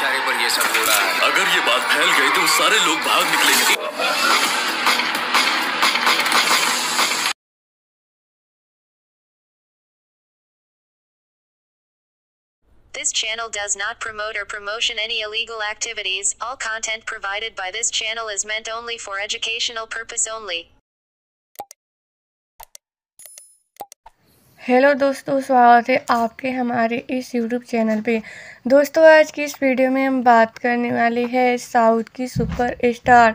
इशारे पर ये सब हो रहा है अगर ये बात फैल गई तो सारे लोग भाग निकलेंगे This channel does not promote or promotion any illegal activities. All content provided by this channel is meant only for educational purpose only. Hello दोस्तों स्वागत है आपके हमारे इस यूट्यूब चैनल पे दोस्तों आज की इस वीडियो में हम बात करने वाले हैं साउथ की सुपर स्टार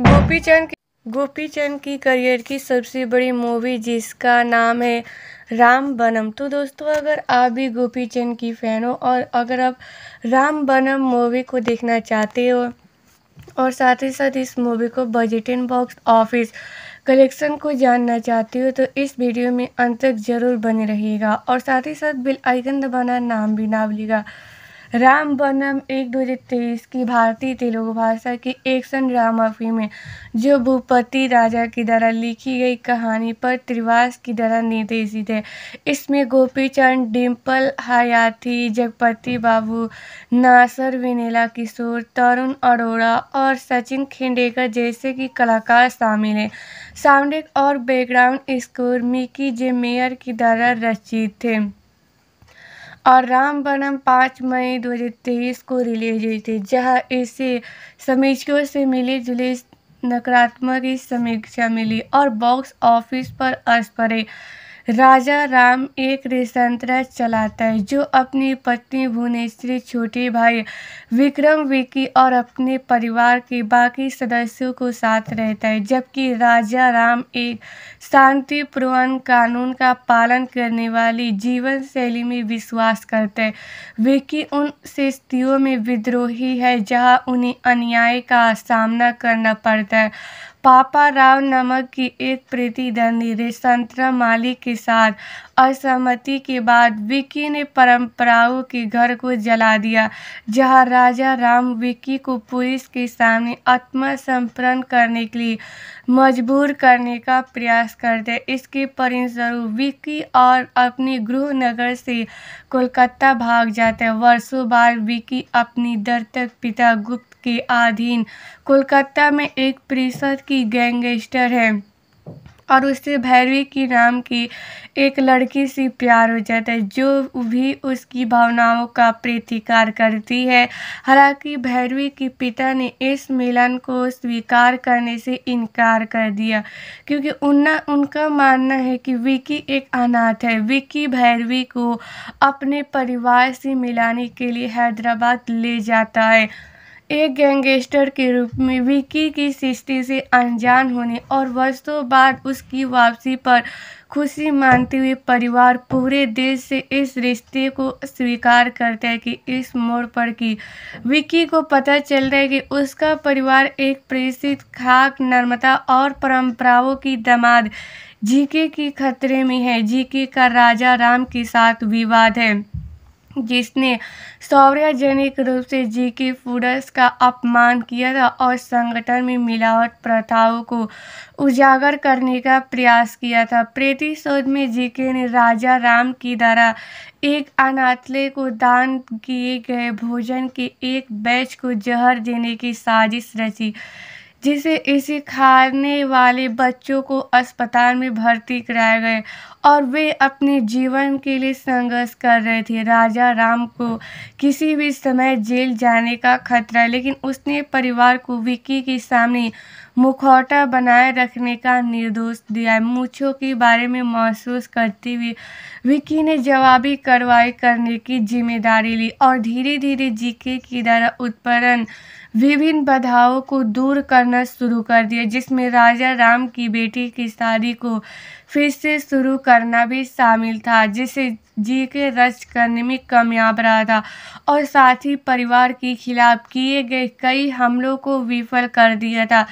गोपी चंद की गोपी चंद की करियर की सबसे बड़ी मूवी जिसका नाम है राम बनम तो दोस्तों अगर आप भी गोपी चंद की फ़ैन हो और अगर आप राम बनम मूवी को देखना चाहते हो और साथ ही साथ इस मूवी को बजट बॉक्स ऑफिस कलेक्शन को जानना चाहते हो तो इस वीडियो में अंत तक ज़रूर बने रहिएगा और साथ ही साथ बिल आइकन दबाना नाम भी ना भूलिएगा राम बनम एक दो हज़ार तेईस की भारतीय तेलुगु भाषा की एक्शन ड्रामा फिल्म है जो भूपति राजा की द्वारा लिखी गई कहानी पर त्रिवास की द्वारा निर्देशित है इसमें गोपी चंद डिम्पल हयाती जगपति बाबू नासर विनेला किशोर तरुण अरोड़ा और सचिन खेंडेकर जैसे कि कलाकार शामिल हैं साउंड और बैकग्राउंड स्कोर मिकी जे मेयर की द्वारा रचित थे और रामवरम पाँच मई दो हज़ार तेईस को रिलीज हुई थी जहां इसे समीक्षकों से मिली जुली नकारात्मक समीक्षा मिली और बॉक्स ऑफिस पर पड़े राजा राम एक रेस्तरां चलाता है जो अपनी पत्नी भुवनेश्वरी छोटे भाई विक्रम विकी और अपने परिवार के बाकी सदस्यों को साथ रहता है जबकि राजा राम एक शांतिपूर्ण कानून का पालन करने वाली जीवन शैली में विश्वास करते हैं विकी उन स्थितियों में विद्रोही है जहां उन्हें अन्याय का सामना करना पड़ता है पापा राव नमक की एक प्रतिद्वंदी स्वतंत्र मालिक के साथ असहमति के बाद विक्की ने परंपराओं के घर को जला दिया जहां राजा राम विक्की को पुलिस के सामने आत्मसमर्पण करने के लिए मजबूर करने का प्रयास करते इसके परिणामस्वरूप विक्की और अपने गृहनगर से कोलकाता भाग जाते वर्षों बाद विक्की अपनी दर्तक पिता गुप्त के अधीन कोलकाता में एक परिषद की गैंगस्टर है और उससे भैरवी की नाम की एक लड़की से प्यार हो जाता है जो भी उसकी भावनाओं का प्रतिकार करती है हालांकि भैरवी के पिता ने इस मिलन को स्वीकार करने से इनकार कर दिया क्योंकि उनना उनका मानना है कि विकी एक अनाथ है विकी भैरवी को अपने परिवार से मिलाने के लिए हैदराबाद ले जाता है एक गैंगस्टर के रूप में विकी की सृष्टि से अनजान होने और वर्षों बाद उसकी वापसी पर खुशी मानते हुए परिवार पूरे देश से इस रिश्ते को स्वीकार करता है कि इस मोड़ पर की विकी को पता चलता है कि उसका परिवार एक प्रेषित खाक नर्मता और परंपराओं की दमाद जीके की खतरे में है जीके का राजा राम के साथ विवाद है जिसने सौर्यजनिक रूप से जी के फूडर्स का अपमान किया था और संगठन में मिलावट प्रथाओं को उजागर करने का प्रयास किया था प्रतिशोध में जीके ने राजा राम की द्वारा एक अनाथले को दान किए गए भोजन के एक बैच को जहर देने की साजिश रची जिसे इसे खाने वाले बच्चों को अस्पताल में भर्ती कराया गया और वे अपने जीवन के लिए संघर्ष कर रहे थे राजा राम को किसी भी समय जेल जाने का खतरा लेकिन उसने परिवार को विक्की के सामने मुखौटा बनाए रखने का निर्दोष दिया मूछों के बारे में महसूस करते हुए विक्की ने जवाबी कार्रवाई करने की जिम्मेदारी ली और धीरे धीरे जीके की तरह उत्पन्न विभिन्न बाधाओं को दूर करना शुरू कर दिया जिसमें राजा राम की बेटी की शादी को फिर से शुरू करना भी शामिल था जिसे जी के रच करने में कामयाब रहा था और साथ ही परिवार के खिलाफ किए गए कई हमलों को विफल कर दिया था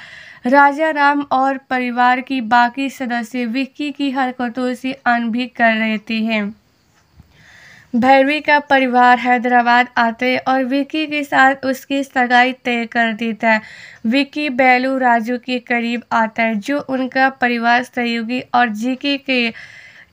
राजा राम और परिवार की बाकी सदस्य विक्की की हरकतों से अनभिक कर रहे थे भैरवी का परिवार हैदराबाद आते और विक्की के साथ उसकी सगाई तय कर देता है विक्की बैलू राजू के करीब आता है जो उनका परिवार सहयोगी और जीके के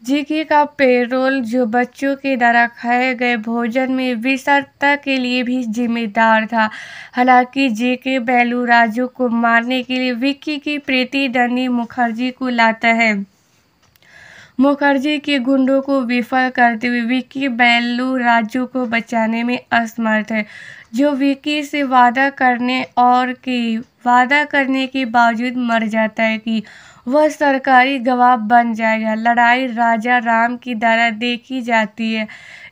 जीके का पेरोल जो बच्चों के द्वारा खाए गए भोजन में विसरता के लिए भी जिम्मेदार था हालांकि जीके बैलू राजू को मारने के लिए विक्की की प्रीति डनी मुखर्जी को लाता है मुखर्जी के गुंडों को विफल करते हुए विक्की बैलू राजू को बचाने में असमर्थ है जो विक्की से वादा करने और के वादा करने के बावजूद मर जाता है कि वह सरकारी गवाह बन जाएगा लड़ाई राजा राम की द्वारा देखी जाती है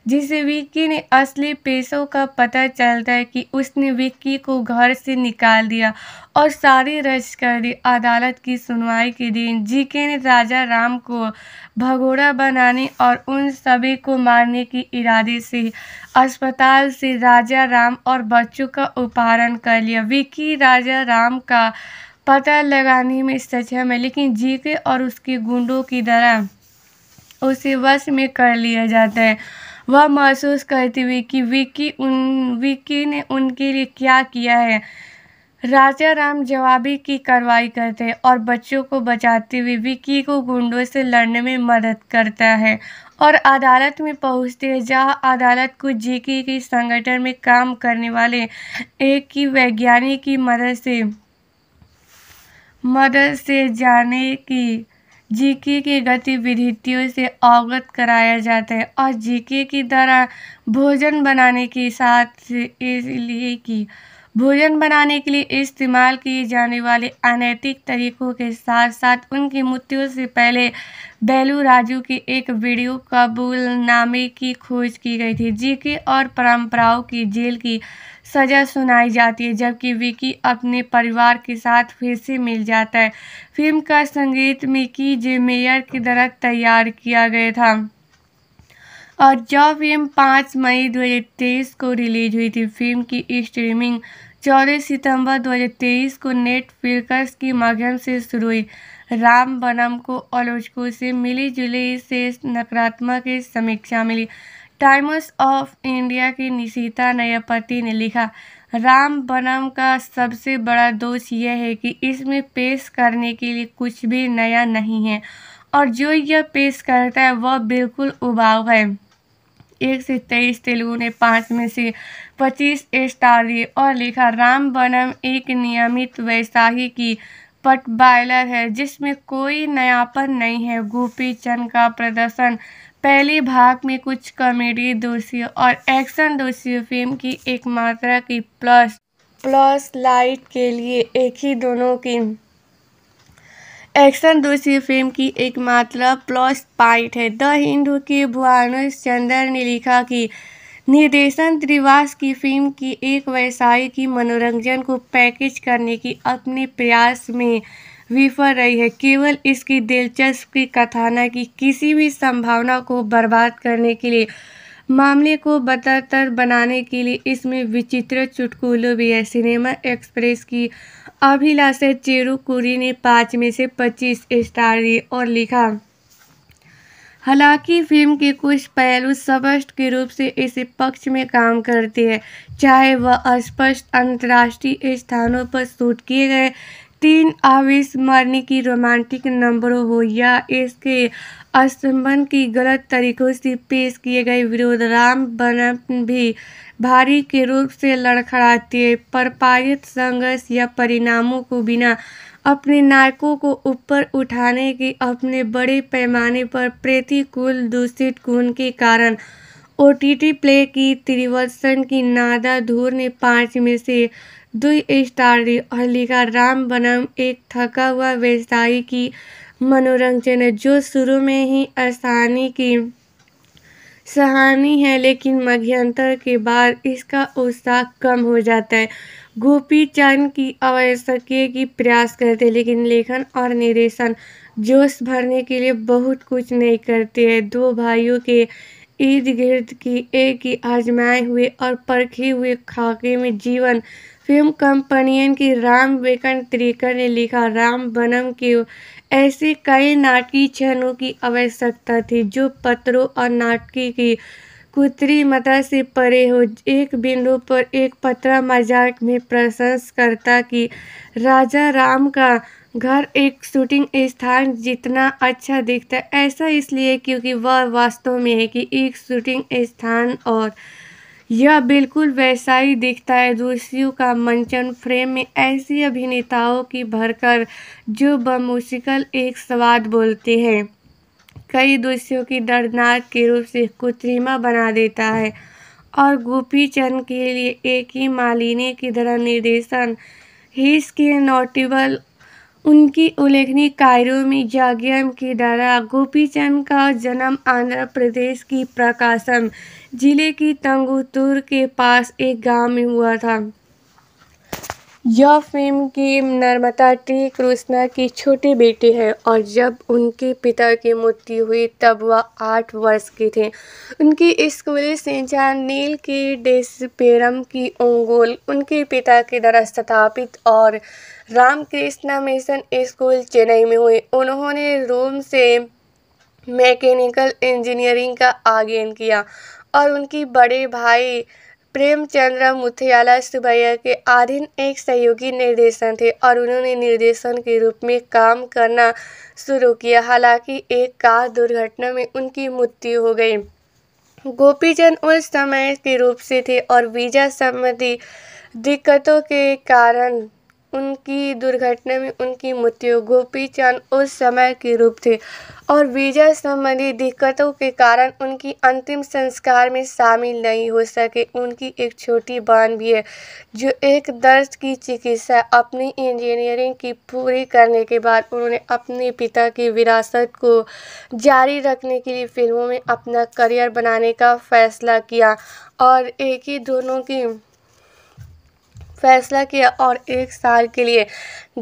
जिसे विक्की ने असली पैसों का पता चलता है कि उसने विक्की को घर से निकाल दिया और सारी रश कर दी अदालत की सुनवाई के दिन जीके ने राजा राम को भगोड़ा बनाने और उन सभी को मारने के इरादे से अस्पताल से राजा राम और बच्चों का उपहारण कर लिया विक्की राजा राम का पता लगाने में सक्षम है लेकिन जीके और उसके गुंडों की तरह उसे वश में कर लिया जाता है वह महसूस करती हुई कि विकी उन विकी ने उनके लिए क्या किया है राजा राम जवाबी की कार्रवाई करते हैं और बच्चों को बचाते हुए विकी को गुंडों से लड़ने में मदद करता है और अदालत में पहुंचते हैं जहां अदालत को जेके के संगठन में काम करने वाले एक की वैज्ञानिक की मदद से मदद से जाने की जीके की गतिविधियों से अवगत कराया जाता है और जीके की द्वारा भोजन बनाने के साथ इसलिए कि भोजन बनाने के लिए इस्तेमाल किए जाने वाले अनैतिक तरीकों के साथ साथ उनकी मृत्यु से पहले बैलू राजू की एक वीडियो कबूलनामे की खोज की गई थी जीके और परंपराओं की जेल की सज़ा सुनाई जाती है जबकि विकी अपने परिवार के साथ फिर से मिल जाता है फिल्म का संगीत मिकी जे मेयर की तरह तैयार किया गया था और जो फिल्म पाँच मई 2023 को रिलीज हुई थी फिल्म की स्ट्रीमिंग चौदह सितंबर 2023 को नेट के माध्यम से शुरू हुई राम बनम को आलोचकों से मिली जुली से नकारात्मक समीक्षा मिली टाइम्स ऑफ इंडिया की निशिता नयापति ने लिखा राम बनम का सबसे बड़ा दोष यह है कि इसमें पेश करने के लिए कुछ भी नया नहीं है और जो यह पेश करता है वह बिल्कुल उबाऊ है एक से तेईस तेलुगु ने पाँच में से पच्चीस स्टार दिए और लिखा राम बनम एक नियमित वैसाही की पटबायलर है जिसमें कोई नयापन नहीं है गोपी चंद का प्रदर्शन पहले भाग में कुछ कॉमेडी दोषियों और एक्शन दोषी फिल्म की एक मात्रा की प्लस प्लस लाइट के लिए एक ही दोनों की एक्शन दोषी फिल्म की एक मात्रा प्लस पाइट है द हिंदू के भुवानुष चंद्र ने लिखा कि निर्देशन त्रिवास की फिल्म की एक व्यवसाय की मनोरंजन को पैकेज करने की अपने प्रयास में विफल रही है केवल इसकी की कथाना की किसी भी संभावना को बर्बाद करने के लिए मामले को बदतर बनाने के लिए इसमें विचित्र चुटकुलों भी है सिनेमा एक्सप्रेस की अभिलाषा चेरुकुरी ने पाँच में से पच्चीस स्टार दिए और लिखा हालांकि फिल्म के कुछ पहलू स्पष्ट के रूप से इस पक्ष में काम करते हैं चाहे वह अस्पष्ट अंतर्राष्ट्रीय स्थानों पर शूट किए गए तीन अविस्मरणीय की रोमांटिक नंबरों हो या इसके असंबंध की गलत तरीकों से पेश किए गए विरोध राम बनम भी भारी के रूप से लड़खड़ाते पर पारित संघर्ष या परिणामों को बिना अपने नायकों को ऊपर उठाने के अपने बड़े पैमाने पर प्रतिकूल दूषित गुण के कारण ओ टी टी प्ले की त्रिवसन की नादा धूर ने पाँच में से दुई स्टार और लिखा राम बनम एक थका हुआ व्यवसायी की मनोरंजन है जो शुरू में ही आसानी की सहानी है लेकिन मध्यंतर के बाद इसका उत्साह कम हो जाता है गोपी चंद की आवश्यकीय की प्रयास करते हैं लेकिन लेखन और निर्देशन जोश भरने के लिए बहुत कुछ नहीं करते हैं दो भाइयों के इर्द गिर्द की एक ही आजमाए हुए और परखे हुए खाके में जीवन फिल्म कंपनियन की राम वेकन त्रिकर ने लिखा राम बनम के ऐसे कई नाटकीय क्षणों की आवश्यकता थी जो पत्रों और नाटकी की कुत्री मता से परे हो एक बिंदु पर एक पत्रा मजाक में प्रशंस करता कि राजा राम का घर एक शूटिंग स्थान जितना अच्छा दिखता है ऐसा इसलिए क्योंकि वह वास्तव में है कि एक शूटिंग स्थान और यह बिल्कुल वैसा ही दिखता है दूसरियों का मंचन फ्रेम में ऐसी अभिनेताओं की भरकर जो बमुशिकल एक स्वाद बोलते हैं कई दूसरों की दर्दनाक के रूप से कृत्रिमा बना देता है और गोपी चंद के लिए एक ही मालिनी की तरह निर्देशन हिस के नोटिबल उनकी उल्लेखनीय कार्यों में जागयम की तरह गोपी चंद का जन्म आंध्र प्रदेश की प्रकाशम जिले की तंगुतुर के पास एक गांव में हुआ था यह फिल्म की नर्मदा टी कृष्णा की छोटी बेटी है और जब उनके पिता की मृत्यु हुई तब वह आठ वर्ष के थे उनकी स्कूली शिक्षा नील के डेस्पेरम की ओंगोल उनके पिता के द्वारा स्थापित और रामकृष्णा मिशन स्कूल चेन्नई में हुई उन्होंने रोम से मैकेनिकल इंजीनियरिंग का आगेन किया और उनकी बड़े भाई प्रेमचंद्र मुथियाला सुबैया के अधीन एक सहयोगी निर्देशन थे और उन्होंने निर्देशन के रूप में काम करना शुरू किया हालांकि एक कार दुर्घटना में उनकी मृत्यु हो गई गोपीचंद उस समय के रूप से थे और वीजा संबंधी दिक्कतों के कारण उनकी दुर्घटना में उनकी मृत्यु गोपी चंद उस समय के रूप थे और वीजा संबंधी दिक्कतों के कारण उनकी अंतिम संस्कार में शामिल नहीं हो सके उनकी एक छोटी बहन भी है जो एक दर्द की चिकित्सा अपनी इंजीनियरिंग की पूरी करने के बाद उन्होंने अपने पिता की विरासत को जारी रखने के लिए फिल्मों में अपना करियर बनाने का फैसला किया और एक ही दोनों की फैसला किया और एक साल के लिए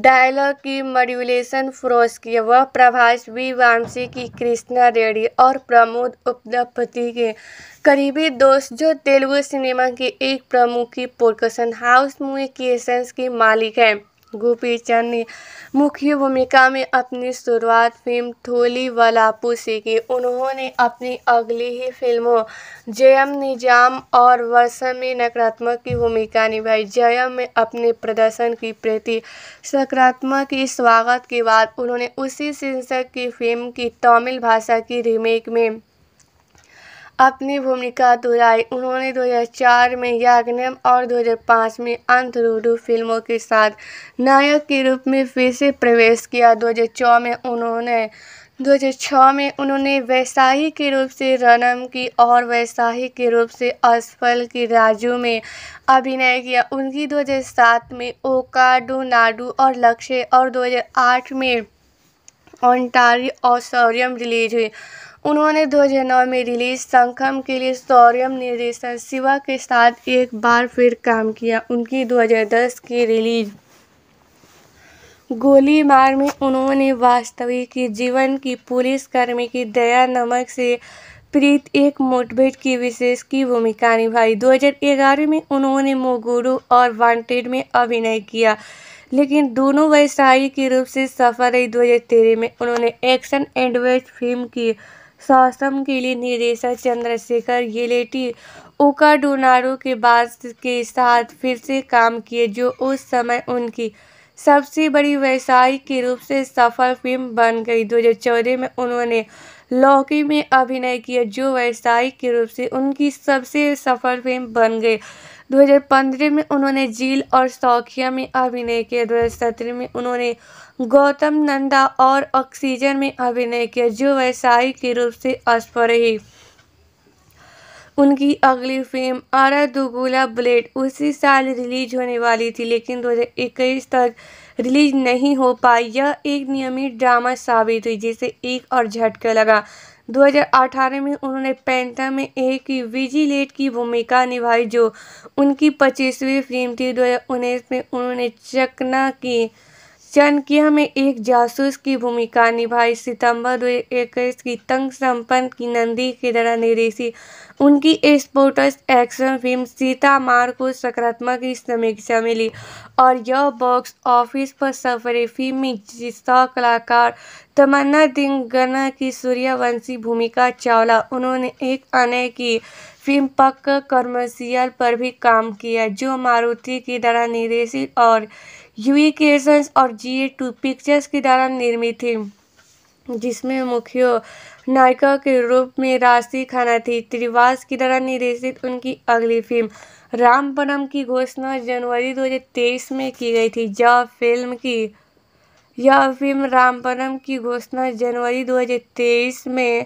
डायलॉग की मॉड्यूलेशन फरोज किया वह प्रभाष वी वामसी की कृष्णा रेड्डी और प्रमोद उपलपति के करीबी दोस्त जो तेलुगु सिनेमा के एक प्रमुख की प्रोडक्शन हाउस मूवी की मालिक हैं गोपी चंद ने मुख्य भूमिका में अपनी शुरुआत फिल्म थोली वलापू से की उन्होंने अपनी अगली ही फिल्मों जयम निजाम और वर्षा में नकारात्मक की भूमिका निभाई जयम में अपने प्रदर्शन की प्रति सकारात्मक की स्वागत के बाद उन्होंने उसी शीर्षक की फिल्म की तमिल भाषा की रीमेक में अपनी भूमिका दोहराई उन्होंने 2004 में याग्नम और 2005 में अंतरुडु फिल्मों के साथ नायक के रूप में फिर से प्रवेश किया 2006 में उन्होंने 2006 में उन्होंने वैसाही के रूप से रनम की और वैसाही के रूप से असफल की राजू में अभिनय किया उनकी 2007 में ओकाडू नाडू और लक्ष्य और 2008 में ओंटारी और शौर्यम रिलीज हुई उन्होंने 2009 में रिलीज संखम के लिए सौरम निर्देशन शिवा के साथ एक बार फिर काम किया उनकी 2010 की रिलीज गोली मार में उन्होंने वास्तविक जीवन की पुलिस कर्मी की दया नमक से प्रीत एक मोटभेट की विशेष की भूमिका निभाई 2011 में उन्होंने मोगुरु और वांटेड में अभिनय किया लेकिन दोनों व्यवसायी के रूप से सफल रही दो में उन्होंने एक्शन एडवेंचर फिल्म की शासन के लिए निदेशक चंद्रशेखर येलेटी ओकाडोनारो के बाद के साथ फिर से काम किए जो उस समय उनकी सबसे बड़ी व्यवसायिक के रूप से सफल फिल्म बन गई 2014 में उन्होंने लौकी में अभिनय किया जो व्यवसायिक के रूप से उनकी सबसे सफल फिल्म बन गई 2015 में उन्होंने झील और सौखिया में अभिनय किया दो में उन्होंने गौतम नंदा और ऑक्सीजन में अभिनय किया जो के रूप से असफल रही उनकी अगली फिल्म आरा दुगुला ब्लेड उसी साल रिलीज होने वाली थी लेकिन 2021 तक रिलीज नहीं हो पाई यह एक नियमित ड्रामा साबित हुई जिसे एक और झटका लगा 2018 में उन्होंने पैंता में एक विजिलेट की भूमिका निभाई जो उनकी पच्चीसवीं फिल्म थी 2019 में उन्होंने चकना की चन की हमें एक जासूस की भूमिका निभाई सितंबर दो इक्कीस की तंग संपन्न की नंदी की तरह निर्देशी उनकी स्पोर्ट्स एक्शन फिल्म सीता मार को सकारात्मक समीक्षा मिली और यह बॉक्स ऑफिस पर सफरे फिल्म में जिसका कलाकार तमन्ना दिंगना की सूर्यवंशी भूमिका चावला उन्होंने एक अन्य की फिल्म पक्का कमर्शियल पर भी काम किया जो मारुति की तरह निर्देशित और यूई क्रिएशंस और जी टू पिक्चर्स के द्वारा निर्मित थी जिसमें मुख्य नायिका के रूप में राशि खाना थी त्रिवास की द्वारा निर्देशित उनकी अगली फिल्म राम बनम की घोषणा जनवरी 2023 में की गई थी जब फिल्म की यह फिल्म रामपनम की घोषणा जनवरी 2023 में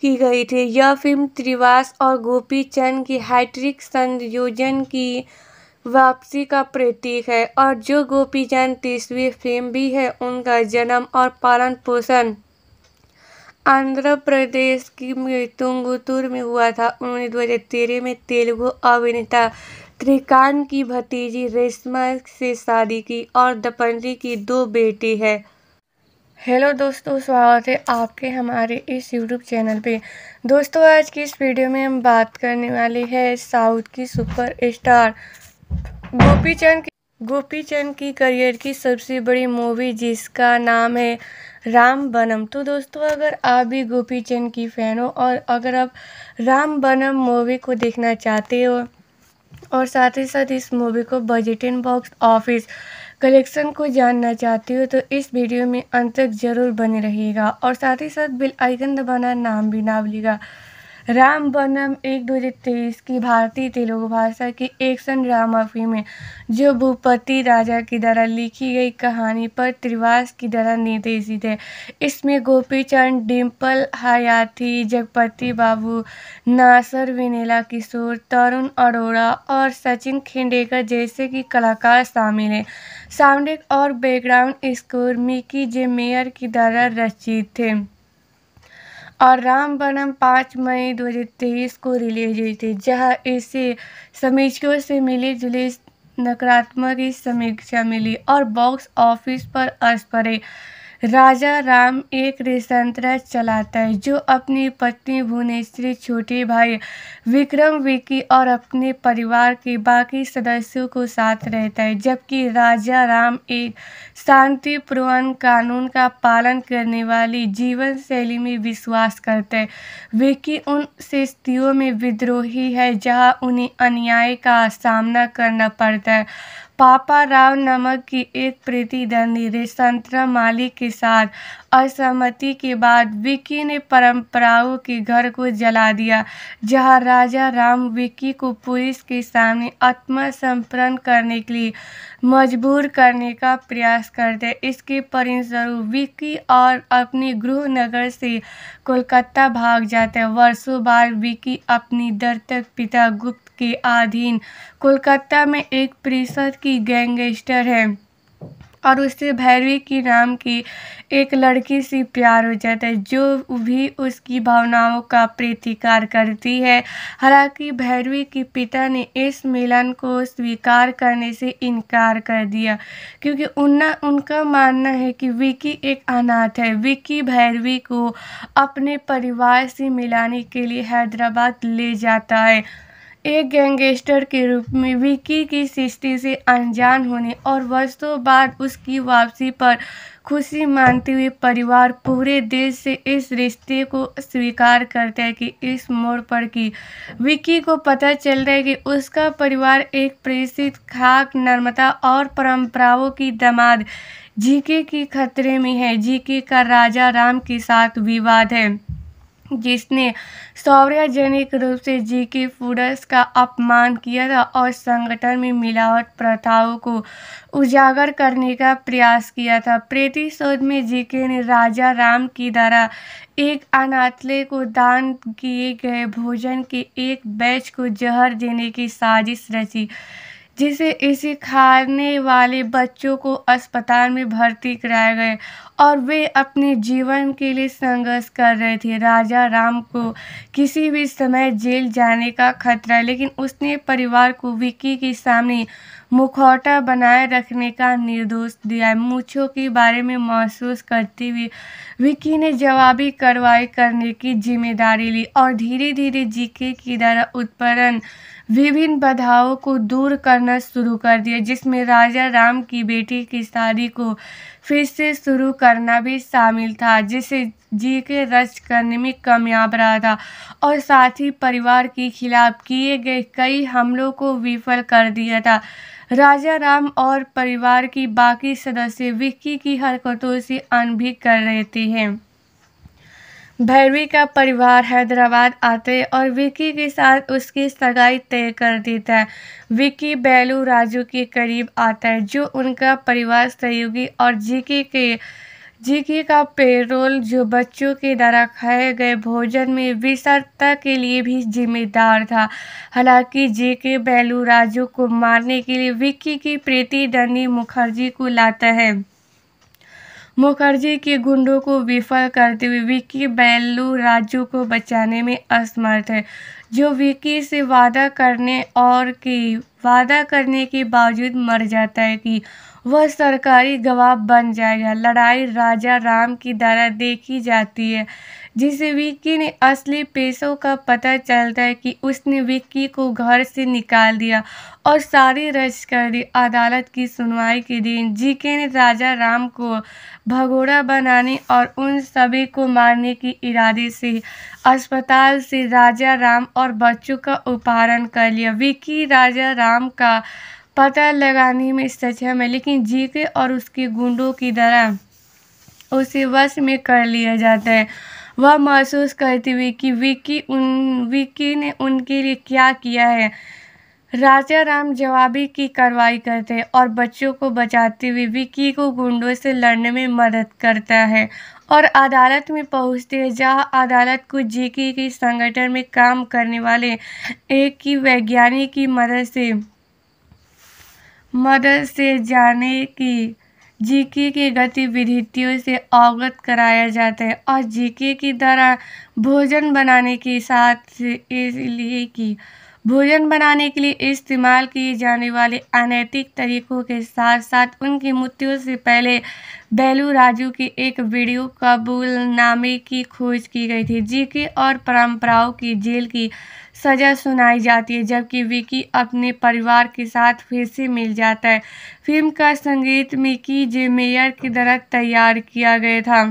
की गई थी यह फिल्म त्रिवास और गोपी चंद की हैट्रिक संयोजन की वापसी का प्रतीक है और जो गोपी जैन तीसवीं फिल्म भी है उनका जन्म और पालन पोषण आंध्र प्रदेश की मृतुंगुतुर में हुआ था उन्होंने दो हज़ार तेरह में तेलुगु अभिनेता त्रिकांत की भतीजी रेशमा से शादी की और दपंजी की दो बेटी है हेलो दोस्तों स्वागत है आपके हमारे इस यूट्यूब चैनल पे दोस्तों आज की इस वीडियो में हम बात करने वाले हैं साउथ की सुपर स्टार गोपी चंद गोपी चंद की करियर की सबसे बड़ी मूवी जिसका नाम है राम बनम तो दोस्तों अगर आप भी गोपी चंद की फ़ैन हो और अगर आप राम बनम मूवी को देखना चाहते हो और साथ ही साथ इस मूवी को बजट इन बॉक्स ऑफिस कलेक्शन को जानना चाहते हो तो इस वीडियो में अंत तक ज़रूर बने रहिएगा और साथ ही साथ बिल आइकन दबाना नाम भी ना भूलिएगा राम बनम एक दो हज़ार तेईस की भारतीय तेलुगु भाषा की एक्शन ड्रामा फिल्म है जो भूपति राजा की द्वारा लिखी गई कहानी पर त्रिवास की द्वारा निर्देशित है इसमें गोपी चंद डिम्पल हयाती जगपति बाबू नासर विनेला किशोर तरुण अरोड़ा और सचिन खिंडेकर जैसे कि कलाकार शामिल हैं साउंड और बैकग्राउंड स्कोर मिकी जे मेयर की द्वारा रचित थे और राम बनम पाँच मई दो हज़ार तेईस को रिलीज हुई थी जहां इसे समीक्षकों से मिली जुली नकारात्मक समीक्षा मिली और बॉक्स ऑफिस पर असर पड़े राजा राम एक रेस्तरां चलाता है जो अपनी पत्नी भुवनेश्वरी छोटे भाई विक्रम विकी और अपने परिवार के बाकी सदस्यों को साथ रहता है जबकि राजा राम एक शांतिपूर्ण कानून का पालन करने वाली जीवन शैली में विश्वास करते हैं विकी उन स्थितियों में विद्रोही है जहां उन्हें अन्याय का सामना करना पड़ता है पापा राव नमक की एक प्रतिद्वंदी रेसन्त्रा माली के साथ असहमति के बाद विक्की ने परंपराओं के घर को जला दिया जहां राजा राम विक्की को पुलिस के सामने आत्मसमर्पण करने के लिए मजबूर करने का प्रयास करते इसके परिणामस्वरूप विक्की और अपने गृहनगर से कोलकाता भाग जाते वर्षों बाद विक्की अपनी दर्तक पिता गुप्त के अधीन कोलकाता में एक परिषद की गैंगस्टर है और उससे भैरवी की नाम की एक लड़की से प्यार हो जाता है जो भी उसकी भावनाओं का प्रतिकार करती है हालांकि भैरवी के पिता ने इस मिलन को स्वीकार करने से इनकार कर दिया क्योंकि उनना उनका मानना है कि विकी एक अनाथ है विकी भैरवी को अपने परिवार से मिलाने के लिए हैदराबाद ले जाता है एक गैंगस्टर के रूप में विकी की सृष्टि से अनजान होने और वर्षों बाद उसकी वापसी पर खुशी मानते हुए परिवार पूरे देश से इस रिश्ते को स्वीकार करता है कि इस मोड़ पर की विक्की को पता चलता है कि उसका परिवार एक प्रेषित खाक नर्मता और परंपराओं की दमाद जीके की खतरे में है जीके का राजा राम के साथ विवाद है जिसने सौर्यजनिक रूप से जी के फूडस का अपमान किया था और संगठन में मिलावट प्रथाओं को उजागर करने का प्रयास किया था प्रतिशोध में जीके ने राजा राम की द्वारा एक अनाथले को दान किए गए भोजन के एक बैच को जहर देने की साजिश रची जिसे इसे खाने वाले बच्चों को अस्पताल में भर्ती कराया गया और वे अपने जीवन के लिए संघर्ष कर रहे थे राजा राम को किसी भी समय जेल जाने का खतरा लेकिन उसने परिवार को विक्की के सामने मुखौटा बनाए रखने का निर्दोष दिया मूछों के बारे में महसूस करते हुए विक्की ने जवाबी कार्रवाई करने की जिम्मेदारी ली और धीरे धीरे जीके की द्वारा उत्पन्न विभिन्न बाधाओं को दूर करना शुरू कर दिया जिसमें राजा राम की बेटी की शादी को फिर से शुरू करना भी शामिल था जिसे जी के रच करने में कामयाब रहा था और साथ ही परिवार के खिलाफ किए गए कई हमलों को विफल कर दिया था राजा राम और परिवार की बाकी सदस्य विक्की की हरकतों से अनभिक कर रहे थे भैरवी का परिवार हैदराबाद आते और विकी के साथ उसकी सगाई तय कर देता है विकी बैलू राजू के करीब आता है जो उनका परिवार सहयोगी और जीके के जीके का पेरोल जो बच्चों के द्वारा खाए गए भोजन में विसरता के लिए भी जिम्मेदार था हालांकि जीके बैलू राजू को मारने के लिए विक्की की प्रीति डनी मुखर्जी को लाता है मुखर्जी के गुंडों को विफल करते हुए विक्की बैलू राजू को बचाने में असमर्थ है जो विक्की से वादा करने और की वादा करने के बावजूद मर जाता है कि वह सरकारी गवाह बन जाएगा लड़ाई राजा राम की द्वारा देखी जाती है जिसे विक्की ने असली पैसों का पता चलता है कि उसने विक्की को घर से निकाल दिया और सारी रच कर दी अदालत की सुनवाई के दिन जीके ने राजा राम को भगोड़ा बनाने और उन सभी को मारने के इरादे से अस्पताल से राजा राम और बच्चों का उपहारण कर लिया विक्की राजा राम का पता लगाने में सक्षम है लेकिन जीके और उसके गुंडों की तरह उसे वश में कर लिया जाता है वह महसूस करती हुई कि विकी उन विकी ने उनके लिए क्या किया है राजा राम जवाबी की कार्रवाई करते हैं और बच्चों को बचाते हुए विकी को गुंडों से लड़ने में मदद करता है और अदालत में पहुंचते हैं जहां अदालत को जेके के संगठन में काम करने वाले एक की वैज्ञानिक की मदद से मदद से जाने की जीके की गतिविधियों से अवगत कराया जाता है और जीके की तरह भोजन बनाने के साथ इसलिए कि भोजन बनाने के लिए इस्तेमाल किए जाने वाले अनैतिक तरीकों के साथ साथ उनकी मृत्यु से पहले बैलू राजू की एक वीडियो कबूलनामे की खोज की गई थी जीके और परंपराओं की जेल की सज़ा सुनाई जाती है जबकि विकी अपने परिवार के साथ फिर से मिल जाता है फिल्म का संगीत मिकी जे मेयर की तरह तैयार किया गया था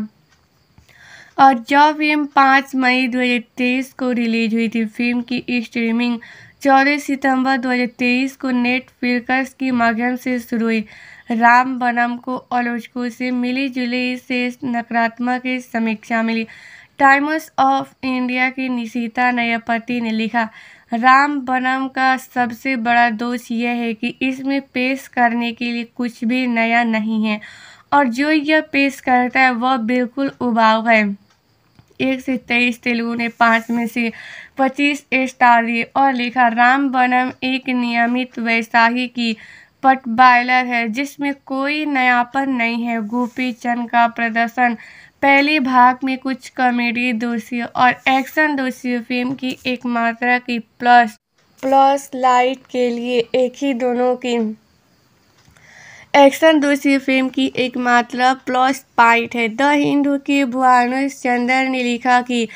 और जो फिल्म पाँच मई 2023 को रिलीज हुई थी फिल्म की स्ट्रीमिंग चौदह सितंबर 2023 को नेटफ्लिक्स के माध्यम से शुरू हुई राम बनम को आलोचकों से मिली जुली से नकारात्मक समीक्षा मिली टाइम्स ऑफ इंडिया की निशिता नयापति ने लिखा राम बनम का सबसे बड़ा दोष यह है कि इसमें पेश करने के लिए कुछ भी नया नहीं है और जो यह पेश करता है वह बिल्कुल उबाऊ है एक से तेईस तेलुगु ने पाँच में से पच्चीस स्टार दिए और लिखा राम बनम एक नियमित वैसाही की पट बायलर है जिसमें कोई नयापन नहीं है गोपी चंद का प्रदर्शन पहले भाग में कुछ कॉमेडी दृश्य और एक्शन दोषी फिल्म की एक मात्रा की प्लस प्लस लाइट के लिए एक ही दोनों की एक्शन दूसरी फिल्म की एक मात्रा प्लस पाइट है द हिंदू के भुवानुष चंद्र ने लिखा कि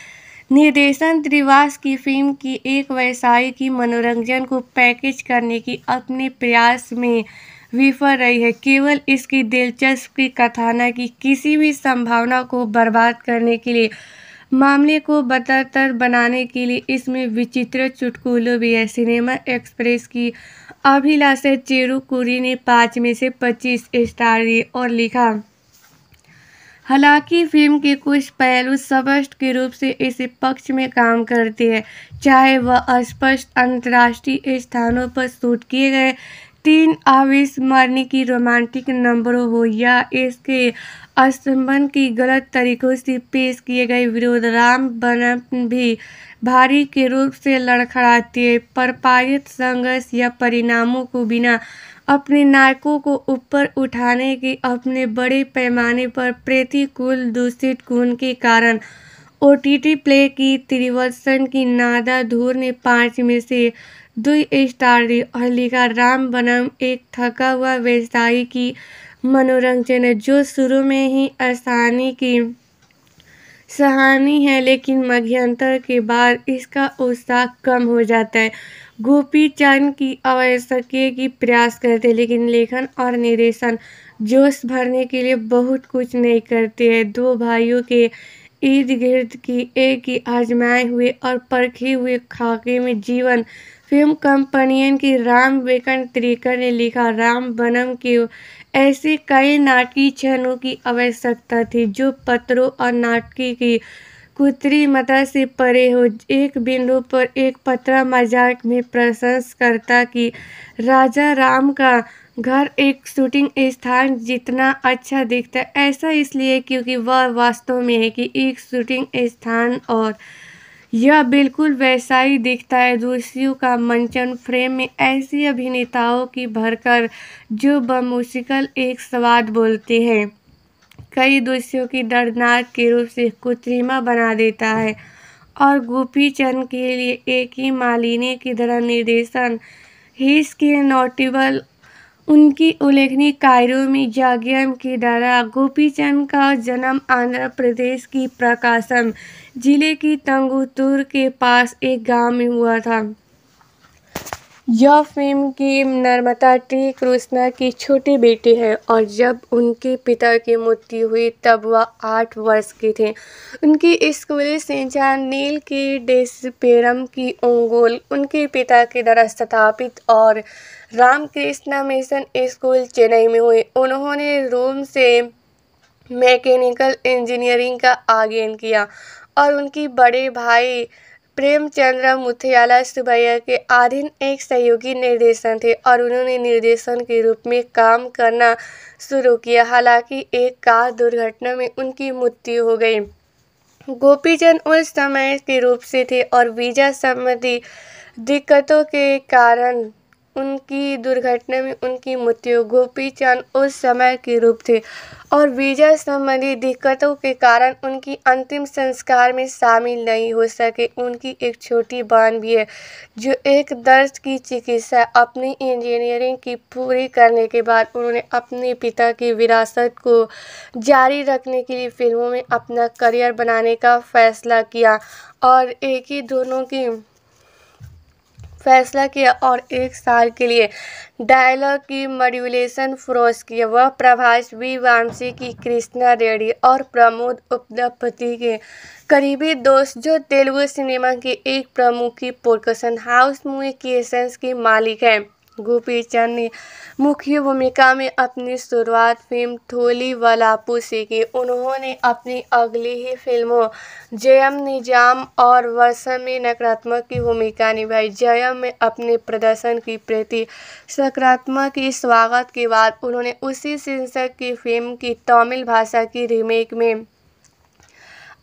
निर्देशन त्रिवास की फिल्म की एक व्यवसाय की मनोरंजन को पैकेज करने की अपने प्रयास में विफल रही है केवल इसकी की कथाना की किसी भी संभावना को बर्बाद करने के लिए मामले को बदतर बनाने के लिए इसमें विचित्र चुटकुलों भी है सिनेमा एक्सप्रेस की अभिलाषा चेरुकुरी ने पाँच में से पच्चीस स्टार दिए और लिखा हालांकि फिल्म के कुछ पहलू स्पष्ट के रूप से इस पक्ष में काम करते हैं चाहे वह अस्पष्ट अंतर्राष्ट्रीय स्थानों पर शूट किए गए तीन अविस्मरणीय की रोमांटिक नंबरों हो या इसके स्तंभन की गलत तरीकों से पेश किए गए विरोध राम बनम भी भारी के रूप से लड़खड़ाते पर पारित संघर्ष या परिणामों को बिना अपने नायकों को ऊपर उठाने के अपने बड़े पैमाने पर प्रतिकूल दूषित गुण के कारण ओ टी टी प्ले की त्रिवसन की नादा धूर ने पाँच में से दुई स्टार लिखा राम बनाम एक थका हुआ व्यवसायी की मनोरंजन है जो शुरू में ही आसानी की सहानी है लेकिन मध्यंतर के बाद इसका उत्साह कम हो जाता है गोपी चंद की आवश्यक की प्रयास करते लेकिन लेखन और निर्देशन जोश भरने के लिए बहुत कुछ नहीं करते हैं दो भाइयों के इर्द गिर्द की एक ही आजमाए हुए और परखे हुए खाके में जीवन फिल्म कंपनियन की राम वेंकट त्रिकर ने लिखा राम बनम के ऐसे कई नाटकी क्षणों की आवश्यकता थी जो पत्रों और नाटकी की मता से परे हो एक बिंदु पर एक पत्रा मजाक में प्रशंस करता कि राजा राम का घर एक शूटिंग स्थान जितना अच्छा दिखता है ऐसा इसलिए क्योंकि वह वास्तव में है कि एक शूटिंग स्थान और यह बिल्कुल वैसा ही दिखता है दूसरी का मंचन फ्रेम में ऐसी अभिनेताओं की भरकर जो बमुश्किल एक स्वाद बोलते हैं कई दृश्यों की दर्दनाक के रूप से कृत्रिमा बना देता है और गोपी चंद के लिए एक ही मालिनी की तरह निर्देशन हिस के नोटिबल उनकी उल्लेखनीय कार्यों में जागियम की तरह गोपी चंद का जन्म आंध्र प्रदेश की प्रकाशम जिले की तंगुतुर के पास एक गांव में हुआ था यह फिल्म की नर्मदा टी कृष्णा की छोटी बेटी है और जब उनके पिता की मृत्यु हुई तब वह आठ वर्ष के थे उनकी स्कूली शिक्षा नील की डेस्पेरम की ओंगोल उनके पिता के द्वारा स्थापित और रामकृष्णा मिशन स्कूल चेन्नई में हुई उन्होंने रोम से मैकेनिकल इंजीनियरिंग का आगेन किया और उनकी बड़े भाई प्रेमचंद्र मुथियाला सुबैया के अधीन एक सहयोगी निर्देशन थे और उन्होंने निर्देशन के रूप में काम करना शुरू किया हालांकि एक कार दुर्घटना में उनकी मृत्यु हो गई गोपीचंद उस समय के रूप से थे और वीजा संबंधी दिक्कतों के कारण उनकी दुर्घटना में उनकी मृत्यु गोपी चंद उस समय के रूप थे और वीजा संबंधी दिक्कतों के कारण उनकी अंतिम संस्कार में शामिल नहीं हो सके उनकी एक छोटी बहन भी है जो एक दर्द की चिकित्सा अपनी इंजीनियरिंग की पूरी करने के बाद उन्होंने अपने पिता की विरासत को जारी रखने के लिए फिल्मों में अपना करियर बनाने का फैसला किया और एक ही दोनों की फैसला किया और एक साल के लिए डायलॉग की मॉड्यूलेशन फ्रोज किया वह प्रभाष वी वामसी की कृष्णा रेड्डी और प्रमोद उपदपति के करीबी दोस्त जो तेलुगु सिनेमा की एक प्रमुख की प्रोडक्शन हाउस मूवी की मालिक हैं गोपी चंद ने मुख्य भूमिका में अपनी शुरुआत फिल्म थोली वलापू से की उन्होंने अपनी अगली ही फिल्मों जयम निजाम और वर्षा में नकारात्मक की भूमिका निभाई जयम में अपने प्रदर्शन की प्रति सकारात्मक की स्वागत के बाद उन्होंने उसी शीर्षक की फिल्म की तमिल भाषा की रीमेक में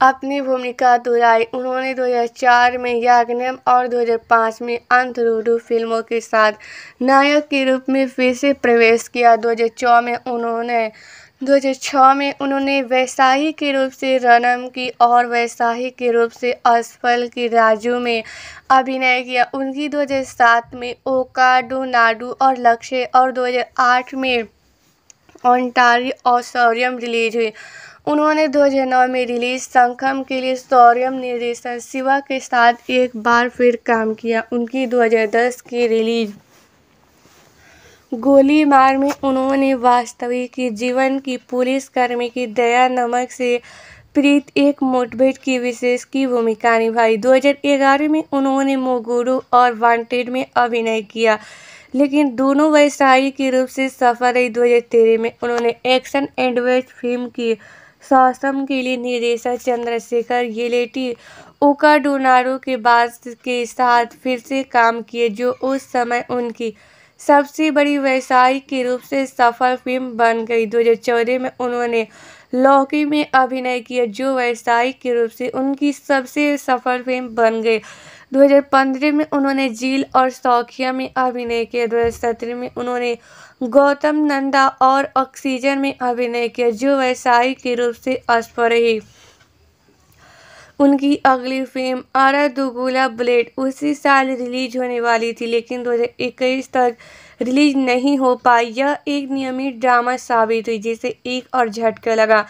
अपनी भूमिका दोहराई उन्होंने 2004 में याग्नम और 2005 में अंतरूडू फिल्मों के साथ नायक के रूप में फिर से प्रवेश किया 2006 में उन्होंने 2006 में उन्होंने वैसाही के रूप से रनम की और वैसाही के रूप से असफल की राजू में अभिनय किया उनकी 2007 में ओकाडू नाडू और लक्ष्य और 2008 में ओंटारी ऑसोरियम रिलीज हुई उन्होंने 2009 में रिलीज संखम के लिए सौरम निर्देशन शिवा के साथ एक बार फिर काम किया उनकी 2010 की रिलीज गोली मार में उन्होंने वास्तविक जीवन की पुलिसकर्मी की दया नमक से प्रीत एक मोटभेट की विशेष की भूमिका निभाई 2011 में उन्होंने मोगुरु और वांटेड में अभिनय किया लेकिन दोनों व्यवसायिक रूप से सफल रही दो में उन्होंने एक्शन एंड फिल्म की शासन के लिए निर्देशक चंद्रशेखर येलेटी ओकाडोनारो के बाद के साथ फिर से काम किए जो उस समय उनकी सबसे बड़ी व्यवसायिक के रूप से सफल फिल्म बन गई 2014 में उन्होंने लौकी में अभिनय किया जो व्यावसायिक के रूप से उनकी सबसे सफल फिल्म बन गई 2015 में उन्होंने झील और सौखिया में अभिनय किया दो में उन्होंने गौतम नंदा और ऑक्सीजन में अभिनय किया जो व्यावसायिक के रूप से असफ रही उनकी अगली फिल्म आरा दुगुला ब्लेड उसी साल रिलीज होने वाली थी लेकिन 2021 तक रिलीज नहीं हो पाई यह एक नियमित ड्रामा साबित हुई जिसे एक और झटका लगा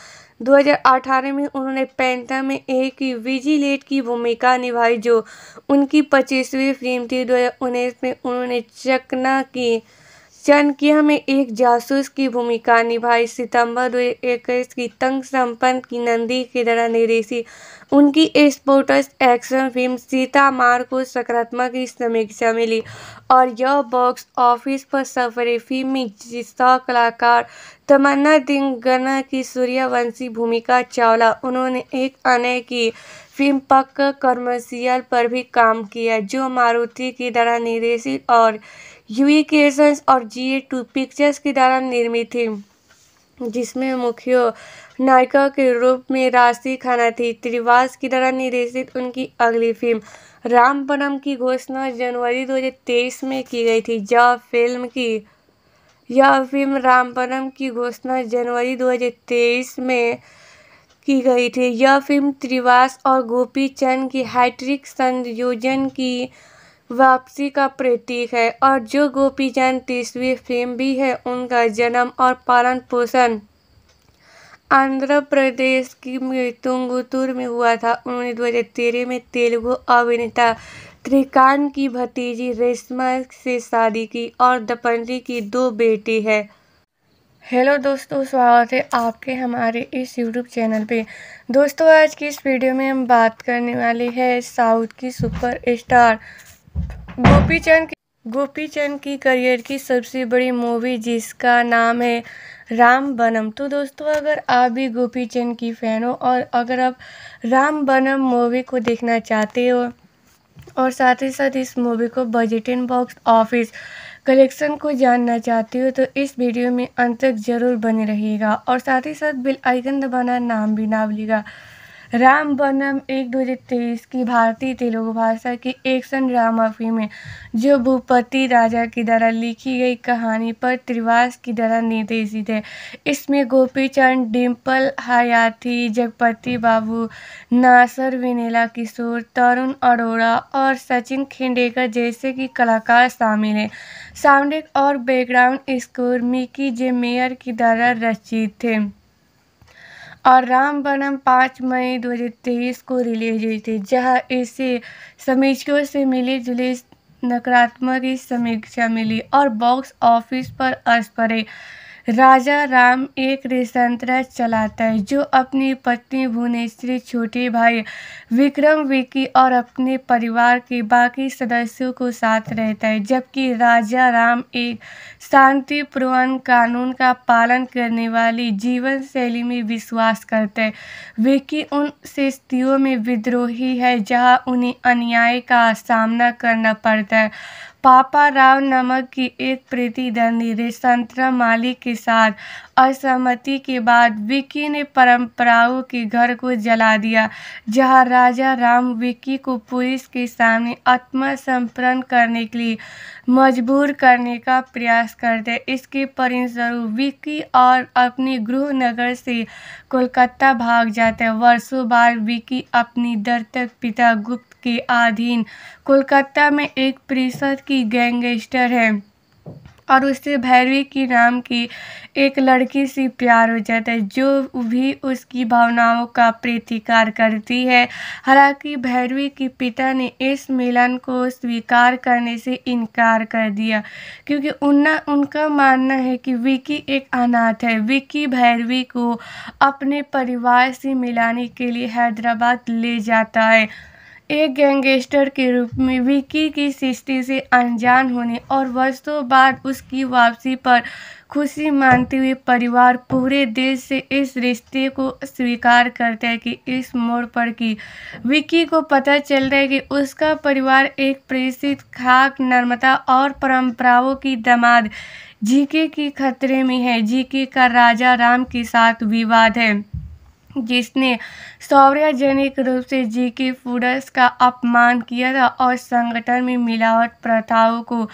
2018 में उन्होंने पेंटा में एक विजिलेट की भूमिका निभाई जो उनकी पच्चीसवीं फिल्म थी दो में उन्होंने चकना की चाणक्य में एक जासूस की भूमिका निभाई सितंबर दो इक्कीस की तंग संपन्न की नंदी की तरह निर्देशी उनकी स्पोर्टस एक्शन फिल्म सीता मार को सकारात्मक समीक्षा मिली और यह बॉक्स ऑफिस पर सफरे फिल्म में जिसका कलाकार तमन्ना दिंगना की सूर्यवंशी भूमिका चावला उन्होंने एक अन्य की फिल्म पक्का कमर्शियल पर भी काम किया जो मारुति की तरह निर्देशित और यूई क्रिएशंस और जी ए टू पिक्चर्स के द्वारा निर्मित थी जिसमें मुख्य नायिका के रूप में राशि खाना थी त्रिवास की द्वारा निर्देशित उनकी अगली फिल्म रामपनम की घोषणा जनवरी 2023 में की गई थी जब फिल्म की यह फिल्म रामपनम की घोषणा जनवरी 2023 में की गई थी यह फिल्म त्रिवास और गोपी चंद की हैट्रिक संयोजन की वापसी का प्रतीक है और जो गोपीजन तीसवीं फिल्म भी है उनका जन्म और पालन पोषण आंध्र प्रदेश की मृतुंगुतुर में हुआ था उन्होंने दो हज़ार तेरह में तेलुगु अभिनेता त्रिकांत की भतीजी रेशमा से शादी की और दपंजी की दो बेटी है हेलो दोस्तों स्वागत है आपके हमारे इस यूट्यूब चैनल पे दोस्तों आज की इस वीडियो में हम बात करने वाले हैं साउथ की सुपर स्टार गोपी चंद गोपी चंद की करियर की सबसे बड़ी मूवी जिसका नाम है राम बनम तो दोस्तों अगर आप भी गोपी चंद की फ़ैन हो और अगर आप राम बनम मूवी को देखना चाहते हो और साथ ही साथ इस मूवी को बजट इन बॉक्स ऑफिस कलेक्शन को जानना चाहते हो तो इस वीडियो में अंत तक ज़रूर बने रहिएगा और साथ ही साथ बिल आइकन दबाना नाम भी ना भूलिएगा राम वनम एक दो हज़ार तेईस की भारतीय तेलुगु भाषा की एक्शन ड्रामा फिल्म है जो भूपति राजा की द्वारा लिखी गई कहानी पर त्रिवास की द्वारा निर्देशित है इसमें गोपी चंद डिम्पल हयाती जगपति बाबू नासर विनेला किशोर तरुण अरोड़ा और सचिन खेंडेकर जैसे कि कलाकार शामिल हैं साउंड और बैकग्राउंड स्कोर मिकी जे मेयर की द्वारा रचित थे और रामवरम पाँच मई दो हज़ार तेईस को रिलीज हुई थी जहां इसे समीक्षकों से मिली जुली नकारात्मक समीक्षा मिली और बॉक्स ऑफिस पर अस्परे राजा राम एक रेस्तरां चलाता है जो अपनी पत्नी भुवनेश्वरी छोटे भाई विक्रम विकी और अपने परिवार के बाकी सदस्यों को साथ रहता है जबकि राजा राम एक शांतिपूर्ण कानून का पालन करने वाली जीवन शैली में विश्वास करते हैं विकी उन स्थितियों में विद्रोही है जहां उन्हें अन्याय का सामना करना पड़ता है पापा राव नमक की एक प्रतिद्वंदी स्वतंत्र मालिक के साथ असहमति के बाद विक्की ने परंपराओं के घर को जला दिया जहां राजा राम विक्की को पुलिस के सामने आत्मसमर्पण करने के लिए मजबूर करने का प्रयास करते इसके परिणामस्वरूप विक्की और अपने गृहनगर से कोलकाता भाग जाते वर्षों बाद विक्की अपनी दर्तक पिता गुप्त के अधीन कोलकाता में एक परिषद की गैंगस्टर है और उससे भैरवी की नाम की एक लड़की से प्यार हो जाता है जो भी उसकी भावनाओं का प्रतिकार करती है हालांकि भैरवी के पिता ने इस मिलन को स्वीकार करने से इनकार कर दिया क्योंकि उनना उनका मानना है कि विकी एक अनाथ है विकी भैरवी को अपने परिवार से मिलाने के लिए हैदराबाद ले जाता है एक गैंगस्टर के रूप में विकी की सृष्टि से अनजान होने और वर्षों बाद उसकी वापसी पर खुशी मानते हुए परिवार पूरे देश से इस रिश्ते को स्वीकार करता है कि इस मोड़ पर की विकी को पता चलता है कि उसका परिवार एक प्रेषित खाक नर्मता और परंपराओं की दमाद जीके की खतरे में है जीके का राजा राम के साथ विवाद है जिसने सौर्यजनिक रूप से जी के फूडर्स का अपमान किया था और संगठन में मिलावट प्रथाओं को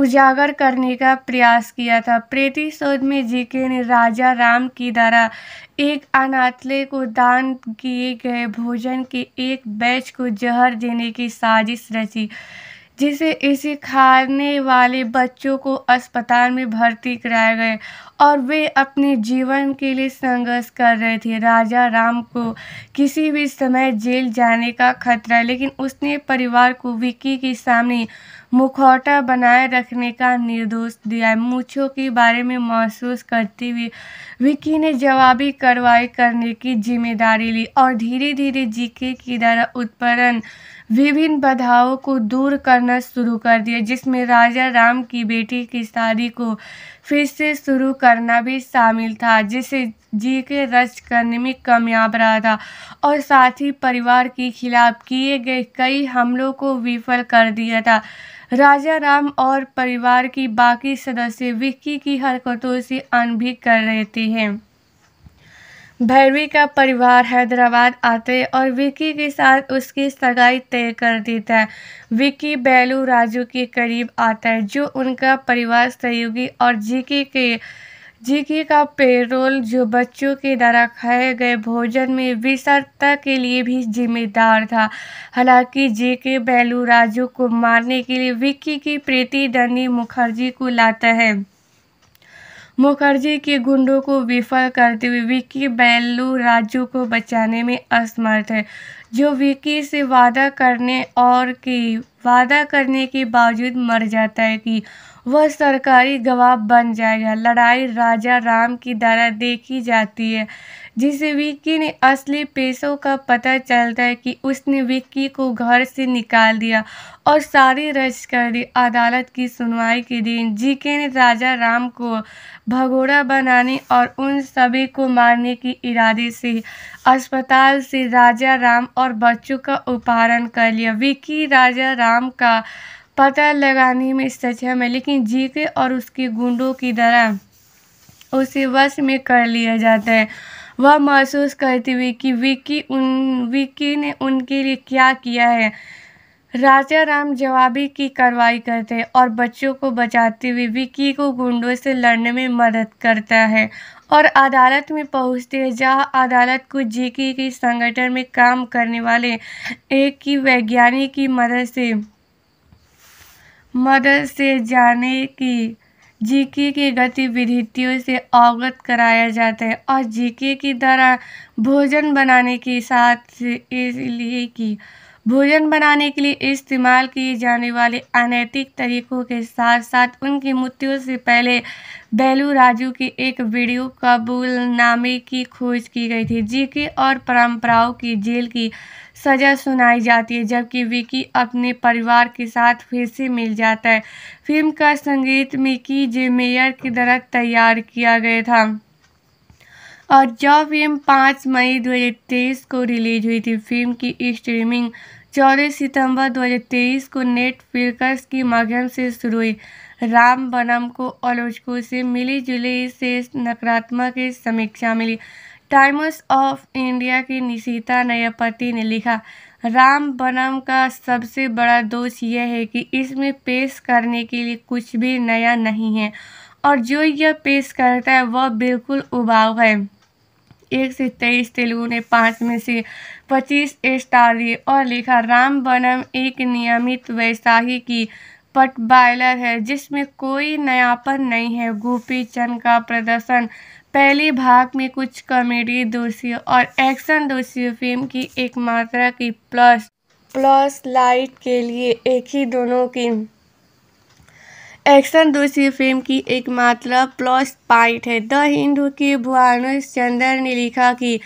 उजागर करने का प्रयास किया था प्रतिशोध में जीके ने राजा राम की द्वारा एक अनाथले को दान किए गए भोजन के एक बैच को जहर देने की साजिश रची जिसे इसे खाने वाले बच्चों को अस्पताल में भर्ती कराया गया और वे अपने जीवन के लिए संघर्ष कर रहे थे राजा राम को किसी भी समय जेल जाने का खतरा लेकिन उसने परिवार को विक्की के सामने मुखौटा बनाए रखने का निर्दोष दिया है मूछों के बारे में महसूस करते हुए विक्की ने जवाबी कार्रवाई करने की जिम्मेदारी ली और धीरे धीरे जीके की तरह उत्पन्न विभिन्न बाधाओं को दूर करना शुरू कर दिया जिसमें राजा राम की बेटी की शादी को फिर से शुरू करना भी शामिल था जिसे जी के रच करने में कामयाब रहा था और साथ ही परिवार के खिलाफ किए गए कई हमलों को विफल कर दिया था राजा राम और परिवार की बाकी सदस्य विक्की की हरकतों से अनभिक कर रहे थे भैरवी का परिवार हैदराबाद आते और विक्की के साथ उसकी सगाई तय कर देता है विक्की बैलू राजू के करीब आता है जो उनका परिवार सहयोगी और जीके के जीके का पेरोल जो बच्चों के द्वारा खाए गए भोजन में विसरता के लिए भी जिम्मेदार था हालांकि जीके बैलू राजू को मारने के लिए विक्की की प्रीति दनी मुखर्जी को लाता है मुखर्जी के गुंडों को विफल करते हुए विक्की बैलू राजू को बचाने में असमर्थ है जो विक्की से वादा करने और के वादा करने के बावजूद मर जाता है कि वह सरकारी गवाह बन जाएगा लड़ाई राजा राम की द्वारा देखी जाती है जिसे विक्की ने असली पैसों का पता चलता है कि उसने विक्की को घर से निकाल दिया और सारी रश कर दी अदालत की सुनवाई के दिन जीके ने राजा राम को भगोड़ा बनाने और उन सभी को मारने के इरादे से अस्पताल से राजा राम और बच्चों का उपहारण कर लिया विक्की राजा राम का पता लगाने में सक्षम है लेकिन जीके और उसके गुंडों की तरह उसे वश में कर लिया जाता है वह महसूस करती हुई कि विकी उन विकी ने उनके लिए क्या किया है राजा राम जवाबी की कार्रवाई करते हैं और बच्चों को बचाते हुए विकी को गुंडों से लड़ने में मदद करता है और अदालत में पहुंचते हैं जहां अदालत को जेके के संगठन में काम करने वाले एक की वैज्ञानिक की मदद से मदद से जाने की जीके की गतिविधियों से अवगत कराया जाता है और जीके की द्वारा भोजन बनाने के साथ इसलिए कि भोजन बनाने के लिए इस्तेमाल किए जाने वाले अनैतिक तरीकों के साथ साथ उनकी मृत्यु से पहले बैलू राजू की एक वीडियो कबूलनामे की खोज की गई थी जीके और परंपराओं की जेल की सज़ा सुनाई जाती है जबकि विकी अपने परिवार के साथ फिर से मिल जाता है फिल्म का संगीत मिकी जे मेयर की तरह तैयार किया गया था और जो फिल्म पाँच मई 2023 को रिलीज हुई थी फिल्म की स्ट्रीमिंग चौदह सितंबर 2023 को नेट फिल्कर्स के माध्यम से शुरू हुई राम बनम को आलोचकों से मिली जुली से नकारात्मक समीक्षा मिली टाइम्स ऑफ इंडिया की निशिता नयापति ने लिखा राम बनम का सबसे बड़ा दोष यह है कि इसमें पेश करने के लिए कुछ भी नया नहीं है और जो यह पेश करता है वह बिल्कुल उबाऊ है एक से तेईस तेलुगु ने पाँच में से पच्चीस स्टार दिए और लिखा राम बनम एक नियमित वैसाही की पट बायलर है जिसमें कोई नयापन नहीं है गोपी चंद का प्रदर्शन पहले भाग में कुछ कॉमेडी दोषियों और एक्शन दोषी फिल्म की एक मात्रा की प्लस प्लस लाइट के लिए एक ही दोनों की एक्शन दोषी फिल्म की एक मात्रा प्लस पॉइंट है द हिंदू के भुवानुष चंद्र ने लिखा कि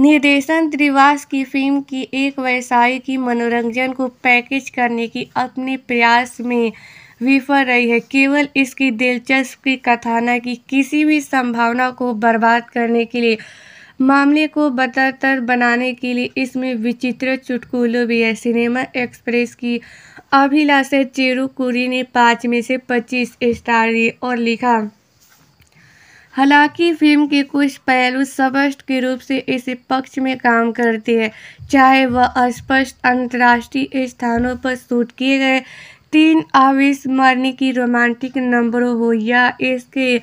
निर्देशन त्रिवास की फिल्म की एक व्यवसाय की मनोरंजन को पैकेज करने की अपने प्रयास में विफल रही है केवल इसकी दिलचस्प कथाना की किसी भी संभावना को बर्बाद करने के लिए मामले को बदतर बनाने के लिए इसमें विचित्र चुटकुलों भी है सिनेमा एक्सप्रेस की अभिलाषा चेरुकुरी ने पाँच में से पच्चीस स्टार दिए और लिखा हालांकि फिल्म के कुछ पहलू स्पष्ट के रूप से इस पक्ष में काम करते हैं चाहे वह अस्पष्ट अंतर्राष्ट्रीय स्थानों पर शूट किए गए तीन अविस्मरणीय की रोमांटिक नंबरों हो या इसके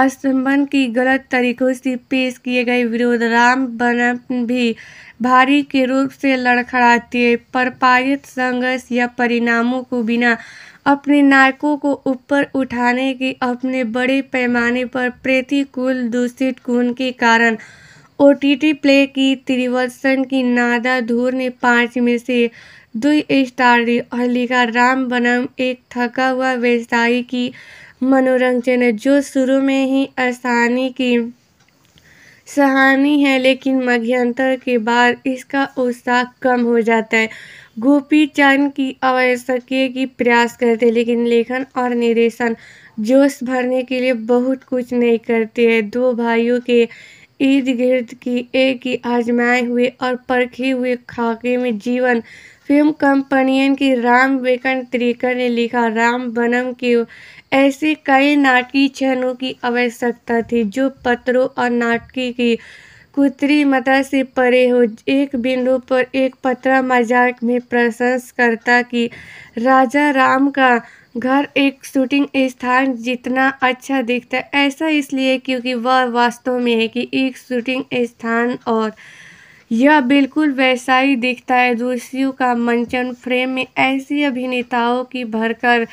असंबंध की गलत तरीकों से पेश किए गए विरोध राम बनप भी भारी के रूप से लड़खड़ाते पर पारित संघर्ष या परिणामों को बिना अपने नायकों को ऊपर उठाने के अपने बड़े पैमाने पर प्रतिकूल दूषित गुण के कारण ओ टी टी प्ले की त्रिवसन की नादा धूर ने पाँच में से दुई स्टार और लिखा राम बनम एक थका हुआ व्यवसायी की मनोरंजन है जो शुरू में ही आसानी की सहानी है लेकिन मध्यंतर के बाद इसका उत्साह कम हो जाता है गोपी चंद की आवश्यकीय की प्रयास करते हैं लेकिन लेखन और निर्देशन जोश भरने के लिए बहुत कुछ नहीं करते हैं दो भाइयों के इर्द गिर्द की एक ही आजमाए हुए और परखे हुए खाके में जीवन फिल्म कंपनियन की राम वेकन त्रिकर ने लिखा राम बनम की ऐसे कई नाटकी क्षणों की आवश्यकता थी जो पत्रों और नाटकी की कुत्री मता से परे हो एक बिंदु पर एक पत्रा मजाक में प्रशंस करता कि राजा राम का घर एक शूटिंग स्थान जितना अच्छा दिखता है ऐसा इसलिए क्योंकि वह वास्तव में है कि एक शूटिंग स्थान और यह बिल्कुल वैसा ही दिखता है दूसरियों का मंचन फ्रेम में ऐसी अभिनेताओं की भरकर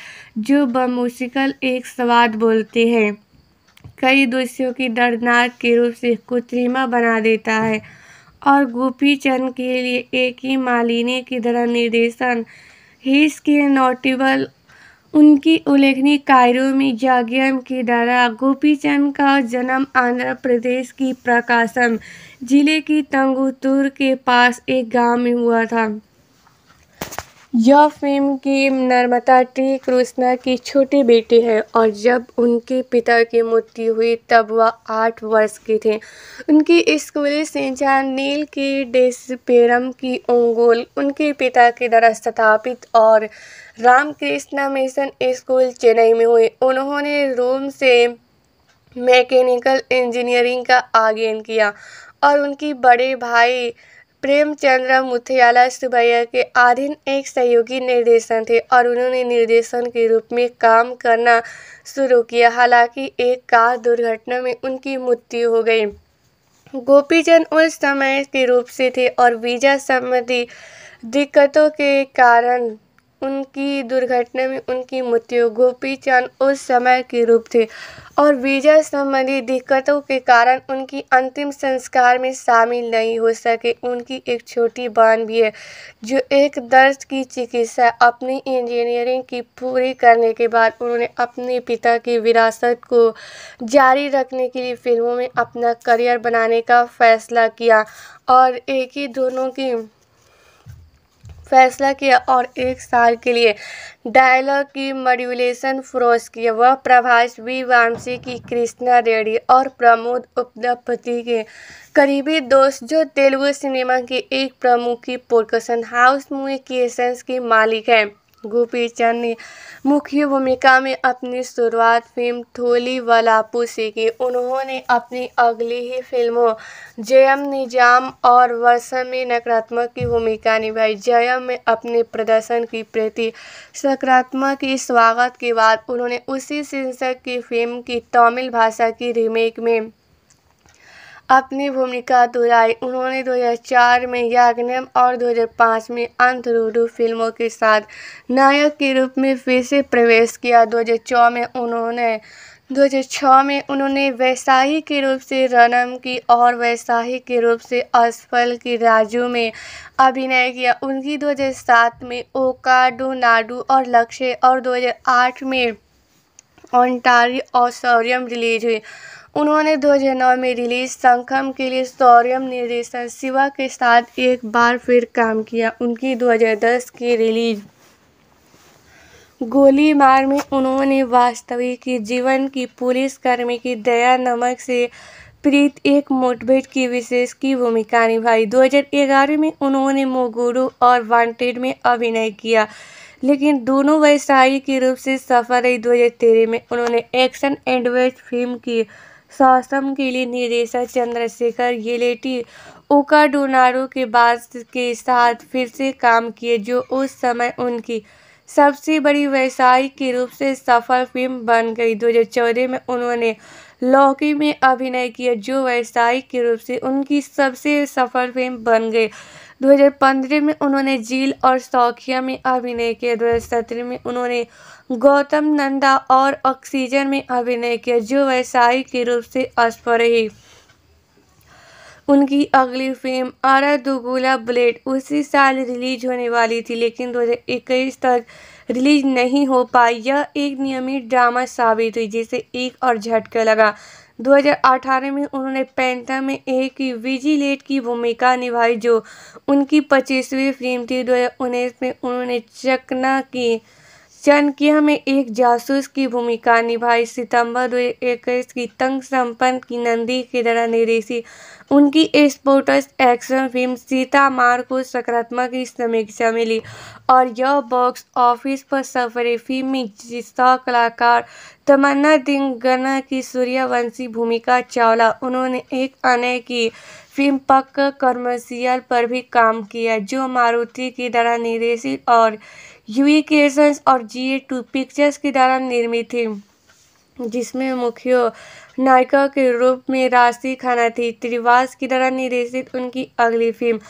जो बमुशिकल एक स्वाद बोलते हैं कई दूसरों की दर्दनाक के रूप से कृत्रिमा बना देता है और गोपी चंद के लिए एक ही मालिनी की तरह निर्देशन हिस के नोटिबल उनकी उल्लेखनीय कार्यों में जागियम की तरह गोपी चंद का जन्म आंध्र प्रदेश की प्रकाशन जिले की तंगुतुर के पास एक गांव में हुआ था यह फिल्म की निर्माता टी कृष्णा की छोटे बेटे हैं और जब उनके पिता की मृत्यु हुई तब वह आठ वर्ष के थे उनकी स्कूली शिक्षा नील के डेस्पेरम की ओंगोल उनके पिता के द्वारा स्थापित और रामकृष्ण मिशन स्कूल चेन्नई में हुई उन्होंने रोम से मैकेनिकल इंजीनियरिंग का आगेन किया और उनकी बड़े भाई प्रेमचंद्र मुथियाला सुबैया के अधीन एक सहयोगी निर्देशन थे और उन्होंने निर्देशन के रूप में काम करना शुरू किया हालांकि एक कार दुर्घटना में उनकी मृत्यु हो गई गोपीचंद उस समय के रूप से थे और वीजा संबंधी दिक्कतों के कारण उनकी दुर्घटना में उनकी मृत्यु गोपी चंद उस समय के रूप थे और वीजा संबंधी दिक्कतों के कारण उनकी अंतिम संस्कार में शामिल नहीं हो सके उनकी एक छोटी बहन भी है जो एक दर्द की चिकित्सा अपनी इंजीनियरिंग की पूरी करने के बाद उन्होंने अपने पिता की विरासत को जारी रखने के लिए फिल्मों में अपना करियर बनाने का फैसला किया और एक ही दोनों की फैसला किया और एक साल के लिए डायलॉग की मॉड्यूलेशन फरोज किया वह प्रभाष वी वामसी की कृष्णा रेड्डी और प्रमोद उपलपति के करीबी दोस्त जो तेलुगु सिनेमा के एक प्रमुखी प्रोडक्शन हाउस मुकेशंस की मालिक हैं गोपी चंद ने मुख्य भूमिका में अपनी शुरुआत फिल्म ठोली वलापू से की उन्होंने अपनी अगली ही फिल्मों जयम निजाम और वर्षा में नकारात्मक की भूमिका निभाई जयम में अपने प्रदर्शन की प्रति सकारात्मक की स्वागत के बाद उन्होंने उसी शीर्षक की फिल्म की तमिल भाषा की रीमेक में अपनी भूमिका दोहराई उन्होंने 2004 में याग्नम और 2005 में अंतरूडू फिल्मों के साथ नायक के रूप में फिर से प्रवेश किया 2006 में उन्होंने 2006 में उन्होंने वैसाही के रूप से रनम की और वैसाही के रूप से असफल की राजू में अभिनय किया उनकी 2007 में ओकाडू नाडू और लक्ष्य और 2008 में ओंटारी और सौरियम रिलीज हुई उन्होंने 2009 में रिलीज संखम के लिए सौर्यम निर्देशन शिवा के साथ एक बार फिर काम किया उनकी 2010 की रिलीज गोली मार में उन्होंने वास्तविक जीवन की पुलिसकर्मी की दया नमक से प्रीत एक मोटभेट की विशेष की भूमिका निभाई 2011 में उन्होंने मोगुरु और वांटेड में अभिनय किया लेकिन दोनों व्यवसायी के रूप से सफल रही दो में उन्होंने एक्शन एंड फिल्म की शासन के लिए निदेशक चंद्रशेखर येलेटी ओकाडोनारो के बाद के साथ फिर से काम किए जो उस समय उनकी सबसे बड़ी व्यवसायिक के रूप से सफल फिल्म बन गई 2014 में उन्होंने लौकी में अभिनय किया जो व्यवसायिक के रूप से उनकी सबसे सफल फिल्म बन गई 2015 में उन्होंने झील और सौखिया में अभिनय किया 2017 में उन्होंने गौतम नंदा और ऑक्सीजन में अभिनय किया जो के रूप से असफल रही उनकी अगली फिल्म आरा दुगुला ब्लेड उसी साल रिलीज होने वाली थी लेकिन 2021 तक रिलीज नहीं हो पाई यह एक नियमित ड्रामा साबित हुई जिसे एक और झटका लगा 2018 में उन्होंने पैंता में एक विजिलेट की भूमिका निभाई जो उनकी पच्चीसवीं फिल्म थी 2019 में उन्होंने चकना की चन की हमें एक जासूस की भूमिका निभाई सितंबर इक्कीस की तंग संपन्न की नंदी की तरह निर्देशी उनकी स्पोर्टस एक्शन फिल्म सीता मार को सकारात्मक समीक्षा मिली और यह बॉक्स ऑफिस पर सफरी फिल्म में जिसका कलाकार तमन्ना दिंगना की सूर्यवंशी भूमिका चावला उन्होंने एक अन्य की फिल्म पक कमर्शियल पर भी काम किया जो मारुति की तरह निर्देशित और यूई क्रिएशंस और जी टू पिक्चर्स के द्वारा निर्मित थी जिसमें मुख्य नायिका के रूप में राशि खाना थी त्रिवास की द्वारा निर्देशित उनकी अगली फिल्म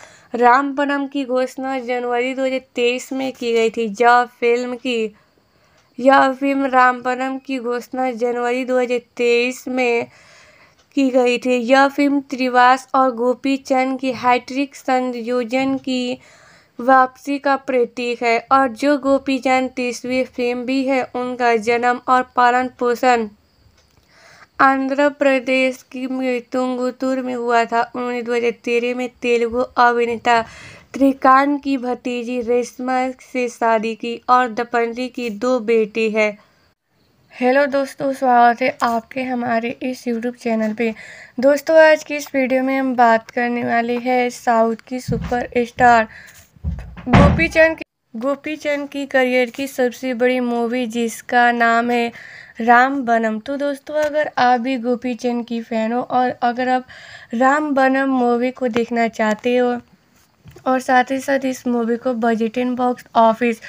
राम बनम की घोषणा जनवरी 2023 में की गई थी जब फिल्म की यह फिल्म रामपनम की घोषणा जनवरी 2023 में की गई थी यह फिल्म त्रिवास और गोपी चंद की हैट्रिक संयोजन की वापसी का प्रतीक है और जो गोपी जैन तीसवीं फिल्म भी है उनका जन्म और पालन पोषण आंध्र प्रदेश की मृतुंगुतुर में हुआ था उन्होंने तेरह में तेलुगु अभिनेता त्रिकांत की भतीजी रेशमा से शादी की और दपंजी की दो बेटी है हेलो दोस्तों स्वागत है आपके हमारे इस यूट्यूब चैनल पे दोस्तों आज की इस वीडियो में हम बात करने वाले हैं साउथ की सुपर स्टार गोपी चंद गोपी चंद की करियर की सबसे बड़ी मूवी जिसका नाम है राम बनम तो दोस्तों अगर आप भी गोपी चंद की फ़ैन हो और अगर आप राम बनम मूवी को देखना चाहते हो और साथ ही साथ इस मूवी को बजट इन बॉक्स ऑफिस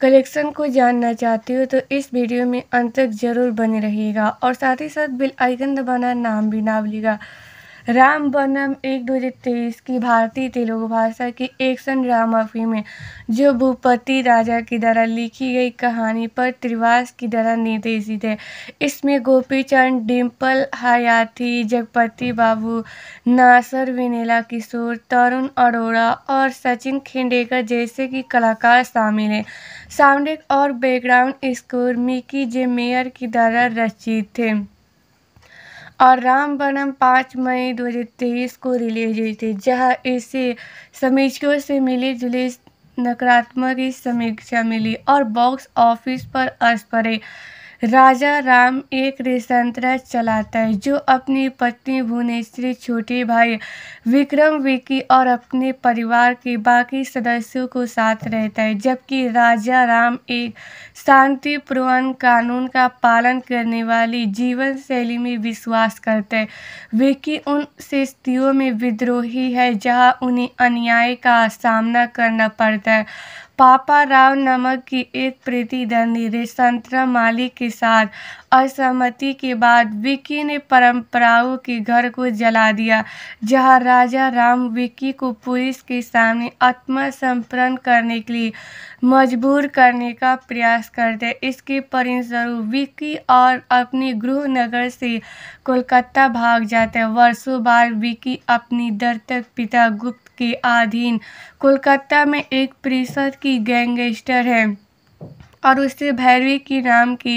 कलेक्शन को जानना चाहते हो तो इस वीडियो में अंत तक ज़रूर बने रहिएगा और साथ ही साथ बिल आइकन दबाना नाम भी ना भूलिएगा राम बनम एक दो हज़ार तेईस की भारतीय तेलुगु भाषा की एक्शन ड्रामा फिल्म है जो भूपति राजा की द्वारा लिखी गई कहानी पर त्रिवास की द्वारा निर्देशित है इसमें गोपी चंद डिम्पल हयाती जगपति बाबू नासर विनेला किशोर तरुण अरोड़ा और सचिन खिंडेकर जैसे कि कलाकार शामिल हैं साउंड और बैकग्राउंड स्कोर मिकी जे मेयर की द्वारा रचित थे और राम वनम पाँच मई दो हज़ार तेईस को रिलीज़ हुई थी जहां इसे समीक्षकों से मिली जुली नकारात्मक समीक्षा मिली और बॉक्स ऑफिस पर असर पड़े राजा राम एक रेसंतरा चलाता है जो अपनी पत्नी भुवनेश्वरी छोटे भाई विक्रम विकी और अपने परिवार के बाकी सदस्यों को साथ रहता है जबकि राजा राम एक शांतिपूर्ण कानून का पालन करने वाली जीवन शैली में विश्वास करते हैं विकी उन स्थितियों में विद्रोही है जहां उन्हें अन्याय का सामना करना पड़ता है पापा राव नमक की एक प्रतिद्वंदी रेसंतरा माली के साथ असहमति के बाद विक्की ने परंपराओं के घर को जला दिया जहां राजा राम विक्की को पुलिस के सामने आत्मसमर्पण करने के लिए मजबूर करने का प्रयास करते इसके परिणामस्वरूप विक्की और अपने गृहनगर से कोलकाता भाग जाते वर्षों बाद विक्की अपनी दर्तक पिता गुप्त के अधीन कोलकाता में एक परिषद की गैंगस्टर है और उससे भैरवी की नाम की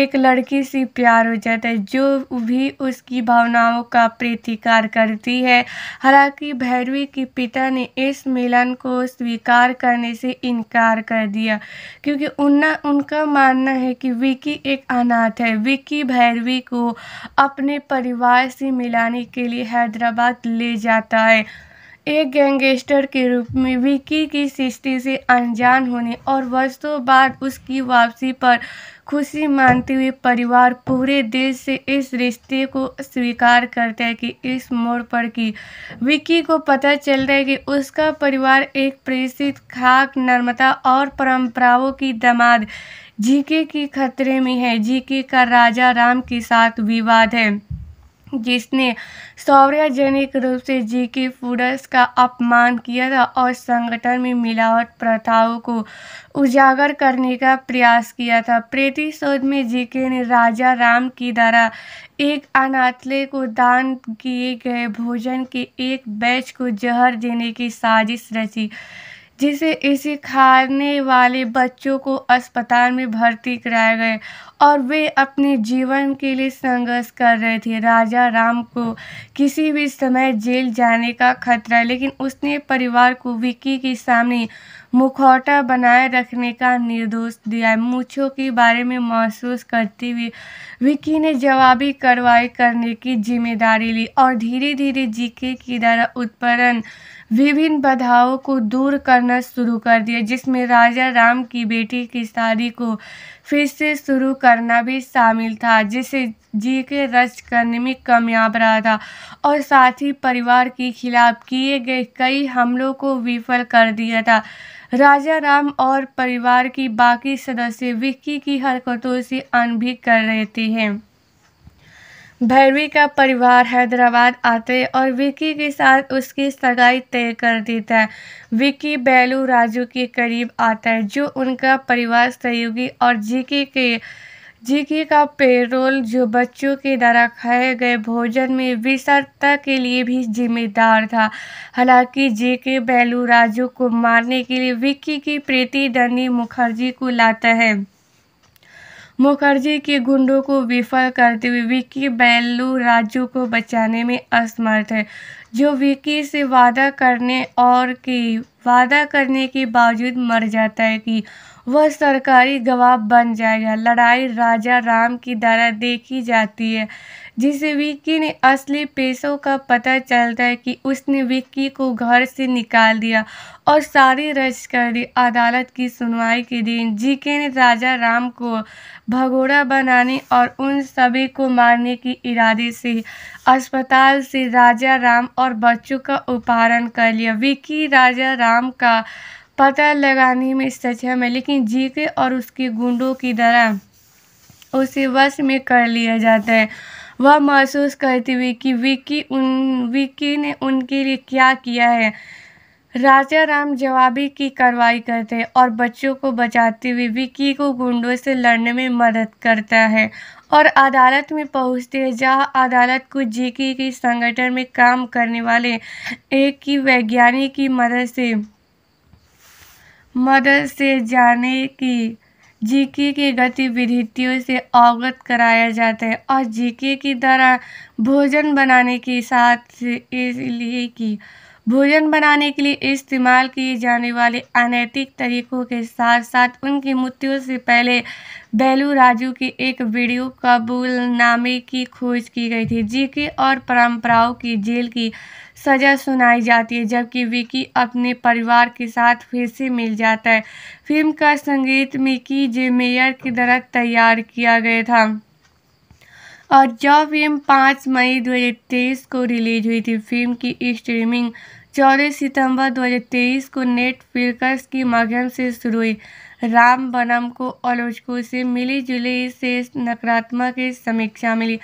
एक लड़की से प्यार हो जाता है जो भी उसकी भावनाओं का प्रतिकार करती है हालांकि भैरवी के पिता ने इस मिलन को स्वीकार करने से इनकार कर दिया क्योंकि उनना उनका मानना है कि विकी एक अनाथ है विकी भैरवी को अपने परिवार से मिलाने के लिए हैदराबाद ले जाता है एक गैंगस्टर के रूप में विकी की सृष्टि से अनजान होने और वर्षों बाद उसकी वापसी पर खुशी मानते हुए परिवार पूरे दिल से इस रिश्ते को स्वीकार करता है कि इस मोड़ पर की विकी को पता चलता है कि उसका परिवार एक प्रेषित खाक नर्मता और परंपराओं की दमाद जीके की खतरे में है जीके का राजा राम के साथ विवाद है जिसने सौर्यजनिक रूप से जी के फूडस का अपमान किया था और संगठन में मिलावट प्रथाओं को उजागर करने का प्रयास किया था प्रतिशोध में जीके ने राजा राम की द्वारा एक अनाथले को दान किए गए भोजन के एक बैच को जहर देने की साजिश रची जिसे इसे खाने वाले बच्चों को अस्पताल में भर्ती कराया गया और वे अपने जीवन के लिए संघर्ष कर रहे थे राजा राम को किसी भी समय जेल जाने का खतरा लेकिन उसने परिवार को विक्की के सामने मुखौटा बनाए रखने का निर्दोष दिया मूछों के बारे में महसूस करती हुई विकी ने जवाबी कार्रवाई करने की जिम्मेदारी ली और धीरे धीरे जीके की द्वारा उत्पन्न विभिन्न बाधाओं को दूर करना शुरू कर दिया जिसमें राजा राम की बेटी की शादी को फिर से शुरू करना भी शामिल था जिसे जी के रच करने में कामयाब रहा था और साथ ही परिवार के खिलाफ किए गए कई हमलों को विफल कर दिया था राजा राम और परिवार की बाकी सदस्य विक्की की हरकतों से अन भी कर रहते हैं भैरवी का परिवार हैदराबाद आते और विक्की के साथ उसकी सगाई तय कर देता है विक्की बैलू राजू के करीब आता है जो उनका परिवार सहयोगी और जीके के जीके का पेरोल जो बच्चों के द्वारा खाए गए भोजन में विसरता के लिए भी जिम्मेदार था हालांकि जीके बैलू राजू को मारने के लिए विक्की की प्रीति डनी मुखर्जी को लाता है मुखर्जी के गुंडों को विफल करते हुए विक्की बैलू राजू को बचाने में असमर्थ है जो विक्की से वादा करने और की वादा करने के बावजूद मर जाता है कि वह सरकारी गवाह बन जाएगा लड़ाई राजा राम की द्वारा देखी जाती है जिसे विक्की ने असली पेशों का पता चलता है कि उसने विक्की को घर से निकाल दिया और सारी रच कर दी अदालत की सुनवाई के दिन जीके ने राजा राम को भगोड़ा बनाने और उन सभी को मारने के इरादे से अस्पताल से राजा राम और बच्चों का उपहारण कर लिया विक्की राजा राम का पता लगाने में सक्षम है लेकिन जीके और उसके गुंडों की तरह उसे वश में कर लिया जाता है वह महसूस करती हुई कि विकी उन विकी ने उनके लिए क्या किया है राजा राम जवाबी की कार्रवाई करते हैं और बच्चों को बचाते हुए विकी को गुंडों से लड़ने में मदद करता है और अदालत में पहुंचते हैं जहां अदालत को जीके के संगठन में काम करने वाले एक की वैज्ञानिक की मदद से मदद से जाने की जीके की गतिविधियों से अवगत कराया जाता है और जीके की द्वारा भोजन बनाने के साथ इसलिए कि भोजन बनाने के लिए इस्तेमाल किए जाने वाले अनैतिक तरीकों के साथ साथ उनकी मृत्यु से पहले बैलू राजू की एक वीडियो कबूलनामे की खोज की गई थी जीके और परंपराओं की जेल की सज़ा सुनाई जाती है जबकि विकी अपने परिवार के साथ फिर से मिल जाता है फिल्म का संगीत मिकी जे मेयर की तरह तैयार किया गया था और जो फिल्म पाँच मई 2023 को रिलीज हुई थी फिल्म की स्ट्रीमिंग चौदह सितंबर 2023 को नेटफ्लिक्स के माध्यम से शुरू हुई राम बनम को आलोचकों से मिली जुली से नकारात्मक समीक्षा मिली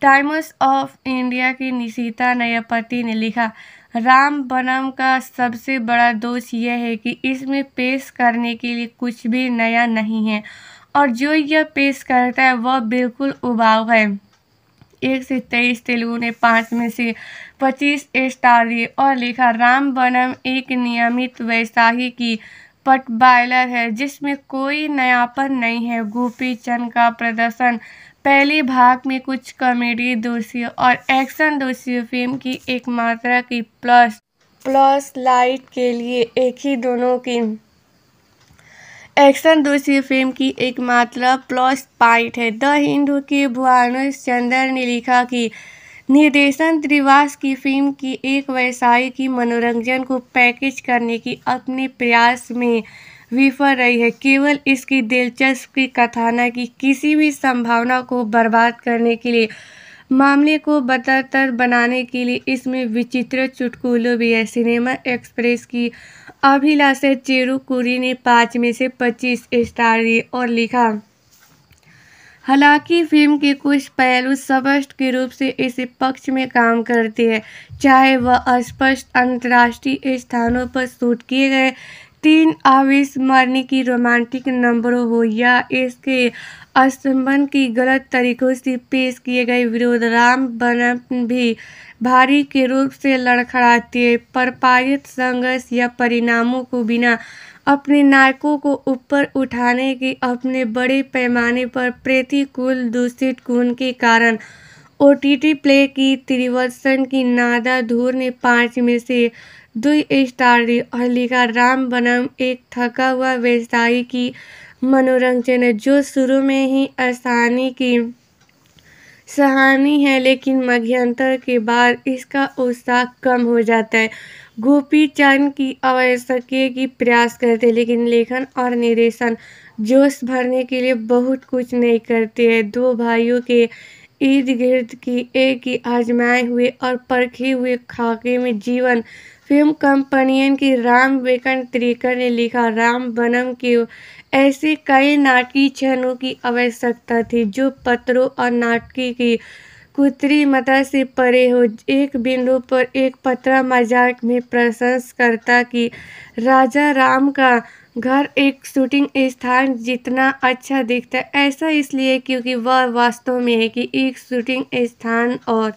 टाइम्स ऑफ इंडिया की निशिता नयापति ने लिखा राम बनम का सबसे बड़ा दोष यह है कि इसमें पेश करने के लिए कुछ भी नया नहीं है और जो यह पेश करता है वह बिल्कुल उबाऊ है एक से तेईस तेलुगु ने पाँच में से पच्चीस स्टार दिए और लिखा राम बनम एक नियमित वैसाही की पट बायलर है जिसमें कोई नयापन नहीं है गोपी चंद का प्रदर्शन पहले भाग में कुछ कॉमेडी दृश्य और एक्शन दोषी फिल्म की एक मात्रा की प्लस प्लस लाइट के लिए एक ही दोनों की एक्शन दूसरी फिल्म की एक मात्रा प्लस पॉइंट है द हिंदू के भुवानुष चंद्र ने लिखा कि निर्देशन त्रिवास की फिल्म की एक व्यवसाय की मनोरंजन को पैकेज करने की अपने प्रयास में विफल रही है केवल इसकी की कथाना की किसी भी संभावना को बर्बाद करने के लिए मामले को बदतर बनाने के लिए इसमें विचित्र चुटकुलों भी है सिनेमा एक्सप्रेस की अभिलाषा चेरुकुरी ने पाँच में से पच्चीस स्टार दिए और लिखा हालांकि फिल्म के कुछ पहलू स्पष्ट के रूप से इस पक्ष में काम करते हैं चाहे वह अस्पष्ट अंतर्राष्ट्रीय स्थानों पर शूट किए गए तीन अविस्मरणीय की रोमांटिक नंबरों हो या इसके स्तंभन की गलत तरीकों से पेश किए गए विरोध राम बनम भी भारी के रूप से लड़खड़ाते परपायित संघर्ष या परिणामों को बिना अपने नायकों को ऊपर उठाने के अपने बड़े पैमाने पर प्रतिकूल दूषित गुण के कारण ओ टी टी प्ले की त्रिवसन की नादा धूर ने पाँच में से दुई स्टार दी और लिखा राम बनम एक थका हुआ व्यवसायी की मनोरंजन है जो शुरू में ही आसानी की सहानी है लेकिन मध्यंतर के बाद इसका उत्साह कम हो जाता है गोपी चंद की आवश्यक की प्रयास करते लेकिन लेखन और निर्देशन जोश भरने के लिए बहुत कुछ नहीं करते हैं दो भाइयों के इर्द गिर्द की एक ही आजमाए हुए और परखे हुए खाके में जीवन फिल्म कंपनियन की राम वेंकट त्रिकर ने लिखा राम बनम के ऐसे कई नाटकीय क्षणों की आवश्यकता थी जो पत्रों और नाटकी की मता से परे हो एक बिंदु पर एक पत्रा मजाक में प्रशंस करता कि राजा राम का घर एक शूटिंग स्थान जितना अच्छा दिखता है ऐसा इसलिए क्योंकि वह वास्तव में है कि एक शूटिंग स्थान और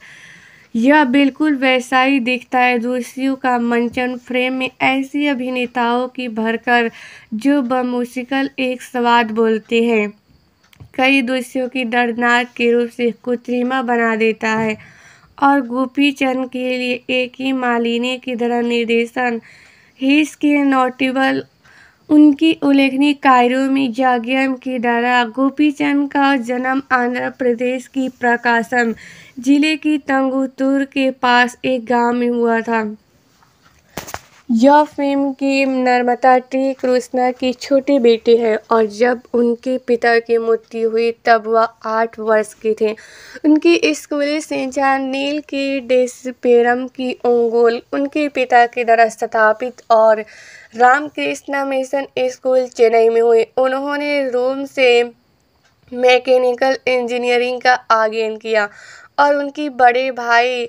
यह बिल्कुल वैसा ही दिखता है दूसरी का मंचन फ्रेम में ऐसी अभिनेताओं की भरकर जो बमूसिकल एक स्वाद बोलते हैं कई दृश्यों की दर्दनाक के रूप से कृत्रिमा बना देता है और गोपी चंद के लिए एक ही मालिनी की तरह निर्देशन हिस के नोटिबल उनकी उल्लेखनीय कार्यों में जागियम की तरह गोपी चंद का जन्म आंध्र प्रदेश की प्रकाशम जिले की तंगुतुर के पास एक गांव में हुआ था यह फिल्म की नर्मदा टी कृष्णा की छोटी बेटी है और जब उनके पिता की मृत्यु हुई तब वह आठ वर्ष के थे उनकी स्कूली शिक्षा नील की डेस्पेरम की ओंगोल उनके पिता के द्वारा स्थापित और रामकृष्णा मिशन स्कूल चेन्नई में हुई उन्होंने रोम से मैकेनिकल इंजीनियरिंग का आगेन किया और उनकी बड़े भाई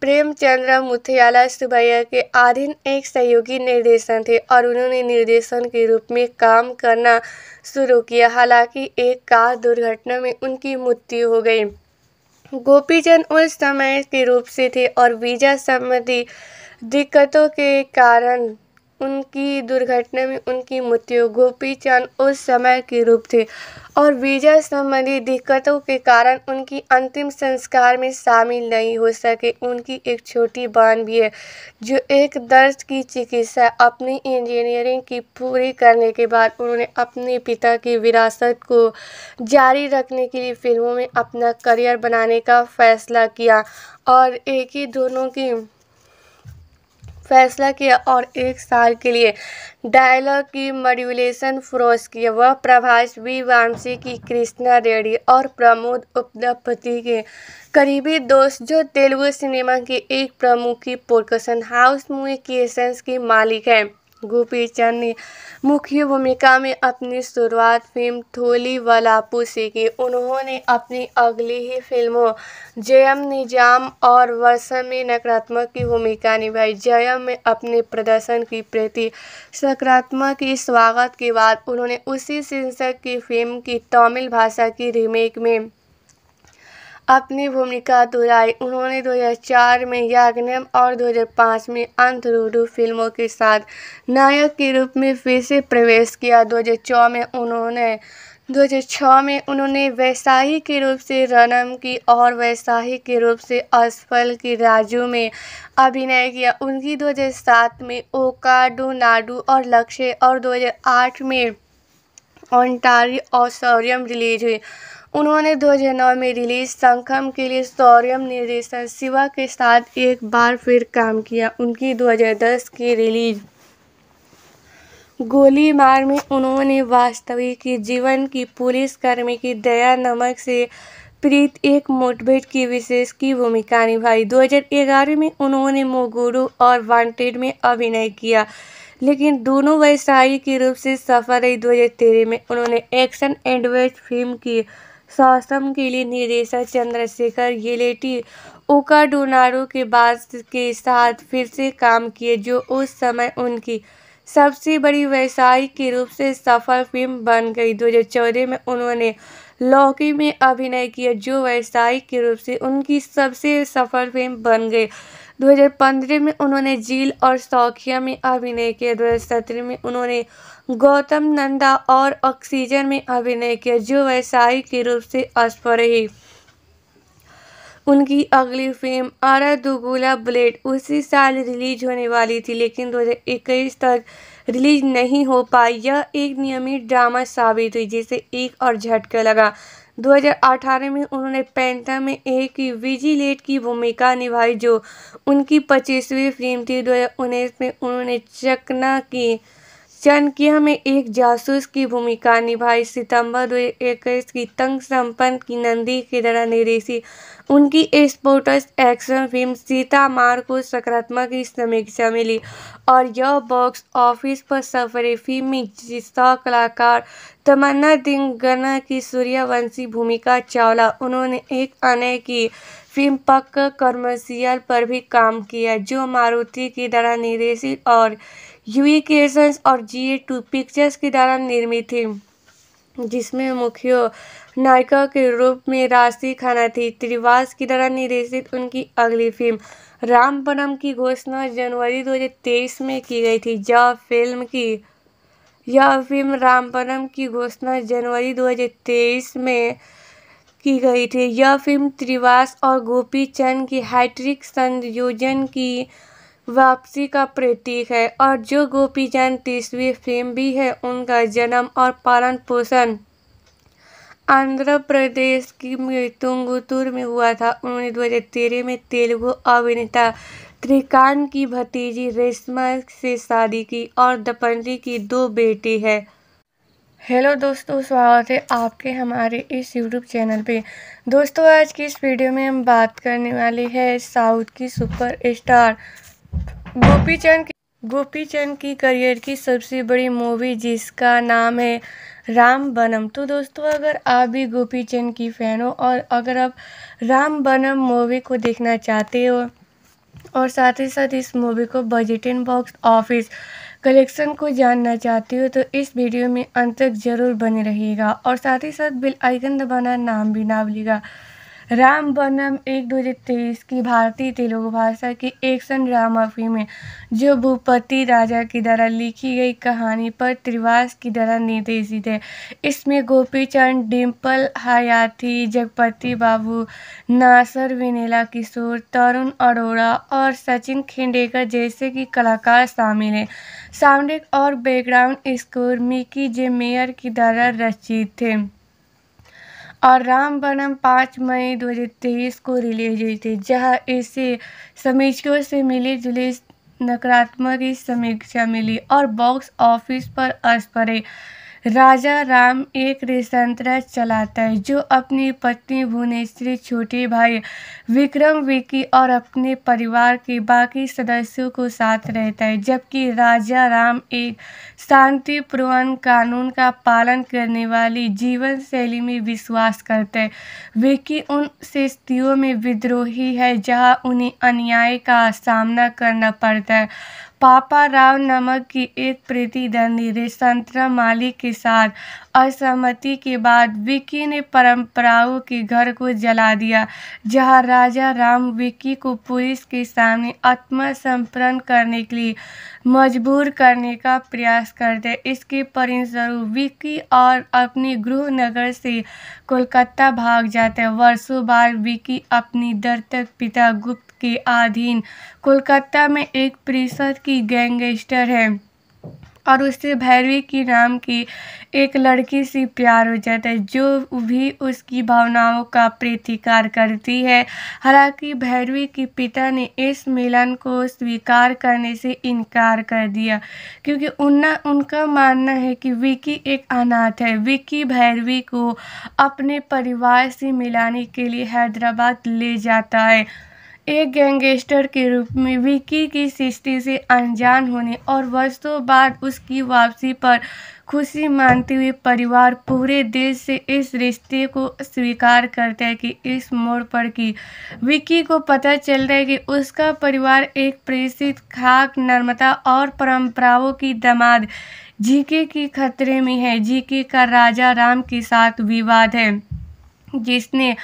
प्रेमचंद्र मुथियाला सुबैया के आधीन एक सहयोगी निर्देशन थे और उन्होंने निर्देशन के रूप में काम करना शुरू किया हालांकि एक कार दुर्घटना में उनकी मृत्यु हो गई गोपीचंद उस समय के रूप से थे और वीजा संबंधी दिक्कतों के कारण उनकी दुर्घटना में उनकी मृत्यु गोपी चंद उस समय के रूप थे और वीजा संबंधी दिक्कतों के कारण उनकी अंतिम संस्कार में शामिल नहीं हो सके उनकी एक छोटी बहन भी है जो एक दर्द की चिकित्सा अपनी इंजीनियरिंग की पूरी करने के बाद उन्होंने अपने पिता की विरासत को जारी रखने के लिए फिल्मों में अपना करियर बनाने का फैसला किया और एक ही दोनों की फैसला किया और एक साल के लिए डायलॉग की मॉड्यूलेशन फ्रोज किया वह प्रभाष वी वामसी की कृष्णा रेड्डी और प्रमोद उपदपति के करीबी दोस्त जो तेलुगु सिनेमा की एक प्रमुख की प्रोडक्शन हाउस मूवी की मालिक हैं गोपी चंद ने मुख्य भूमिका में अपनी शुरुआत फिल्म थोली वलापू से की उन्होंने अपनी अगली ही फिल्मों जयम निजाम और वर्षा में नकारात्मक की भूमिका निभाई जयम में अपने प्रदर्शन की प्रति सकारात्मक की स्वागत के बाद उन्होंने उसी शीर्षक की फिल्म की तमिल भाषा की रीमेक में अपनी भूमिका दोहराई उन्होंने 2004 में याग्नम और 2005 में अंतरूडू फिल्मों के साथ नायक के रूप में फिर से प्रवेश किया 2006 में उन्होंने 2006 में उन्होंने वैसाही के रूप से रनम की और वैसाही के रूप से असफल की राजू में अभिनय किया उनकी 2007 में ओकाडू नाडू और लक्ष्य और 2008 में ओंटारी ऑसोरियम रिलीज हुई उन्होंने 2009 में रिलीज संखम के लिए सौरम निर्देशन शिवा के साथ एक बार फिर काम किया उनकी 2010 की रिलीज गोली मार में उन्होंने वास्तविक जीवन की पुलिसकर्मी की दया नमक से प्रीत एक मोटभेट की विशेष की भूमिका निभाई 2011 में उन्होंने मोगुरु और वांटेड में अभिनय किया लेकिन दोनों व्यवसायिक रूप से सफल रही दो में उन्होंने एक्शन एंड फिल्म की शासन के लिए निर्देशक चंद्रशेखर येलेटी डोनारो के बाद के साथ फिर से काम किए जो उस समय उनकी सबसे बड़ी व्यवसायिक के रूप से सफल फिल्म बन गई 2014 में उन्होंने लौकी में अभिनय किया जो व्यवसायिक के रूप से उनकी सबसे सफल फिल्म बन गई 2015 में उन्होंने झील और सौखिया में अभिनय किया 2017 में उन्होंने गौतम नंदा और ऑक्सीजन में अभिनय किया जो व्यवसायिक के रूप से अस्पर रही उनकी अगली फिल्म आरा दुगुला ब्लेड उसी साल रिलीज होने वाली थी लेकिन 2021 तक रिलीज नहीं हो पाई यह एक नियमित ड्रामा साबित हुई जिसे एक और झटका लगा 2018 में उन्होंने पैंथा में एक विजिलेट की भूमिका निभाई जो उनकी पच्चीसवीं फिल्म थी दो में उन्होंने चकना की चाणक्य में एक जासूस की भूमिका निभाई सितंबर दो इक्कीस की तंग संपन्न की नंदी की तरह निर्देशी उनकी स्पोर्टस एक्शन फिल्म सीता मार को सकारात्मक समीक्षा मिली और यह बॉक्स ऑफिस पर सफरी फिल्म में जिसका कलाकार तमन्ना दिंगना की सूर्यवंशी भूमिका चावला उन्होंने एक अन्य की फिल्म पक्का कमर्शियल पर भी काम किया जो मारुति की तरह निर्देशित और यूई क्रिएशंस और जी ए टू पिक्चर्स के द्वारा निर्मित थी जिसमें मुख्य नायिका के रूप में राशि खाना थी त्रिवास की द्वारा निर्देशित उनकी अगली फिल्म रामपनम की घोषणा जनवरी 2023 में की गई थी जब फिल्म की यह फिल्म रामपनम की घोषणा जनवरी 2023 में की गई थी यह फिल्म त्रिवास और गोपी चंद की हैट्रिक संयोजन की वापसी का प्रतीक है और जो गोपी गोपीजन तीसवीं फिल्म भी है उनका जन्म और पालन पोषण आंध्र प्रदेश की मृतुंगुतुर में हुआ था उन्होंने दो हज़ार तेरह में तेलुगु अभिनेता त्रिकांत की भतीजी रेशमा से शादी की और दपंजी की दो बेटी है हेलो दोस्तों स्वागत है आपके हमारे इस यूट्यूब चैनल पे दोस्तों आज की इस वीडियो में हम बात करने वाले हैं साउथ की सुपर स्टार गोपी चंद गोपी चंद की करियर की सबसे बड़ी मूवी जिसका नाम है राम बनम तो दोस्तों अगर आप भी गोपी चंद की फ़ैन हो और अगर आप राम बनम मूवी को देखना चाहते हो और साथ ही साथ इस मूवी को बजट इन बॉक्स ऑफिस कलेक्शन को जानना चाहते हो तो इस वीडियो में अंत तक ज़रूर बने रहिएगा और साथ ही साथ बिल आइकन दबाना नाम भी ना भूलिएगा राम बनम एक दो हज़ार तेईस की भारतीय तेलुगु भाषा की एक्शन ड्रामा फिल्म है जो भूपति राजा की द्वारा लिखी गई कहानी पर त्रिवास की द्वारा निर्देशित है इसमें गोपी चंद डिम्पल हयाती जगपति बाबू नासर विनेला किशोर तरुण अरोड़ा और सचिन खेंडेकर जैसे कि कलाकार शामिल हैं साउंड और बैकग्राउंड स्कोर मिकी जे मेयर की द्वारा रचित थे और रामवरम पाँच मई दो हज़ार तेईस को रिलीज हुई थी जहां इसे समीक्षकों से मिली जुली नकारात्मक समीक्षा मिली और बॉक्स ऑफिस पर असपरे राजा राम एक रेस्तरां चलाता है जो अपनी पत्नी भुवनेश्वरी छोटे भाई विक्रम विकी और अपने परिवार के बाकी सदस्यों को साथ रहता है जबकि राजा राम एक शांतिपूर्ण कानून का पालन करने वाली जीवन शैली में विश्वास करते हैं विकी उन स्थितियों में विद्रोही है जहां उन्हें अन्याय का सामना करना पड़ता है पापा राव नमक की एक प्रतिद्वंदी संतरा माली के साथ असहमति के बाद विक्की ने परंपराओं के घर को जला दिया जहां राजा राम विक्की को पुलिस के सामने आत्मसमर्पण करने के लिए मजबूर करने का प्रयास करते इसके परिणामस्वरूप विक्की और अपने गृहनगर से कोलकाता भाग जाते वर्षों बाद विक्की अपनी दर्तक पिता गुप्त के अधीन कोलकाता में एक परिषद की गैंगस्टर है और उससे भैरवी की नाम की एक लड़की से प्यार हो जाता है जो भी उसकी भावनाओं का प्रतिकार करती है हालांकि भैरवी के पिता ने इस मिलन को स्वीकार करने से इनकार कर दिया क्योंकि उनना उनका मानना है कि विकी एक अनाथ है विकी भैरवी को अपने परिवार से मिलाने के लिए हैदराबाद ले जाता है एक गैंगस्टर के रूप में विकी की सृष्टि से अनजान होने और वर्षों बाद उसकी वापसी पर खुशी मानते हुए परिवार पूरे देश से इस रिश्ते को स्वीकार करता है कि इस मोड़ पर की विकी को पता चलता है कि उसका परिवार एक प्रेषित खाक नर्मता और परंपराओं की दमाद जीके की खतरे में है जीके का राजा राम के साथ विवाद है जिसने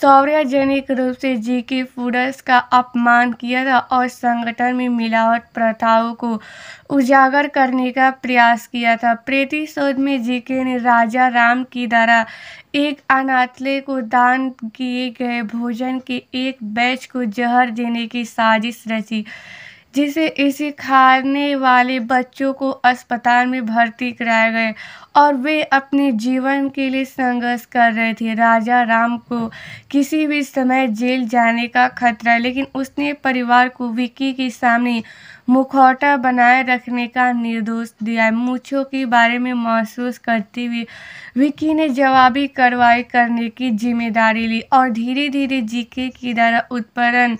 सौर्यजनिक रूप से जीके फूडर्स का अपमान किया था और संगठन में मिलावट प्रथाओं को उजागर करने का प्रयास किया था प्रतिशोध में जीके ने राजा राम की द्वारा एक अनाथले को दान किए गए भोजन के एक बैच को जहर देने की साजिश रची जिसे इसे खाने वाले बच्चों को अस्पताल में भर्ती कराया गया और वे अपने जीवन के लिए संघर्ष कर रहे थे राजा राम को किसी भी समय जेल जाने का खतरा लेकिन उसने परिवार को विक्की के सामने मुखौटा बनाए रखने का निर्दोष दिया मूछों के बारे में महसूस करते हुए विक्की ने जवाबी कार्रवाई करने की जिम्मेदारी ली और धीरे धीरे जीके की द्वारा उत्पन्न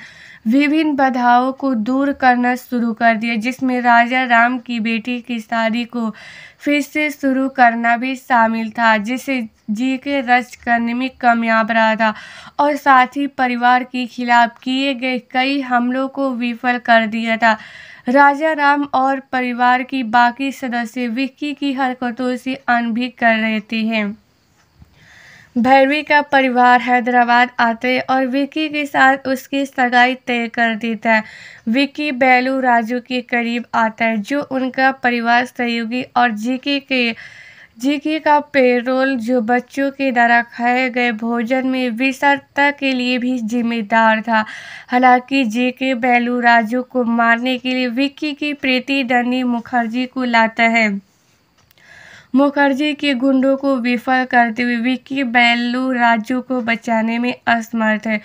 विभिन्न बाधाओं को दूर करना शुरू कर दिया जिसमें राजा राम की बेटी की शादी को फिर से शुरू करना भी शामिल था जिसे जी के रच करने में कामयाब रहा था और साथ ही परिवार के खिलाफ किए गए कई हमलों को विफल कर दिया था राजा राम और परिवार की बाकी सदस्य विक्की की हरकतों से अनभिक कर रहे थे भैरवी का परिवार हैदराबाद आते और विक्की के साथ उसकी सगाई तय कर देता है विक्की बैलू राजू के करीब आता है जो उनका परिवार सहयोगी और जीके के जीके का पेरोल जो बच्चों के द्वारा खाए गए भोजन में विसरता के लिए भी जिम्मेदार था हालांकि जीके बैलू राजू को मारने के लिए विक्की की प्रीति दनी मुखर्जी को लाता है मुखर्जी के गुंडों को विफल करते हुए विक्की बैलू राजू को बचाने में असमर्थ है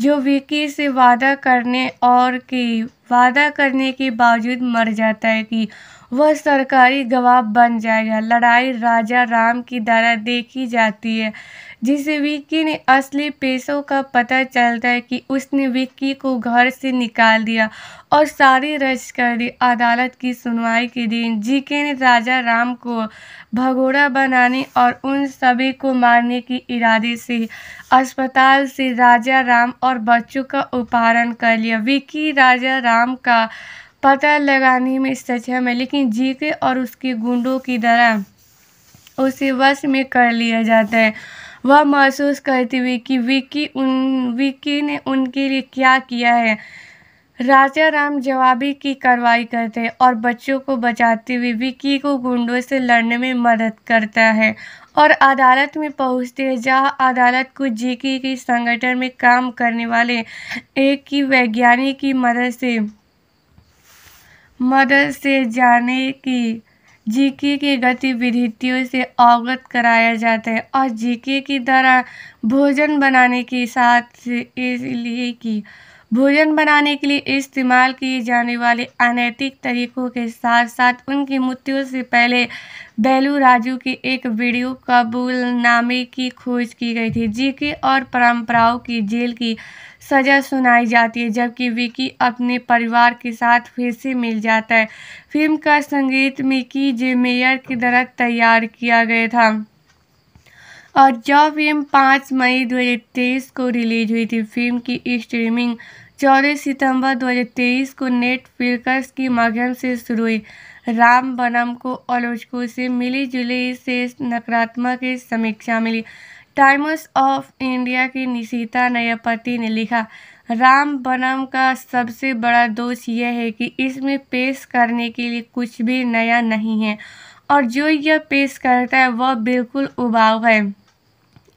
जो विक्की से वादा करने और के वादा करने के बावजूद मर जाता है कि वह सरकारी गवाह बन जाएगा लड़ाई राजा राम की द्वारा देखी जाती है जिसे विक्की ने असली पैसों का पता चलता है कि उसने विक्की को घर से निकाल दिया और सारी रश कर दी अदालत की सुनवाई के दिन जीके ने राजा राम को भगोड़ा बनाने और उन सभी को मारने के इरादे से अस्पताल से राजा राम और बच्चों का उपहारण कर लिया विक्की राजा राम का पता लगाने में सक्षम है लेकिन जीके और उसके गुंडों की तरह उसे वश में कर लिया जाता है वह महसूस करती हुई कि विकी उन विकी ने उनके लिए क्या किया है राजा राम जवाबी की कार्रवाई करते हैं और बच्चों को बचाते हुए विकी को गुंडों से लड़ने में मदद करता है और अदालत में पहुंचते हैं जहां अदालत को जेके के संगठन में काम करने वाले एक की वैज्ञानिक की मदद से मदद से जाने की जीके की गतिविधियों से अवगत कराया जाता है और जीके की द्वारा भोजन बनाने के साथ इसलिए कि भोजन बनाने के लिए इस्तेमाल किए जाने वाले अनैतिक तरीकों के साथ साथ उनकी मृत्यु से पहले बेलू राजू की एक वीडियो कबूलनामे की खोज की गई थी जीके और परंपराओं की जेल की सज़ा सुनाई जाती है जबकि विकी अपने परिवार के साथ फिर से मिल जाता है फिल्म का संगीत मिकी जे मेयर की तरह तैयार किया गया था और जो फिल्म पाँच मई 2023 को रिलीज हुई थी फिल्म की स्ट्रीमिंग चौदह सितंबर 2023 को नेटफ्लिक्स के माध्यम से शुरू हुई राम बनम को आलोचकों से मिली जुली से नकारात्मक समीक्षा मिली टाइम्स ऑफ इंडिया की निशिता नयापति ने लिखा राम बनम का सबसे बड़ा दोष यह है कि इसमें पेश करने के लिए कुछ भी नया नहीं है और जो यह पेश करता है वह बिल्कुल उबाऊ है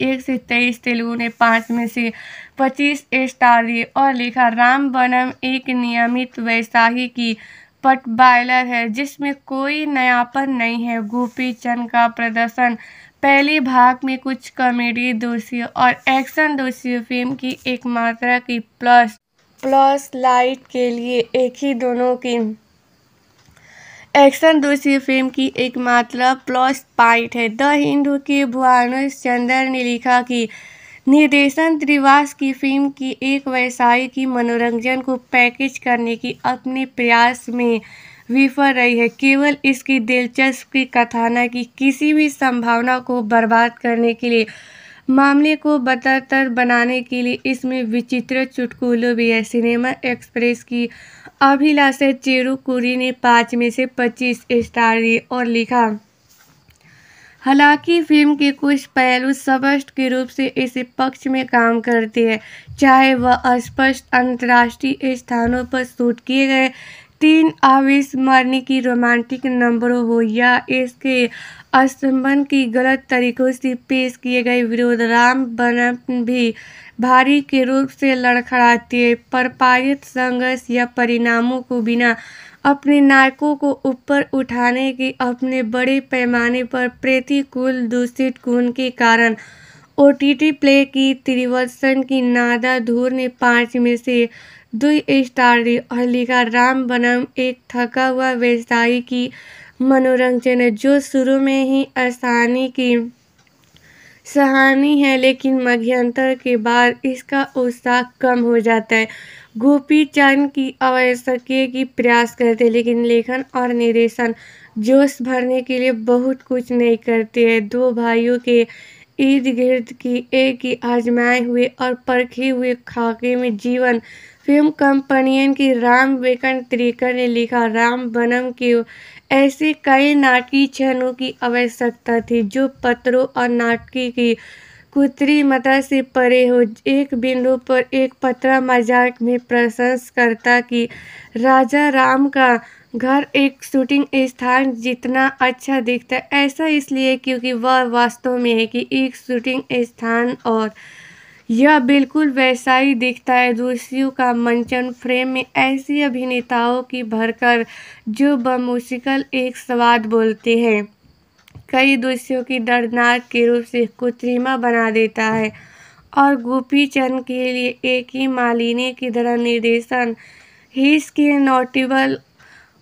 एक से तेईस तेलुगु ने पाँच में से पच्चीस स्टार दिए और लिखा राम बनम एक नियमित वैसाही की पट बायलर है जिसमें कोई नयापन नहीं है गोपी चंद का प्रदर्शन पहले भाग में कुछ कॉमेडी दोषियों और एक्शन दोषी फिल्म की एक मात्रा की प्लस प्लस लाइट के लिए एक ही दोनों की एक्शन दोषी फिल्म की एक मात्रा प्लस पाइट है द हिंदू के भुवानुष चंद्र ने लिखा कि निर्देशन त्रिवास की फिल्म की एक व्यवसाय की मनोरंजन को पैकेज करने की अपने प्रयास में विफल रही है केवल इसकी दिलचस्प कथाना की किसी भी संभावना को बर्बाद करने के लिए मामले को बदतर बनाने के लिए इसमें विचित्र चुटकुलों भी है सिनेमा एक्सप्रेस की अभिलाषा चेरुकुरी ने पाँच में से पच्चीस स्टार दिए और लिखा हालांकि फिल्म के कुछ पहलू स्पष्ट के रूप से इस पक्ष में काम करते हैं चाहे वह अस्पष्ट अंतर्राष्ट्रीय स्थानों पर शूट किए गए तीन अविस्मरणीय की रोमांटिक नंबरों हो या इसके असंबंध की गलत तरीकों से पेश किए गए विरोध राम बनम भी भारी के रूप से लड़खड़ाते पर पारित संघर्ष या परिणामों को बिना अपने नायकों को ऊपर उठाने के अपने बड़े पैमाने पर प्रतिकूल दूषित गुण के कारण ओ टी टी प्ले की त्रिवसन की नादा धूर ने पाँच में से दुई स्टार और लिखा राम बनम एक थका हुआ व्यवसायी की मनोरंजन है जो शुरू में ही आसानी की सहानी है लेकिन मध्यंतर के बाद इसका उत्साह कम हो जाता है गोपी चंद की आवश्यक की प्रयास करते हैं लेकिन लेखन और निर्देशन जोश भरने के लिए बहुत कुछ नहीं करते हैं दो भाइयों के इर्द गिर्द की एक ही आजमाए हुए और परखे हुए खाके में जीवन फिल्म कंपनियन की राम वेकन त्रिकर ने लिखा राम बनम की ऐसे कई नाटकीय क्षणों की आवश्यकता थी जो पत्रों और नाटकी की कुत्री मता से परे हो एक बिंदु पर एक पत्रा मजाक में प्रशंसकर्ता की राजा राम का घर एक शूटिंग स्थान जितना अच्छा दिखता है ऐसा इसलिए क्योंकि वह वास्तव में है कि एक शूटिंग स्थान और यह बिल्कुल वैसा ही दिखता है दूसरियों का मंचन फ्रेम में ऐसी अभिनेताओं की भरकर जो बमुशिकल एक स्वाद बोलते हैं कई दृश्यों की दर्दनाक के रूप से कृत्रिमा बना देता है और गोपी चंद के लिए एक ही मालिनी की तरह निर्देशन हिस के नोटिबल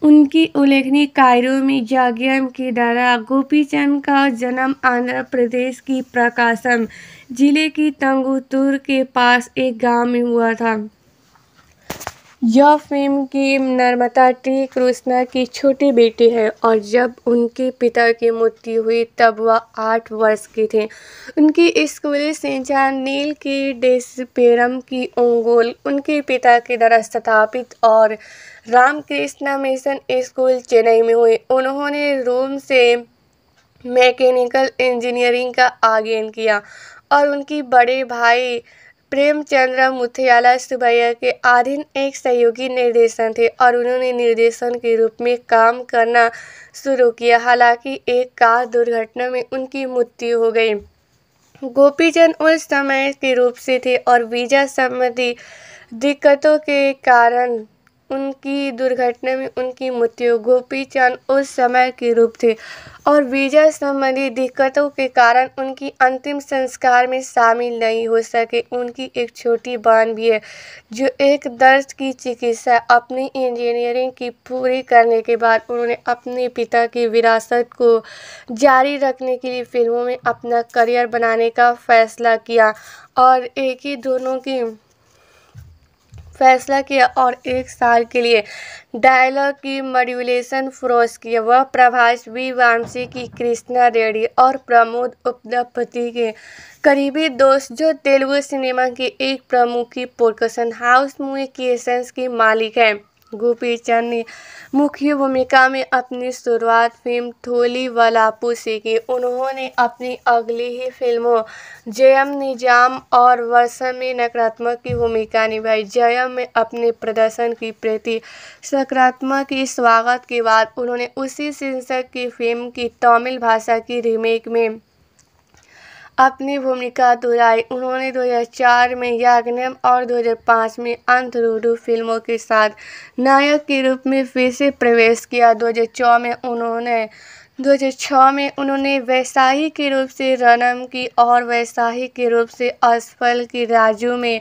उनकी उल्लेखनीय कार्यों में जाग्यम की तरह गोपी चंद का जन्म आंध्र प्रदेश की प्रकाशन जिले की तंगुतुर के पास एक गांव में हुआ था यह फिल्म की निर्माता टी कृष्णा की छोटे बेटे हैं और जब उनके पिता की मृत्यु हुई तब वह आठ वर्ष के थे उनकी स्कूली शिक्षा नील के डेस्पेरम की ओंगोल उनके पिता के द्वारा स्थापित और रामकृष्णा मिशन स्कूल चेन्नई में हुई उन्होंने रोम से मैकेनिकल इंजीनियरिंग का आगेन किया और उनकी बड़े भाई प्रेमचंद्र मुथियाला सुबैया के आधीन एक सहयोगी निर्देशन थे और उन्होंने निर्देशन के रूप में काम करना शुरू किया हालांकि एक कार दुर्घटना में उनकी मृत्यु हो गई गोपीचंद उस समय के रूप से थे और वीजा संबंधी दिक्कतों के कारण उनकी दुर्घटना में उनकी मृत्यु गोपी चंद उस समय के रूप थे और वीजा संबंधी दिक्कतों के कारण उनकी अंतिम संस्कार में शामिल नहीं हो सके उनकी एक छोटी बहन भी है जो एक दर्द की चिकित्सा अपनी इंजीनियरिंग की पूरी करने के बाद उन्होंने अपने पिता की विरासत को जारी रखने के लिए फिल्मों में अपना करियर बनाने का फैसला किया और एक ही दोनों की फैसला किया और एक साल के लिए डायलॉग की मॉड्यूलेशन फ्रोज किया वह प्रभाष वी वामसी की कृष्णा रेड्डी और प्रमोद उपलपति के करीबी दोस्त जो तेलुगु सिनेमा की एक प्रमुखी प्रोडक्शन हाउस मुकेशंस की मालिक है गोपी चंद ने मुख्य भूमिका में अपनी शुरुआत फिल्म थोली वलापू से की उन्होंने अपनी अगली ही फिल्मों जयम निजाम और वर्षा में नकारात्मक की भूमिका निभाई जयम में अपने प्रदर्शन की प्रति सकारात्मक की स्वागत के बाद उन्होंने उसी शीर्षक की फिल्म की तमिल भाषा की रीमेक में अपनी भूमिका दोहराई उन्होंने 2004 में याग्नम और 2005 में अंतरूडू फिल्मों के साथ नायक के रूप में फिर से प्रवेश किया 2006 में उन्होंने 2006 में उन्होंने वैसाही के रूप से रनम की और वैसाही के रूप से असफल की राजू में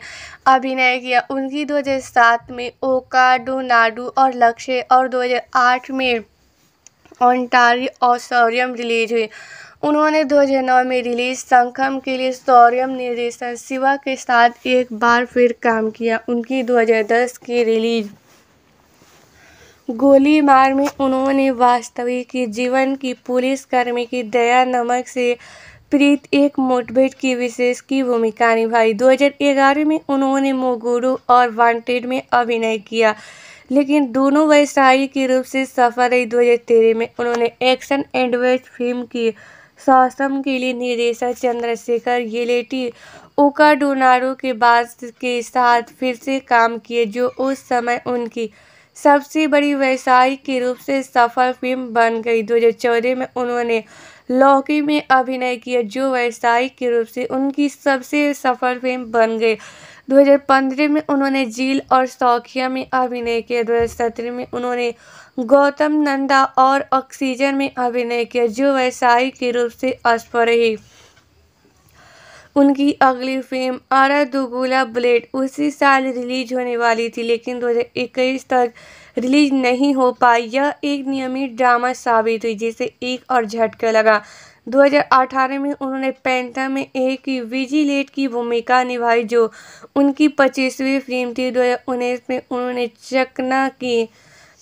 अभिनय किया उनकी 2007 में ओकाडो नाडू और लक्ष्य और 2008 में ओंटारी ऑसोरियम रिलीज हुई उन्होंने 2009 में रिलीज संखम के लिए सौर्यम निर्देशन शिवा के साथ एक बार फिर काम किया उनकी 2010 की रिलीज गोली मार में उन्होंने वास्तविक की जीवन की पुलिस कर्मी की दया नमक से प्रीत एक मोटभेट की विशेष की भूमिका निभाई 2011 में उन्होंने मोगुरु और वांटेड में अभिनय किया लेकिन दोनों व्यवसायी के रूप से सफल रही दो में उन्होंने एक्शन एंड फिल्म की शासन के लिए निर्देशक चंद्रशेखर येलेटी डोनारो के बाद के साथ फिर से काम किए जो उस समय उनकी सबसे बड़ी व्यवसायिक के रूप से सफल फिल्म बन गई 2014 में उन्होंने लौकी में अभिनय किया जो व्यवसायिक के रूप से उनकी सबसे सफल फिल्म बन गई 2015 में उन्होंने झील और सौखिया में अभिनय किया दो में उन्होंने गौतम नंदा और ऑक्सीजन में अभिनय किया जो व्यवसायिक के रूप से असफल रही उनकी अगली फिल्म आरा दुगुला ब्लेड उसी साल रिलीज होने वाली थी लेकिन 2021 तक रिलीज नहीं हो पाई यह एक नियमित ड्रामा साबित हुई जिसे एक और झटका लगा 2018 में उन्होंने पैंता में एक विजिलेट की भूमिका निभाई जो उनकी पच्चीसवीं फिल्म थी दो में उन्होंने चकना की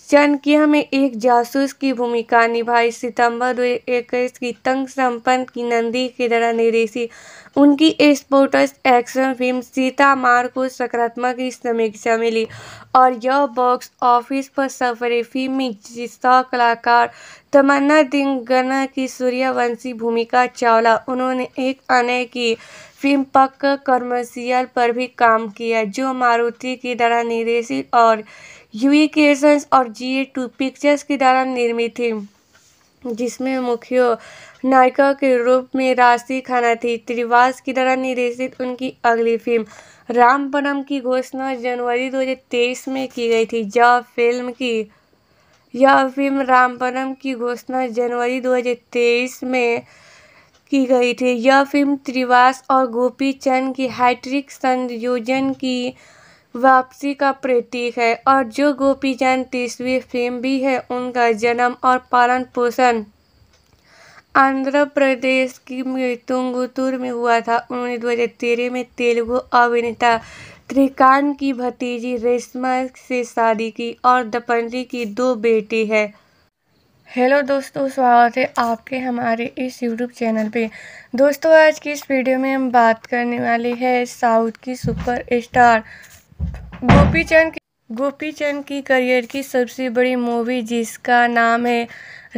चनकिया में एक जासूस की भूमिका निभाई सितंबर दो इक्कीस की तंग संपन्न की नंदी की तरह निर्देशी उनकी स्पोर्टस एक्शन फिल्म सीता मार को सकारात्मक समीक्षा मिली और यह बॉक्स ऑफिस पर सफरे फिल्म में जिसका कलाकार तमन्ना दिंगना की सूर्यवंशी भूमिका चावला उन्होंने एक आने की फिल्म पक कमर्शियल पर भी काम किया जो मारुति की द्वारा निर्देशित और यूई क्रिएशंस और जी ए टू पिक्चर्स की द्वारा निर्मित थी जिसमें मुख्य नायिका के रूप में राशि खाना थी त्रिवास की द्वारा निर्देशित उनकी अगली फिल्म रामपनम की घोषणा जनवरी 2023 में की गई थी जब फिल्म की यह फिल्म रामपनम की घोषणा जनवरी 2023 में की गई थी यह फिल्म त्रिवास और गोपी चंद की हैट्रिक संयोजन की वापसी का प्रतीक है और जो गोपी चंद तीसरी फिल्म भी है उनका जन्म और पालन पोषण आंध्र प्रदेश की मृतुंगुतुर में हुआ था उन्होंने दो में तेलुगु अभिनेता त्रिकांत की भतीजी रेशमा से शादी की और दपनजी की दो बेटी है हेलो दोस्तों स्वागत है आपके हमारे इस यूट्यूब चैनल पे दोस्तों आज की इस वीडियो में हम बात करने वाले हैं साउथ की सुपर स्टार गोपी चंद गोपी चंद की करियर की सबसे बड़ी मूवी जिसका नाम है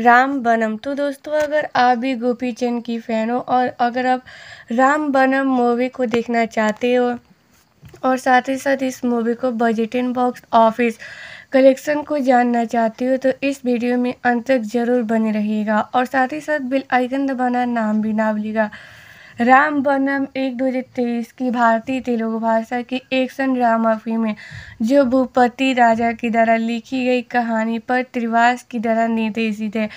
राम बनम तो दोस्तों अगर आप भी गोपी चंद की फ़ैन हो और अगर आप राम बनम मूवी को देखना चाहते हो और साथ ही साथ इस मूवी को बजट इन बॉक्स ऑफिस कलेक्शन को जानना चाहती हो तो इस वीडियो में अंत तक जरूर बने रहिएगा और साथ ही साथ बिल आइकन दबाना नाम भी ना भूलिएगा राम बनम एक दो हज़ार तेईस की भारतीय तेलुगु भाषा की एक्शन ड्रामा फिल्म है जो भूपति राजा की द्वारा लिखी गई कहानी पर त्रिवास की द्वारा निर्देशित है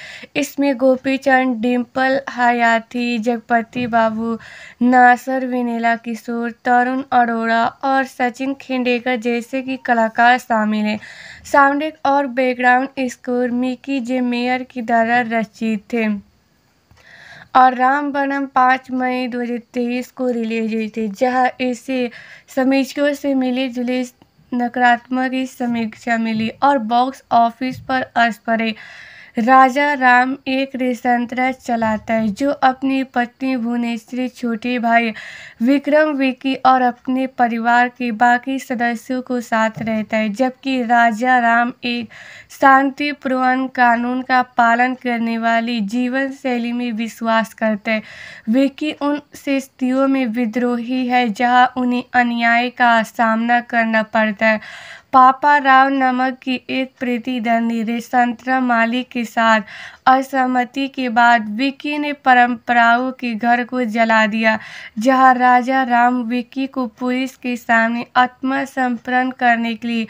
इसमें गोपी चंद डिम्पल हयाती जगपति बाबू नासर विनेला किशोर तरुण अरोड़ा और सचिन खेंडेकर जैसे कि कलाकार शामिल हैं साउंड और बैकग्राउंड स्कोर मिकी जे मेयर की द्वारा रचित थे और राम बनम पाँच मई दो हज़ार तेईस को रिलीज हुई थी जहां इसे समीक्षकों से मिली जुली नकारात्मक समीक्षा मिली और बॉक्स ऑफिस पर असर पड़े राजा राम एक रेस्तरां चलाता है जो अपनी पत्नी भुवनेश्वरी छोटे भाई विक्रम विकी और अपने परिवार के बाकी सदस्यों को साथ रहता है जबकि राजा राम एक शांतिपूर्ण कानून का पालन करने वाली जीवन शैली में विश्वास करते हैं विकी उन स्थितियों में विद्रोही है जहां उन्हें अन्याय का सामना करना पड़ता है पापा राव नमक की एक प्रतिद्वंदी रेसन्त्रा माली के साथ असहमति के बाद विक्की ने परंपराओं के घर को जला दिया जहां राजा राम विक्की को पुलिस के सामने आत्मसमर्पण करने के लिए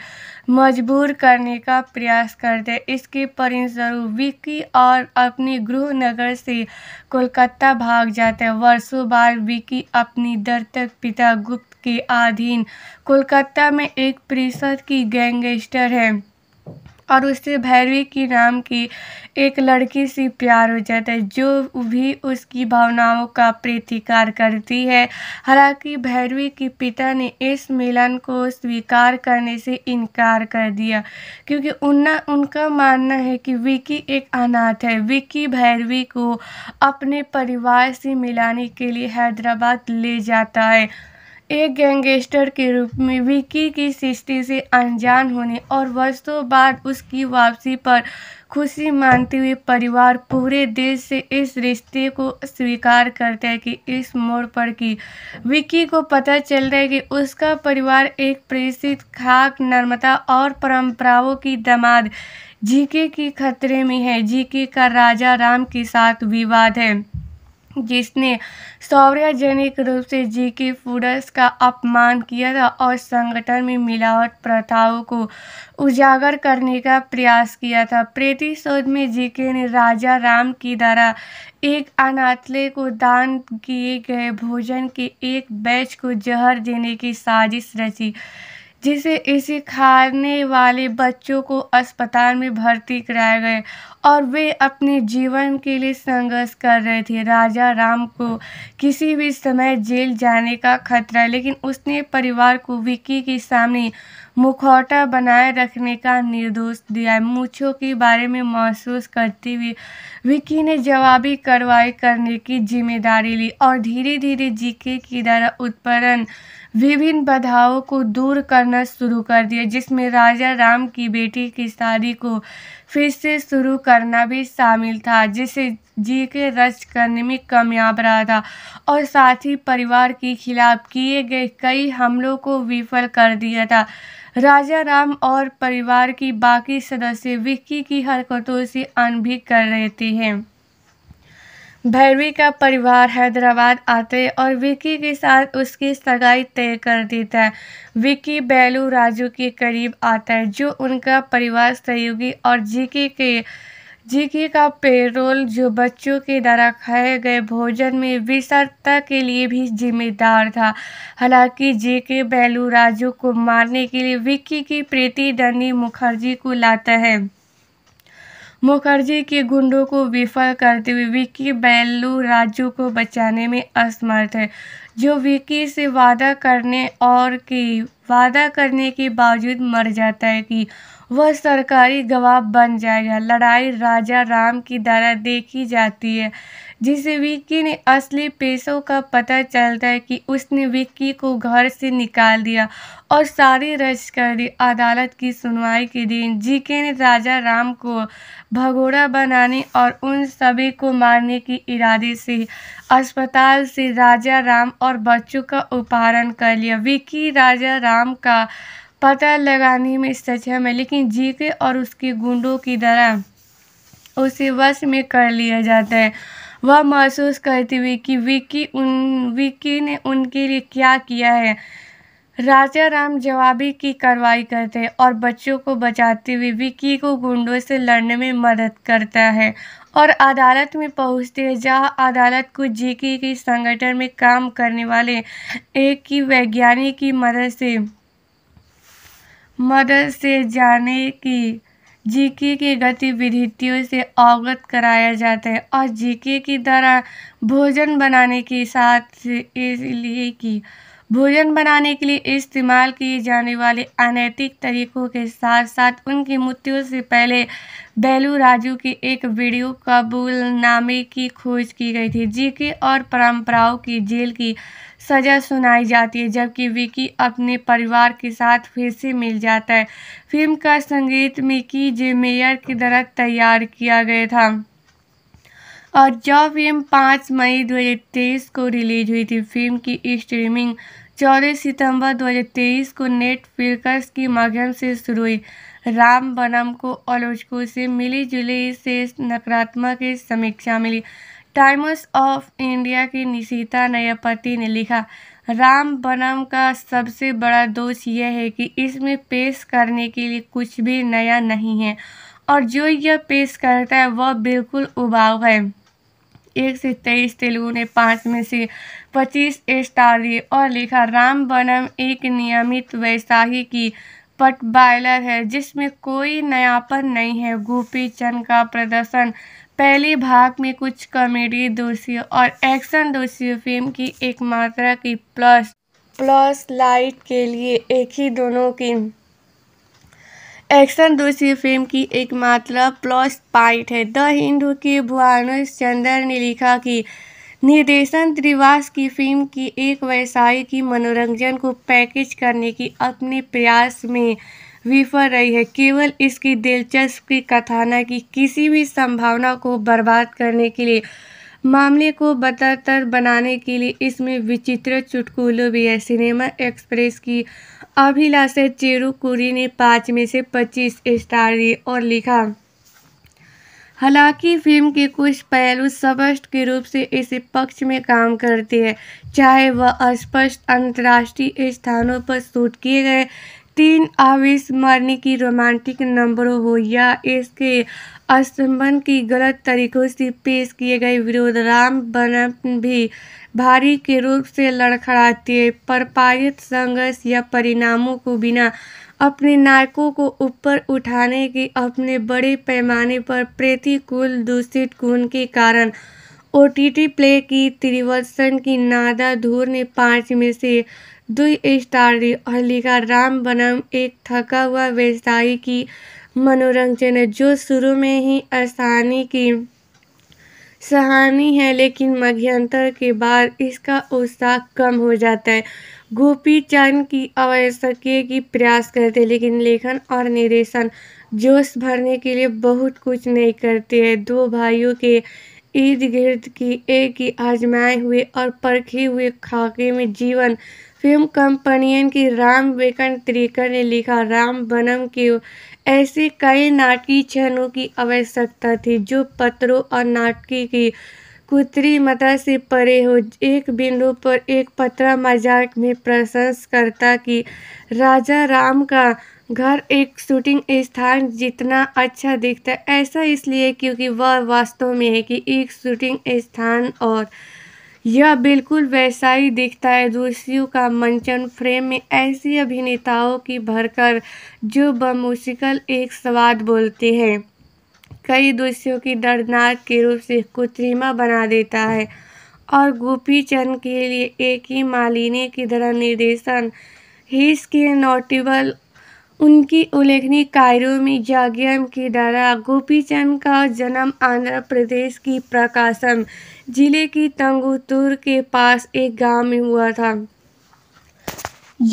मजबूर करने का प्रयास करते इसके परिणामस्वरूप विक्की और अपने गृहनगर से कोलकाता भाग जाते वर्षों बाद विक्की अपनी दर्तक पिता गुप्त के अधीन कोलकाता में एक परिषद की गैंगस्टर है और उससे भैरवी की नाम की एक लड़की से प्यार हो जाता है जो भी उसकी भावनाओं का प्रतिकार करती है हालांकि भैरवी के पिता ने इस मिलन को स्वीकार करने से इनकार कर दिया क्योंकि उनना उनका मानना है कि विकी एक अनाथ है विकी भैरवी को अपने परिवार से मिलाने के लिए हैदराबाद ले जाता है एक गैंगस्टर के रूप में विकी की सृष्टि से अनजान होने और वर्षों बाद उसकी वापसी पर खुशी मानते हुए परिवार पूरे दिल से इस रिश्ते को स्वीकार करता है कि इस मोड़ पर कि विक्की को पता चलता है कि उसका परिवार एक प्रेषित खाक नर्मता और परंपराओं की दमाद जीके की खतरे में है जीके का राजा राम के साथ विवाद है जिसने सौर्यजनिक रूप से जी के फूडर्स का अपमान किया था और संगठन में मिलावट प्रथाओं को उजागर करने का प्रयास किया था प्रतिशोध में जीके ने राजा राम की द्वारा एक अनाथले को दान किए गए भोजन के एक बैच को जहर देने की साजिश रची जिसे इसे खाने वाले बच्चों को अस्पताल में भर्ती कराया गया और वे अपने जीवन के लिए संघर्ष कर रहे थे राजा राम को किसी भी समय जेल जाने का खतरा लेकिन उसने परिवार को विक्की के सामने मुखौटा बनाए रखने का निर्दोष दिया मूछों के बारे में महसूस करते हुए विक्की ने जवाबी कार्रवाई करने की जिम्मेदारी ली और धीरे धीरे जीके की द्वारा उत्पन्न विभिन्न बाधाओं को दूर करना शुरू कर दिया जिसमें राजा राम की बेटी की शादी को फिर से शुरू करना भी शामिल था जिसे जी के रच करने में कामयाब रहा था और साथ ही परिवार के खिलाफ किए गए कई हमलों को विफल कर दिया था राजा राम और परिवार की बाकी सदस्य विक्की की हरकतों से अनभिक कर रहे थे भैरवी का परिवार हैदराबाद आते और विकी के साथ उसकी सगाई तय कर देता है विकी बैलू राजू के करीब आता है जो उनका परिवार सहयोगी और जीके के जीके का पेरोल जो बच्चों के द्वारा खाए गए भोजन में विसरता के लिए भी जिम्मेदार था हालांकि जीके बैलू राजू को मारने के लिए विक्की की प्रीति डनी मुखर्जी को लाता है मुखर्जी के गुंडों को विफल करते हुए विक्की बैलू राजू को बचाने में असमर्थ है जो विक्की से वादा करने और के वादा करने के बावजूद मर जाता है कि वह सरकारी गवाह बन जाएगा लड़ाई राजा राम की द्वारा देखी जाती है जिसे विक्की ने असली पैसों का पता चलता है कि उसने विक्की को घर से निकाल दिया और सारी रच कर दी अदालत की सुनवाई के दिन जीके ने राजा राम को भगोड़ा बनाने और उन सभी को मारने के इरादे से अस्पताल से राजा राम और बच्चों का उपहारण कर लिया विक्की राजा राम का पता लगाने में सक्षम है लेकिन जीके और उसके गुंडों की तरह उसे वश में कर लिया जाता है वह महसूस करती हुई कि विकी उन विकी ने उनके लिए क्या किया है राजा राम जवाबी की कार्रवाई करते हैं और बच्चों को बचाते हुए विकी को गुंडों से लड़ने में मदद करता है और अदालत में पहुंचते हैं जहां अदालत को जीकी के संगठन में काम करने वाले एक की वैज्ञानिक की मदद से मदद से जाने की जीके की गतिविधियों से अवगत कराया जाता है और जीके की द्वारा भोजन बनाने के साथ इसलिए कि भोजन बनाने के लिए इस्तेमाल किए जाने वाले अनैतिक तरीकों के साथ साथ उनकी मृत्यु से पहले बैलू राजू की एक वीडियो कबूलनामे की खोज की गई थी जीके और परंपराओं की जेल की सज़ा सुनाई जाती है जबकि विकी अपने परिवार के साथ फिर से मिल जाता है फिल्म का संगीत मिकी जे मेयर की तरह तैयार किया गया था और जो फिल्म पाँच मई दो को रिलीज हुई थी फिल्म की स्ट्रीमिंग चौदह सितंबर 2023 को नेटफ्लिक्स के माध्यम से शुरू हुई राम बनम को आलोचकों से मिली जुली से नकारात्मक समीक्षा मिली टाइम्स ऑफ इंडिया की निशिता नयापति ने लिखा राम बनम का सबसे बड़ा दोष यह है कि इसमें पेश करने के लिए कुछ भी नया नहीं है और जो यह पेश करता है वह बिल्कुल उबाऊ है एक से तेईस तेलुगु ने पाँच में से पच्चीस स्टार दिए और लिखा राम बनम एक नियमित वैसाही की पट बायलर है जिसमें कोई नयापन नहीं है गोपी चंद का प्रदर्शन पहले भाग में कुछ कॉमेडी दृश्य और एक्शन दोषी फिल्म की एक मात्रा की प्लस प्लस लाइट के लिए एक ही दोनों की एक्शन दूसरी फिल्म की एक मात्रा प्लस पॉइंट है द हिंदू के भुवानुष चंद्र ने लिखा कि निर्देशन त्रिवास की फिल्म की एक व्यवसाय की मनोरंजन को पैकेज करने की अपने प्रयास में विफल रही है केवल इसकी की कथाना की किसी भी संभावना को बर्बाद करने के लिए मामले को बदतर बनाने के लिए इसमें विचित्र चुटकुलों भी है सिनेमा एक्सप्रेस की अभिलाषा चेरुकुरी ने पाँच में से पच्चीस स्टार दिए और लिखा हालांकि फिल्म के कुछ पहलू स्पष्ट के रूप से इस पक्ष में काम करते हैं चाहे वह अस्पष्ट अंतर्राष्ट्रीय स्थानों पर शूट किए गए तीन अविस्मरणीय की रोमांटिक नंबरों हो या इसके स्तंभन की गलत तरीकों से पेश किए गए विरोध राम बनम भी भारी के रूप से लड़खड़ाते पर पारित संघर्ष या परिणामों को बिना अपने नायकों को ऊपर उठाने के अपने बड़े पैमाने पर प्रतिकूल दूषित गुण के कारण ओ टी टी प्ले की त्रिवसन की नादा धूर ने पाँच में से दुई स्टार दी और लिखा राम बनम एक थका हुआ व्यवसायी की मनोरंजन है जो शुरू में ही आसानी की सहानी है लेकिन मध्यंतर के बाद इसका उत्साह कम हो जाता है गोपी चंद की आवश्यक की प्रयास करते लेकिन लेखन और निर्देशन जोश भरने के लिए बहुत कुछ नहीं करते हैं दो भाइयों के इर्द गिर्द की एक ही आजमाए हुए और परखे हुए खाके में जीवन फिल्म कंपनियन की राम वेंकट त्रिकर ने लिखा राम बनम के ऐसे कई नाटकीय क्षणों की आवश्यकता थी जो पत्रों और नाटकी की मता से परे हो एक बिंदु पर एक पत्रा मजाक में प्रशंसकर्ता की राजा राम का घर एक शूटिंग स्थान जितना अच्छा दिखता है ऐसा इसलिए क्योंकि वह वास्तव में है कि एक शूटिंग स्थान और यह बिल्कुल वैसा ही दिखता है दूसरी का मंचन फ्रेम में ऐसी अभिनेताओं की भरकर जो बमूसिकल एक स्वाद बोलते हैं कई दृश्यों की दर्दनाक के रूप से कुत्रिमा बना देता है और गोपी चंद के लिए एक ही मालिनी की तरह निर्देशन हिस के नोटिबल उनकी उल्लेखनीय कार्यों में जाग्यम की तरह गोपी चंद का जन्म आंध्र प्रदेश की प्रकाशन जिले की तंगुतुर के पास एक गांव में हुआ था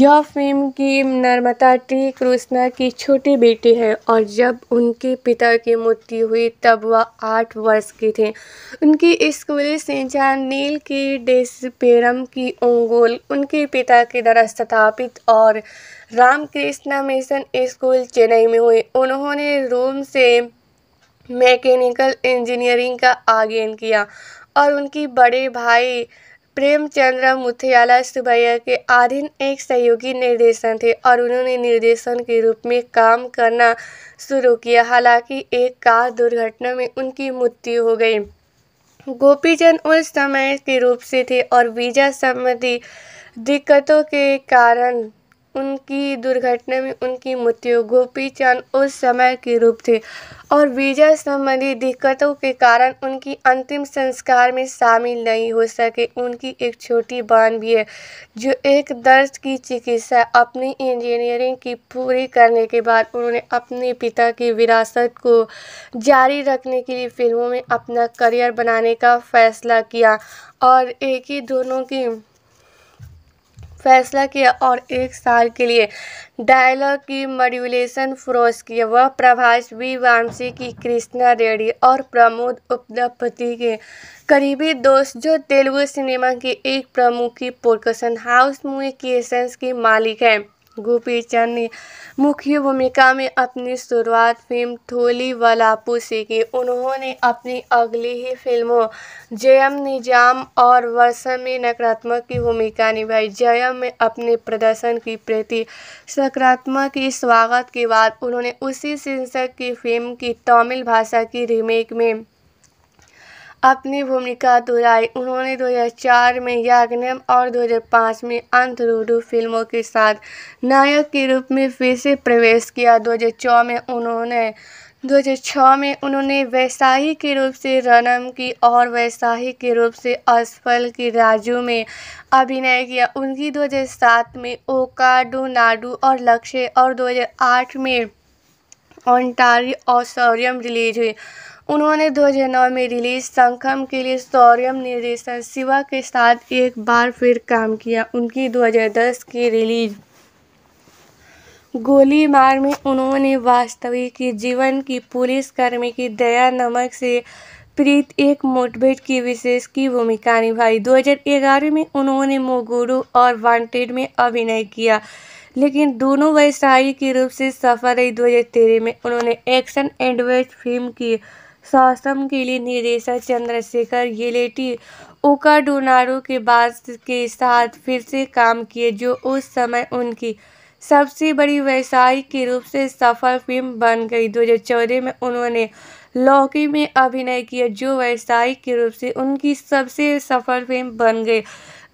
यह फिल्म की नर्मदा टी कृष्णा की छोटी बेटी है और जब उनके पिता की मृत्यु हुई तब वह आठ वर्ष के थे उनकी स्कूली शिक्षा नील की डेस्पेरम की ओंगोल उनके पिता के द्वारा स्थापित और रामकृष्ण मिशन स्कूल चेन्नई में हुई उन्होंने रोम से मैकेनिकल इंजीनियरिंग का आगेन किया और उनकी बड़े भाई प्रेमचंद्र मुथियाला सुबैया के आधीन एक सहयोगी निर्देशन थे और उन्होंने निर्देशन के रूप में काम करना शुरू किया हालांकि एक कार दुर्घटना में उनकी मृत्यु हो गई गोपीचंद उस समय के रूप से थे और वीजा संबंधी दिक्कतों के कारण उनकी दुर्घटना में उनकी मृत्यु गोपी चंद उस समय के रूप थे और वीजा संबंधी दिक्कतों के कारण उनकी अंतिम संस्कार में शामिल नहीं हो सके उनकी एक छोटी बहन भी है जो एक दर्द की चिकित्सा अपनी इंजीनियरिंग की पूरी करने के बाद उन्होंने अपने पिता की विरासत को जारी रखने के लिए फिल्मों में अपना करियर बनाने का फैसला किया और एक ही दोनों की फैसला किया और एक साल के लिए डायलॉग की मॉड्यूलेशन फ्रोज किया वह प्रभाष वी वामसी की कृष्णा रेड्डी और प्रमोद उपदपति के करीबी दोस्त जो तेलुगु सिनेमा की एक प्रमुख प्रोडक्शन हाउस मुकेशंस की मालिक हैं गोपी चंद ने मुख्य भूमिका में अपनी शुरुआत फिल्म थोली वलापू से की उन्होंने अपनी अगली ही फिल्मों जयम निजाम और वर्षा में नकारात्मक की भूमिका निभाई जयम में अपने प्रदर्शन की प्रति सकारात्मक की स्वागत के बाद उन्होंने उसी शीर्षक की फिल्म की तमिल भाषा की रीमेक में अपनी भूमिका दोहराई उन्होंने 2004 में याग्नम और 2005 में अंतरूडू फिल्मों के साथ नायक के रूप में फिर से प्रवेश किया 2006 में उन्होंने 2006 में उन्होंने वैसाही के रूप से रनम की और वैसाही के रूप से असफल की राजू में अभिनय किया उनकी 2007 में ओकाडू नाडू और लक्ष्य और 2008 में ओंटारी और ऑसोरियम रिलीज हुई उन्होंने 2009 में रिलीज संखम के लिए सौरम निर्देशन शिवा के साथ एक बार फिर काम किया उनकी 2010 की रिलीज गोली मार में उन्होंने वास्तविक जीवन की पुलिसकर्मी की दया नमक से प्रीत एक मोटभेट की विशेष की भूमिका निभाई 2011 में उन्होंने मोगुरु और वांटेड में अभिनय किया लेकिन दोनों वैसाई के रूप से सफल रही दो में उन्होंने एक्शन एडवेंचर फिल्म की शासन के लिए निर्देशक चंद्रशेखर येलेटी ओकाडोनारो के बाद के साथ फिर से काम किए जो उस समय उनकी सबसे बड़ी व्यवसायिक के रूप से सफल फिल्म बन गई 2014 में उन्होंने लौकी में अभिनय किया जो व्यवसायिक के रूप से उनकी सबसे सफल फिल्म बन गई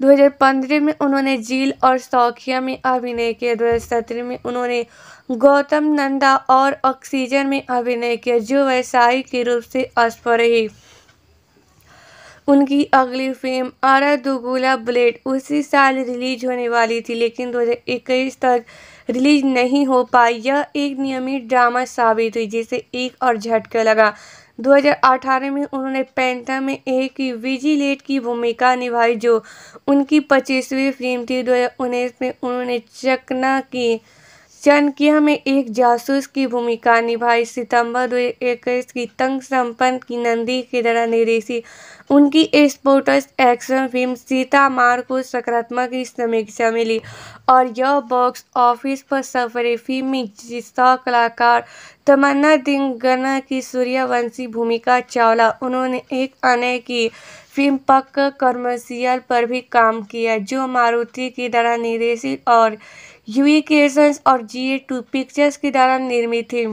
2015 में उन्होंने झील और शौखिया में अभिनय किया दो में उन्होंने गौतम नंदा और ऑक्सीजन में अभिनय किया जो व्यवसायिक के रूप से अस्पर रही उनकी अगली फिल्म आरा दुगुला ब्लेड उसी साल रिलीज होने वाली थी लेकिन 2021 तक रिलीज नहीं हो पाई यह एक नियमित ड्रामा साबित हुई जिसे एक और झटका लगा 2018 में उन्होंने पैंता में एक विजिलेट की भूमिका निभाई जो उनकी पच्चीसवीं फिल्म थी दो में उन्होंने चकना की की में एक जासूस की भूमिका निभाई सितंबर दो इक्कीस की तंग संपन्न की नंदी की तरह निर्देशी उनकी स्पोर्टस एक्शन फिल्म सीता मार को सकारात्मक समीक्षा मिली और यह बॉक्स ऑफिस पर सफरे फिल्म में जिसका कलाकार तमन्ना दिंगना की सूर्यवंशी भूमिका चावला उन्होंने एक अन्य की फिल्म पक्का कमर्शियल पर भी काम किया जो मारुति की तरह निर्देशित और यूई क्रिएशंस और जी ए टू पिक्चर्स के द्वारा निर्मित थी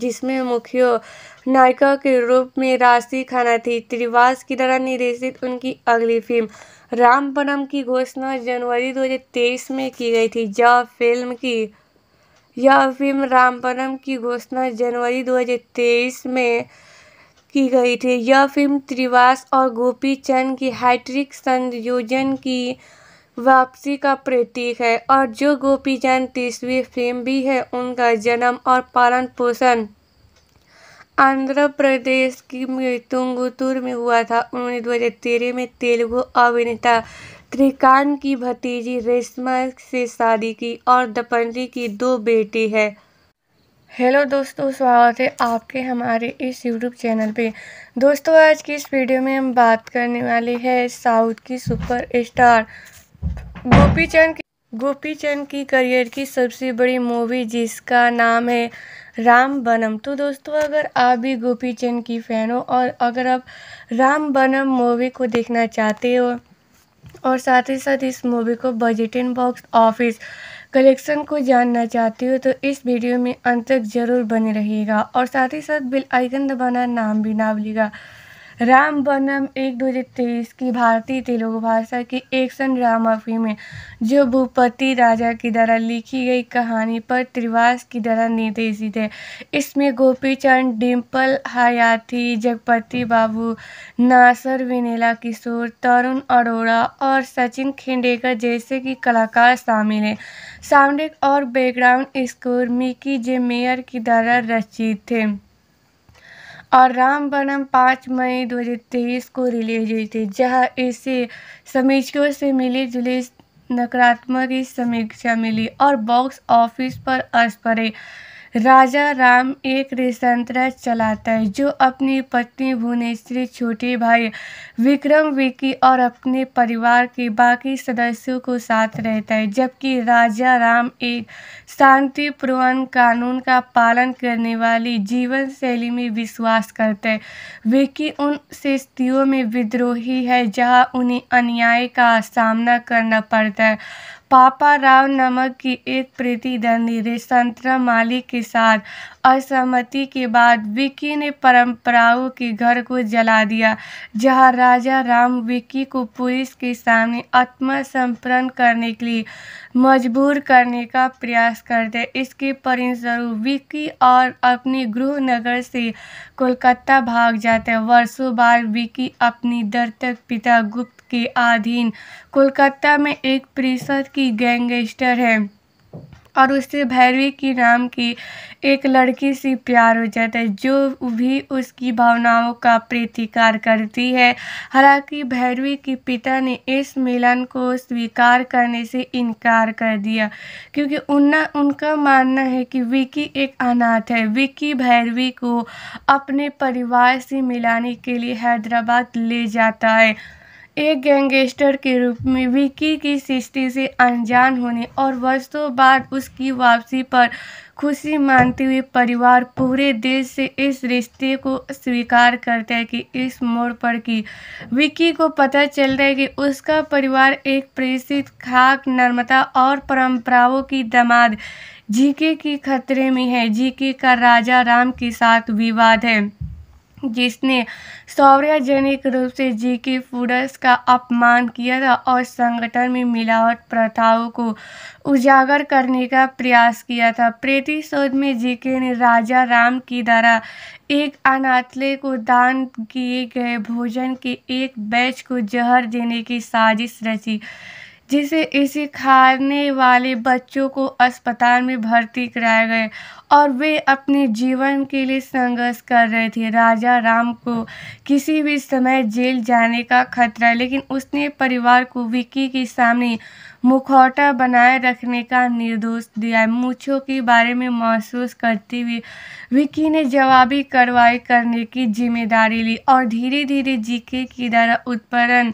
जिसमें मुख्य नायिका के रूप में राशि खाना थी त्रिवास की द्वारा निर्देशित उनकी अगली फिल्म रामपनम की घोषणा जनवरी 2023 में की गई थी जब फिल्म की यह फिल्म रामपनम की घोषणा जनवरी 2023 में की गई थी यह फिल्म त्रिवास और गोपी चंद की हैट्रिक संयोजन की वापसी का प्रतीक है और जो गोपी जैन तीसवीं फिल्म भी है उनका जन्म और पालन पोषण आंध्र प्रदेश की मृतुंगुतुर में हुआ था उन्होंने दो हज़ार तेरह में तेलुगु अभिनेता त्रिकांत की भतीजी रेशमा से शादी की और दपंजी की दो बेटी है हेलो दोस्तों स्वागत है आपके हमारे इस यूट्यूब चैनल पे दोस्तों आज की इस वीडियो में हम बात करने वाले हैं साउथ की सुपर स्टार गोपी चंद गोपी चंद की करियर की सबसे बड़ी मूवी जिसका नाम है राम बनम तो दोस्तों अगर आप भी गोपी चंद की फ़ैन हो और अगर आप राम बनम मूवी को देखना चाहते हो और साथ ही साथ इस मूवी को बजट इन बॉक्स ऑफिस कलेक्शन को जानना चाहते हो तो इस वीडियो में अंत तक ज़रूर बने रहिएगा और साथ ही साथ बिल आइकन दबाना नाम भी ना भूलिएगा राम बनम एक दो हज़ार तेईस की भारतीय तेलुगु भाषा की एक्शन ड्रामा फिल्म है जो भूपति राजा की द्वारा लिखी गई कहानी पर त्रिवास की द्वारा निर्देशित है इसमें गोपी चंद डिम्पल हयाती जगपति बाबू नासर विनेला किशोर तरुण अरोड़ा और सचिन खेंडेकर जैसे कि कलाकार शामिल हैं साउंड और बैकग्राउंड स्कोर मिकी जे मेयर की द्वारा रचित थे और रामवरम पाँच मई दो हज़ार तेईस को रिलीज़ हुई थी जहां इसे समीक्षकों से मिली जुली नकारात्मक समीक्षा मिली और बॉक्स ऑफिस पर अस्परे राजा राम एक रेस्तरां चलाता है जो अपनी पत्नी भुवनेश्वरी छोटे भाई विक्रम विकी और अपने परिवार के बाकी सदस्यों को साथ रहता है जबकि राजा राम एक शांतिपूर्ण कानून का पालन करने वाली जीवन शैली में विश्वास करते हैं विकी उन स्थितियों में विद्रोही है जहां उन्हें अन्याय का सामना करना पड़ता है पापा राव नमक की एक प्रतिद्वंदी मालिक के साथ असहमति के बाद विक्की ने परंपराओं के घर को जला दिया जहां राजा राम विक्की को पुलिस के सामने आत्मसमर्पण करने के लिए मजबूर करने का प्रयास करते इसके परिणामस्वरूप विक्की और अपने गृहनगर से कोलकाता भाग जाते वर्षों बाद विक्की अपनी दर्तक पिता गुप्त के अधीन कोलकाता में एक परिषद की गैंगस्टर है और उससे भैरवी की नाम की एक लड़की से प्यार हो जाता है जो भी उसकी भावनाओं का प्रतिकार करती है हालांकि भैरवी के पिता ने इस मिलन को स्वीकार करने से इनकार कर दिया क्योंकि उनना उनका मानना है कि विकी एक अनाथ है विकी भैरवी को अपने परिवार से मिलाने के लिए हैदराबाद ले जाता है एक गैंगस्टर के रूप में विकी की सृष्टि से अनजान होने और वर्षों बाद उसकी वापसी पर खुशी मानते हुए परिवार पूरे देश से इस रिश्ते को स्वीकार करता है कि इस मोड़ पर की विकी को पता चलता है कि उसका परिवार एक प्रेषित खाक नर्मता और परंपराओं की दमाद जीके की खतरे में है जीके का राजा राम के साथ विवाद है जिसने सौर्यजनिक रूप से जीके फूडर्स का अपमान किया था और संगठन में मिलावट प्रथाओं को उजागर करने का प्रयास किया था प्रतिशोध में जीके ने राजा राम की द्वारा एक अनाथले को दान किए गए भोजन के एक बैच को जहर देने की साजिश रची जिसे इसे खाने वाले बच्चों को अस्पताल में भर्ती कराया गया और वे अपने जीवन के लिए संघर्ष कर रहे थे राजा राम को किसी भी समय जेल जाने का खतरा लेकिन उसने परिवार को विक्की के सामने मुखौटा बनाए रखने का निर्दोष दिया मूछों के बारे में महसूस करती हुई विकी ने जवाबी कार्रवाई करने की जिम्मेदारी ली और धीरे धीरे जीके की द्वारा उत्पन्न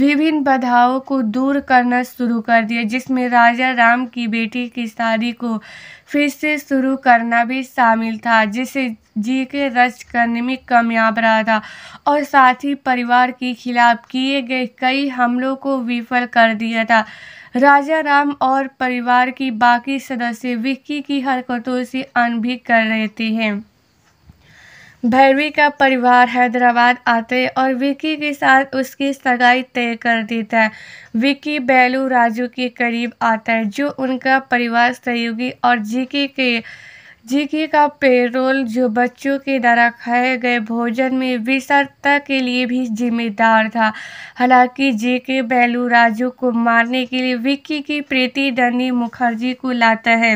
विभिन्न बाधाओं को दूर करना शुरू कर दिया जिसमें राजा राम की बेटी की शादी को फिर से शुरू करना भी शामिल था जिसे जी के रच करने में कामयाब रहा था और साथ ही परिवार के खिलाफ किए गए कई हमलों को विफल कर दिया था राजा राम और परिवार की बाकी सदस्य विक्की की हरकतों से अनभिक कर रहते हैं भैरवी का परिवार हैदराबाद आते और विक्की के साथ उसकी सगाई तय कर देता है विक्की बैलू राजू के करीब आता है जो उनका परिवार सहयोगी और जीके के जीके का पेरोल जो बच्चों के द्वारा खाए गए भोजन में विसरता के लिए भी जिम्मेदार था हालांकि जीके बैलू राजू को मारने के लिए विक्की की प्रतिद्वंदी मुखर्जी को लाता है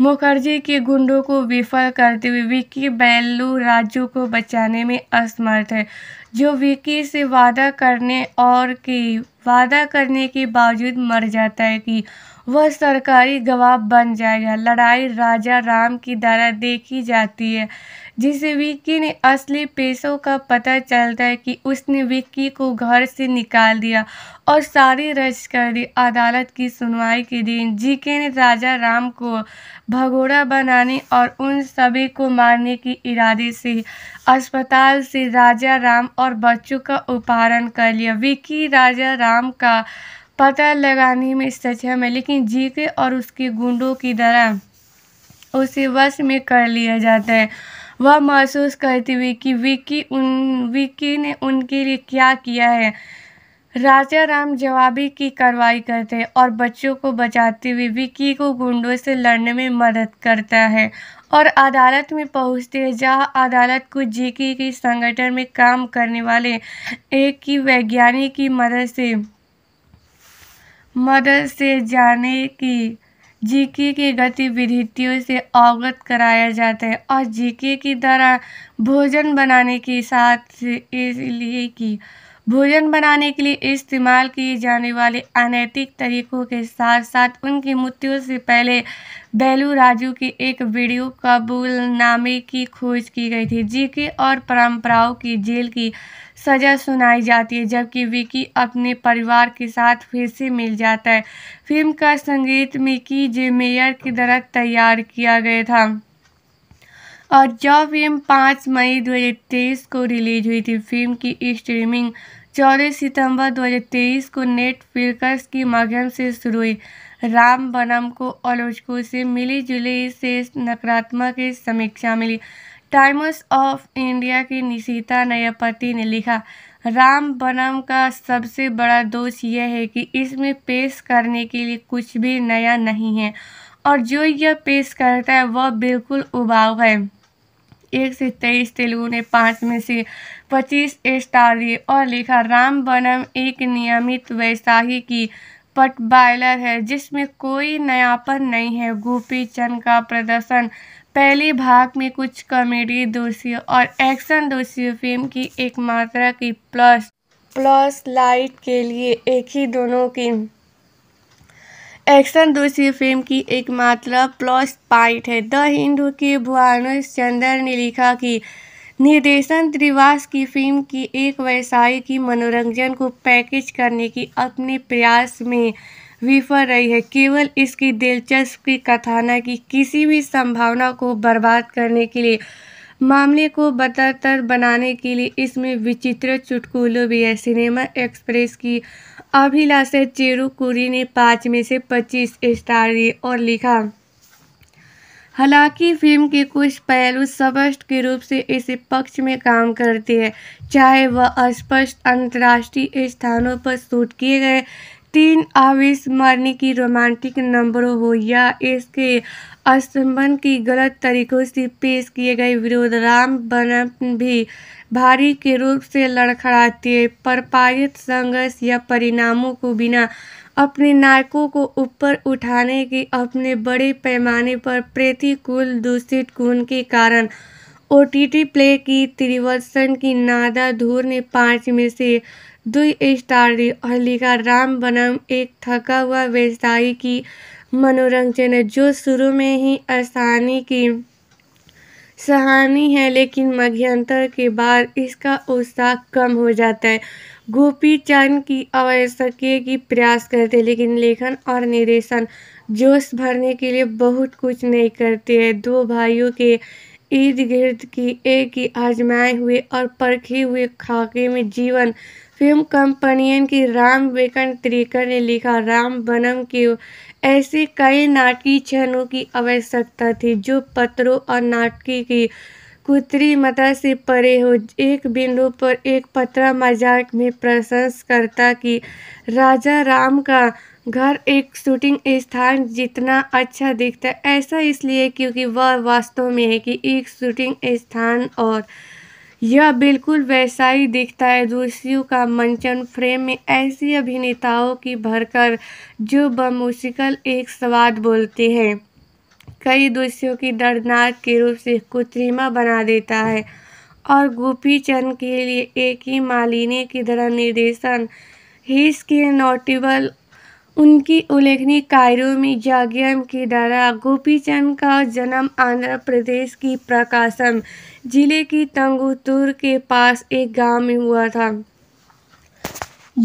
मुखर्जी के गुंडों को विफल करते हुए विक्की बैलू राजू को बचाने में असमर्थ है जो विक्की से वादा करने और की वादा करने के बावजूद मर जाता है कि वह सरकारी गवाह बन जाएगा लड़ाई राजा राम की द्वारा देखी जाती है जिसे विक्की ने असली पेशों का पता चलता है कि उसने विक्की को घर से निकाल दिया और सारी रच कर दी अदालत की सुनवाई के दिन जीके ने राजा राम को भगोड़ा बनाने और उन सभी को मारने के इरादे से अस्पताल से राजा राम और बच्चों का उपहारण कर लिया विक्की राजा राम का पता लगाने में सक्षम है लेकिन जीके और उसके गुंडों की तरह उसे वश में कर लिया जाता है वह महसूस करती हुई कि विकी उन विकी ने उनके लिए क्या किया है राजा राम जवाबी की कार्रवाई करते हैं और बच्चों को बचाते हुए विकी को गुंडों से लड़ने में मदद करता है और अदालत में पहुंचते हैं जहां अदालत को जीके के संगठन में काम करने वाले एक की वैज्ञानिक की मदद से मदद से जाने की जीके की गतिविधियों से अवगत कराया जाता है और जीके की द्वारा भोजन बनाने के साथ इसलिए कि भोजन बनाने के लिए इस्तेमाल किए जाने वाले अनैतिक तरीकों के साथ साथ उनकी मृत्यु से पहले बेलू राजू की एक वीडियो कबूलनामे की खोज की गई थी जीके और परंपराओं की जेल की सज़ा सुनाई जाती है जबकि विकी अपने परिवार के साथ फिर से मिल जाता है फिल्म का संगीत मिकी जे मेयर की तरह तैयार किया गया था और जो फिल्म पाँच मई 2023 को रिलीज हुई थी फिल्म की स्ट्रीमिंग चौदह सितंबर 2023 को नेट के माध्यम से शुरू हुई राम बनम को आलोचकों से मिली जुली से नकारात्मक समीक्षा मिली टाइम्स ऑफ इंडिया की निशिता नयापति ने लिखा राम बनम का सबसे बड़ा दोष यह है कि इसमें पेश करने के लिए कुछ भी नया नहीं है और जो यह पेश करता है वह बिल्कुल उबाऊ है एक से तेईस तेलुगु ने पाँच में से पच्चीस स्टार दिए और लिखा राम बनम एक नियमित वैसाही की पट बायलर है जिसमें कोई नयापन नहीं है गोपी चंद का प्रदर्शन पहले भाग में कुछ कॉमेडी दोषियों और एक्शन दोषी फिल्म की एक मात्रा की प्लस प्लस लाइट के लिए एक ही दोनों की एक्शन दोषी फिल्म की एक मात्रा प्लस पॉइंट है द हिंदू के भुवानुष चंद्र ने लिखा कि निर्देशन त्रिवास की फिल्म की एक व्यवसाय की मनोरंजन को पैकेज करने की अपने प्रयास में विफल रही है केवल इसकी दिलचस्प कथाना की किसी भी संभावना को बर्बाद करने के लिए मामले को बदतर बनाने के लिए इसमें विचित्र चुटकुलों भी है सिनेमा एक्सप्रेस की अभिलाषा चेरुकुरी ने पाँच में से पच्चीस स्टार दिए और लिखा हालांकि फिल्म के कुछ पहलू स्पष्ट के रूप से इस पक्ष में काम करते हैं चाहे वह अस्पष्ट अंतर्राष्ट्रीय स्थानों पर शूट किए गए तीन अविस्मरणीय की रोमांटिक नंबरों हो या इसके असंबंध की गलत तरीकों से पेश किए गए विरोध राम बनम भी भारी के रूप से लड़खड़ाते पर पारित संघर्ष या परिणामों को बिना अपने नायकों को ऊपर उठाने के अपने बड़े पैमाने पर प्रतिकूल दूषित गुण के कारण ओ टी टी प्ले की त्रिवर्सन की नादा धूर ने पाँच में से दुई स्टारे और लिखा राम बनम एक थका हुआ व्यवसायी की मनोरंजन है जो शुरू में ही आसानी की सहानी है लेकिन मध्यंतर के बाद इसका उत्साह कम हो जाता है गोपी चंद की आवश्यक की प्रयास करते हैं लेकिन लेखन और निर्देशन जोश भरने के लिए बहुत कुछ नहीं करते हैं दो भाइयों के इर्द गिर्द की एक ही आजमाए हुए और परखे हुए खाके में जीवन फिल्म कंपनियन की राम वेकन त्रिकर ने लिखा राम बनम के ऐसे कई नाटकी क्षणों की आवश्यकता थी जो पत्रों और नाटकी की कुत्री मता से परे हो एक बिंदु पर एक पत्रा मजाक में प्रशंसकर्ता की राजा राम का घर एक शूटिंग स्थान जितना अच्छा दिखता है ऐसा इसलिए क्योंकि वह वास्तव में है कि एक शूटिंग स्थान और यह बिल्कुल वैसा ही दिखता है दूसरियों का मंचन फ्रेम में ऐसी अभिनेताओं की भरकर जो बमुशिकल एक स्वाद बोलते हैं कई दृश्यों की दर्दनाक के रूप से कृत्रिमा बना देता है और गोपी चंद के लिए एक ही मालिनी की तरह निर्देशन हिस के नोटिबल उनकी उल्लेखनीय कार्यों में जाग्यम की तरह गोपी चंद का जन्म आंध्र प्रदेश की प्रकाशन जिले की तंगुतुर के पास एक गांव में हुआ था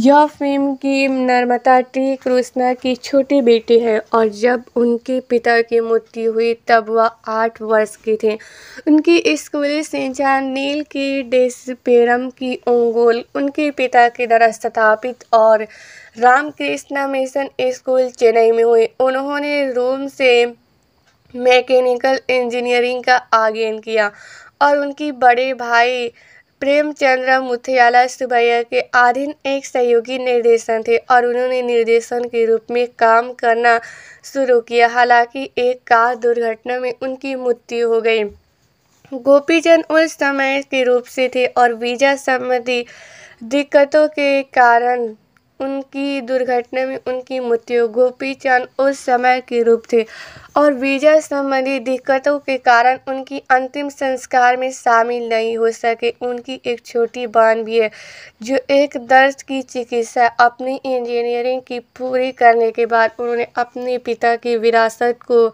यह फिल्म की निर्माता टी कृष्णा की छोटे बेटे हैं और जब उनके पिता की मृत्यु हुई तब वह आठ वर्ष के थे उनकी स्कूली शिक्षा नील के डेस्पेरम की ओंगोल उनके पिता के द्वारा स्थापित और रामकृष्ण मिशन स्कूल चेन्नई में हुई उन्होंने रोम से मैकेनिकल इंजीनियरिंग का आगेन किया और उनकी बड़े भाई प्रेमचंद्र मुथियाला सुबैया के आधीन एक सहयोगी निर्देशन थे और उन्होंने निर्देशन के रूप में काम करना शुरू किया हालांकि एक कार दुर्घटना में उनकी मृत्यु हो गई गोपीचंद उस समय के रूप से थे और वीजा संबंधी दिक्कतों के कारण उनकी दुर्घटना में उनकी मृत्यु गोपी चंद उस समय के रूप थे और वीजा संबंधी दिक्कतों के कारण उनकी अंतिम संस्कार में शामिल नहीं हो सके उनकी एक छोटी बहन भी है जो एक दर्द की चिकित्सा अपनी इंजीनियरिंग की पूरी करने के बाद उन्होंने अपने पिता की विरासत को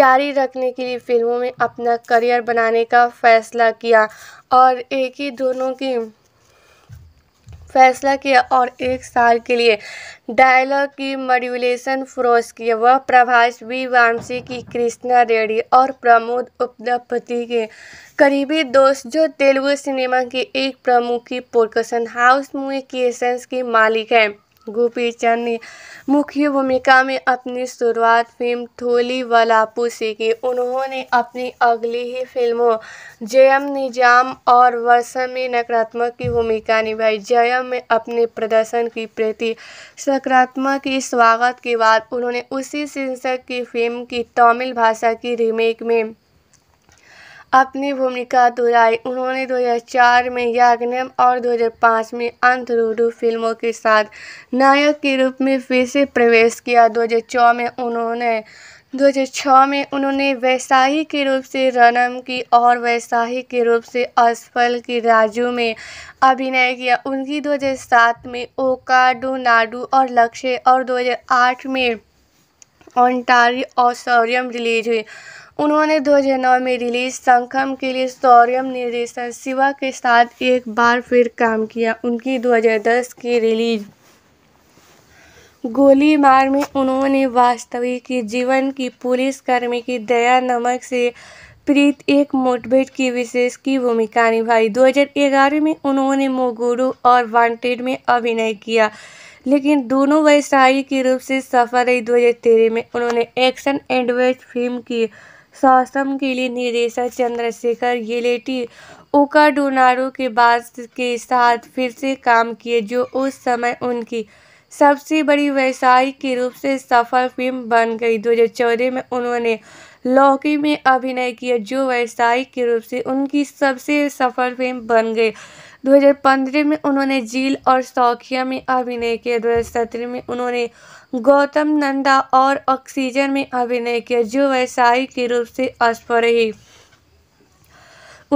जारी रखने के लिए फिल्मों में अपना करियर बनाने का फैसला किया और एक ही दोनों की फैसला किया और एक साल के लिए डायलॉग की मॉड्यूलेशन फ्रोज किया वह प्रभाष वी वामसी की कृष्णा रेड्डी और प्रमोद उपदपति के करीबी दोस्त जो तेलुगु सिनेमा की एक प्रमुख की प्रोडक्शन हाउस मुकेशंस की मालिक हैं गोपी चंद ने मुख्य भूमिका में अपनी शुरुआत फिल्म थोली वलापू से की उन्होंने अपनी अगली ही फिल्मों जयम निजाम और वर्षा में नकारात्मक की भूमिका निभाई जयम में अपने प्रदर्शन की प्रति सकारात्मक की स्वागत के बाद उन्होंने उसी शीर्षक की फिल्म की तमिल भाषा की रीमेक में अपनी भूमिका दोहराई उन्होंने 2004 में याग्नम और 2005 में अंतरूडू फिल्मों के साथ नायक के रूप में फिर से प्रवेश किया 2006 में उन्होंने 2006 में उन्होंने वैसाही के रूप से रनम की और वैसाही के रूप से असफल की राजू में अभिनय किया उनकी 2007 में ओकाडो नाडू और लक्ष्य और 2008 में ओंटारी सौरियम रिलीज हुई उन्होंने 2009 में रिलीज संखम के लिए सौर्यम निर्देशन शिवा के साथ एक बार फिर काम किया उनकी 2010 की रिलीज गोली मार में उन्होंने वास्तविक की जीवन की पुलिस कर्मी की दया नमक से प्रीत एक मोटभेट की विशेष की भूमिका निभाई 2011 में उन्होंने मोगुरु और वांटेड में अभिनय किया लेकिन दोनों व्यवसायी के रूप से सफल रही दो में उन्होंने एक्शन एडवेंचर फिल्म की शासन के लिए निर्देशक चंद्रशेखर येलेटी डोनारो के बाद के साथ फिर से काम किए जो उस समय उनकी सबसे बड़ी व्यवसायिक के रूप से सफल फिल्म बन गई 2014 में उन्होंने लौकी में अभिनय किया जो व्यवसायिक के रूप से उनकी सबसे सफल फिल्म बन गई 2015 में उन्होंने झील और सौखिया में अभिनय किया 2017 में उन्होंने गौतम नंदा और ऑक्सीजन में अभिनय किया जो के रूप से असफल रही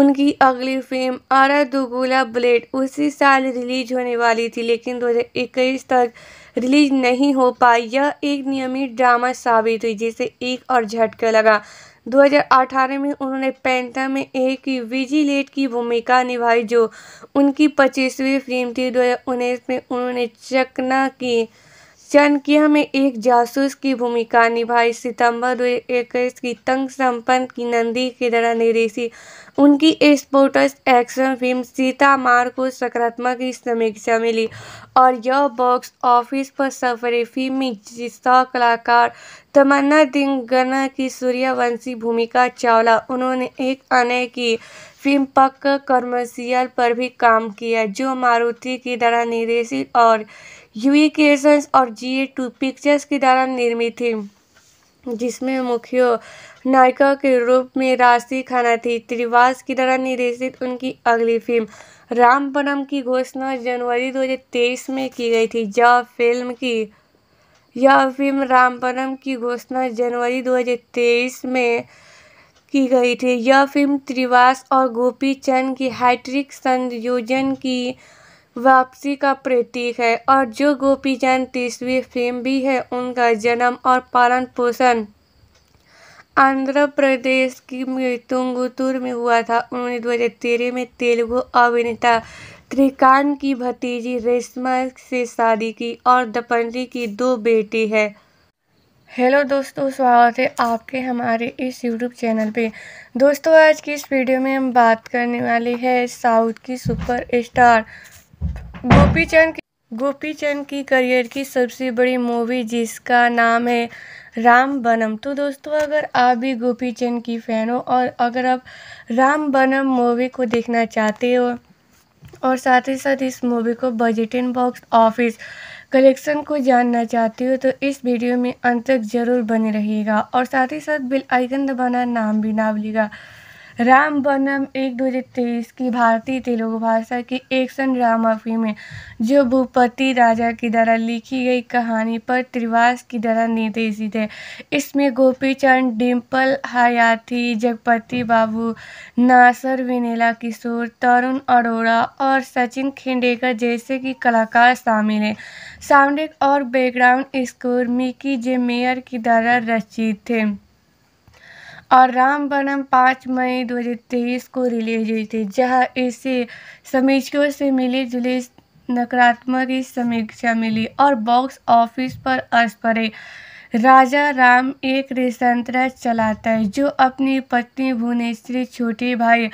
उनकी अगली फिल्म आरा दुगुला ब्लेड उसी साल रिलीज होने वाली थी लेकिन 2021 तक रिलीज नहीं हो पाई यह एक नियमित ड्रामा साबित हुई जिसे एक और झटका लगा 2018 में उन्होंने पैंता में एक विजिलेट की भूमिका निभाई जो उनकी पच्चीसवीं फिल्म थी 2019 में उन्होंने चकना की चन की हमें एक जासूस की भूमिका निभाई सितंबर दो इक्कीस की तंग संपन्न की नंदी की तरह निर्देशी उनकी स्पोर्टस एक्शन फिल्म सीता मार को सकारात्मक समीक्षा मिली और यह बॉक्स ऑफिस पर सफरी फिल्म में जिसका कलाकार तमन्ना दिंगना की सूर्यवंशी भूमिका चावला उन्होंने एक अन्य की फिल्म पक्का कमर्शियल पर भी काम किया जो मारुति की तरह निर्देशित और यूई क्रिएशन और जी ए टू पिक्चर्स के द्वारा निर्मित थी जिसमें मुख्य नायिका के रूप में राशि खाना थी त्रिवास की द्वारा निर्देशित उनकी अगली फिल्म राम रामपनम की घोषणा जनवरी 2023 में की गई थी जब फिल्म की यह फिल्म राम रामपनम की घोषणा जनवरी 2023 में की गई थी यह फिल्म त्रिवास और गोपी चंद की हैट्रिक संयोजन की वापसी का प्रतीक है और जो गोपी जैन तीसवीं फिल्म भी है उनका जन्म और पालन पोषण आंध्र प्रदेश की मृतुंगुतुर में हुआ था उन्होंने तेरह में तेलुगु अभिनेता त्रिकांत की भतीजी रेशमा से शादी की और दपंजी की दो बेटी है हेलो दोस्तों स्वागत है आपके हमारे इस यूट्यूब चैनल पे दोस्तों आज की इस वीडियो में हम बात करने वाले हैं साउथ की सुपर स्टार गोपी चंद की गोपी चंद की करियर की सबसे बड़ी मूवी जिसका नाम है राम बनम तो दोस्तों अगर आप भी गोपी चंद की फ़ैन हो और अगर आप राम बनम मूवी को देखना चाहते हो और साथ ही साथ इस मूवी को बजट इन बॉक्स ऑफिस कलेक्शन को जानना चाहते हो तो इस वीडियो में अंत तक ज़रूर बने रहिएगा और साथ ही साथ बिल आइकन दबाना नाम भी ना भूलिएगा राम बनम एक दो हज़ार तेईस की भारतीय तेलुगु भाषा की एक्शन ड्रामा फिल्म है जो भूपति राजा की द्वारा लिखी गई कहानी पर त्रिवास की द्वारा निर्देशित है इसमें गोपी चंद डिम्पल हयाती जगपति बाबू नासर विनेला किशोर तरुण अरोड़ा और सचिन खेंडेकर जैसे कि कलाकार शामिल हैं साउंड और बैकग्राउंड स्कोर मिकी जे मेयर की द्वारा रचित थे और राम बनम पाँच मई दो हज़ार तेईस को रिलीज़ हुई थी जहां इसे समीक्षकों से मिली जुली नकारात्मक समीक्षा मिली और बॉक्स ऑफिस पर असर पड़े राजा राम एक रेसंतरा चलाता है जो अपनी पत्नी भुवनेश्वरी छोटे भाई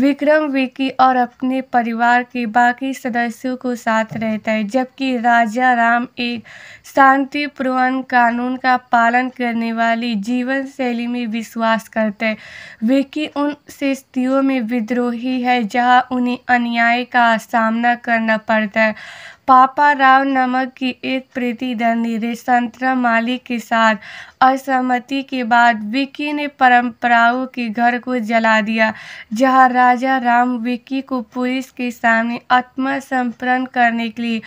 विक्रम विकी और अपने परिवार के बाकी सदस्यों को साथ रहता है जबकि राजा राम एक शांतिपूर्ण कानून का पालन करने वाली जीवन शैली में विश्वास करते हैं विकी उन स्थितियों में विद्रोही है जहां उन्हें अन्याय का सामना करना पड़ता है पापा राव नमक की एक प्रतिद्वंदी रेसन्त्रा माली के साथ असहमति के बाद विक्की ने परंपराओं के घर को जला दिया जहां राजा राम विक्की को पुलिस के सामने आत्मसमर्पण करने के लिए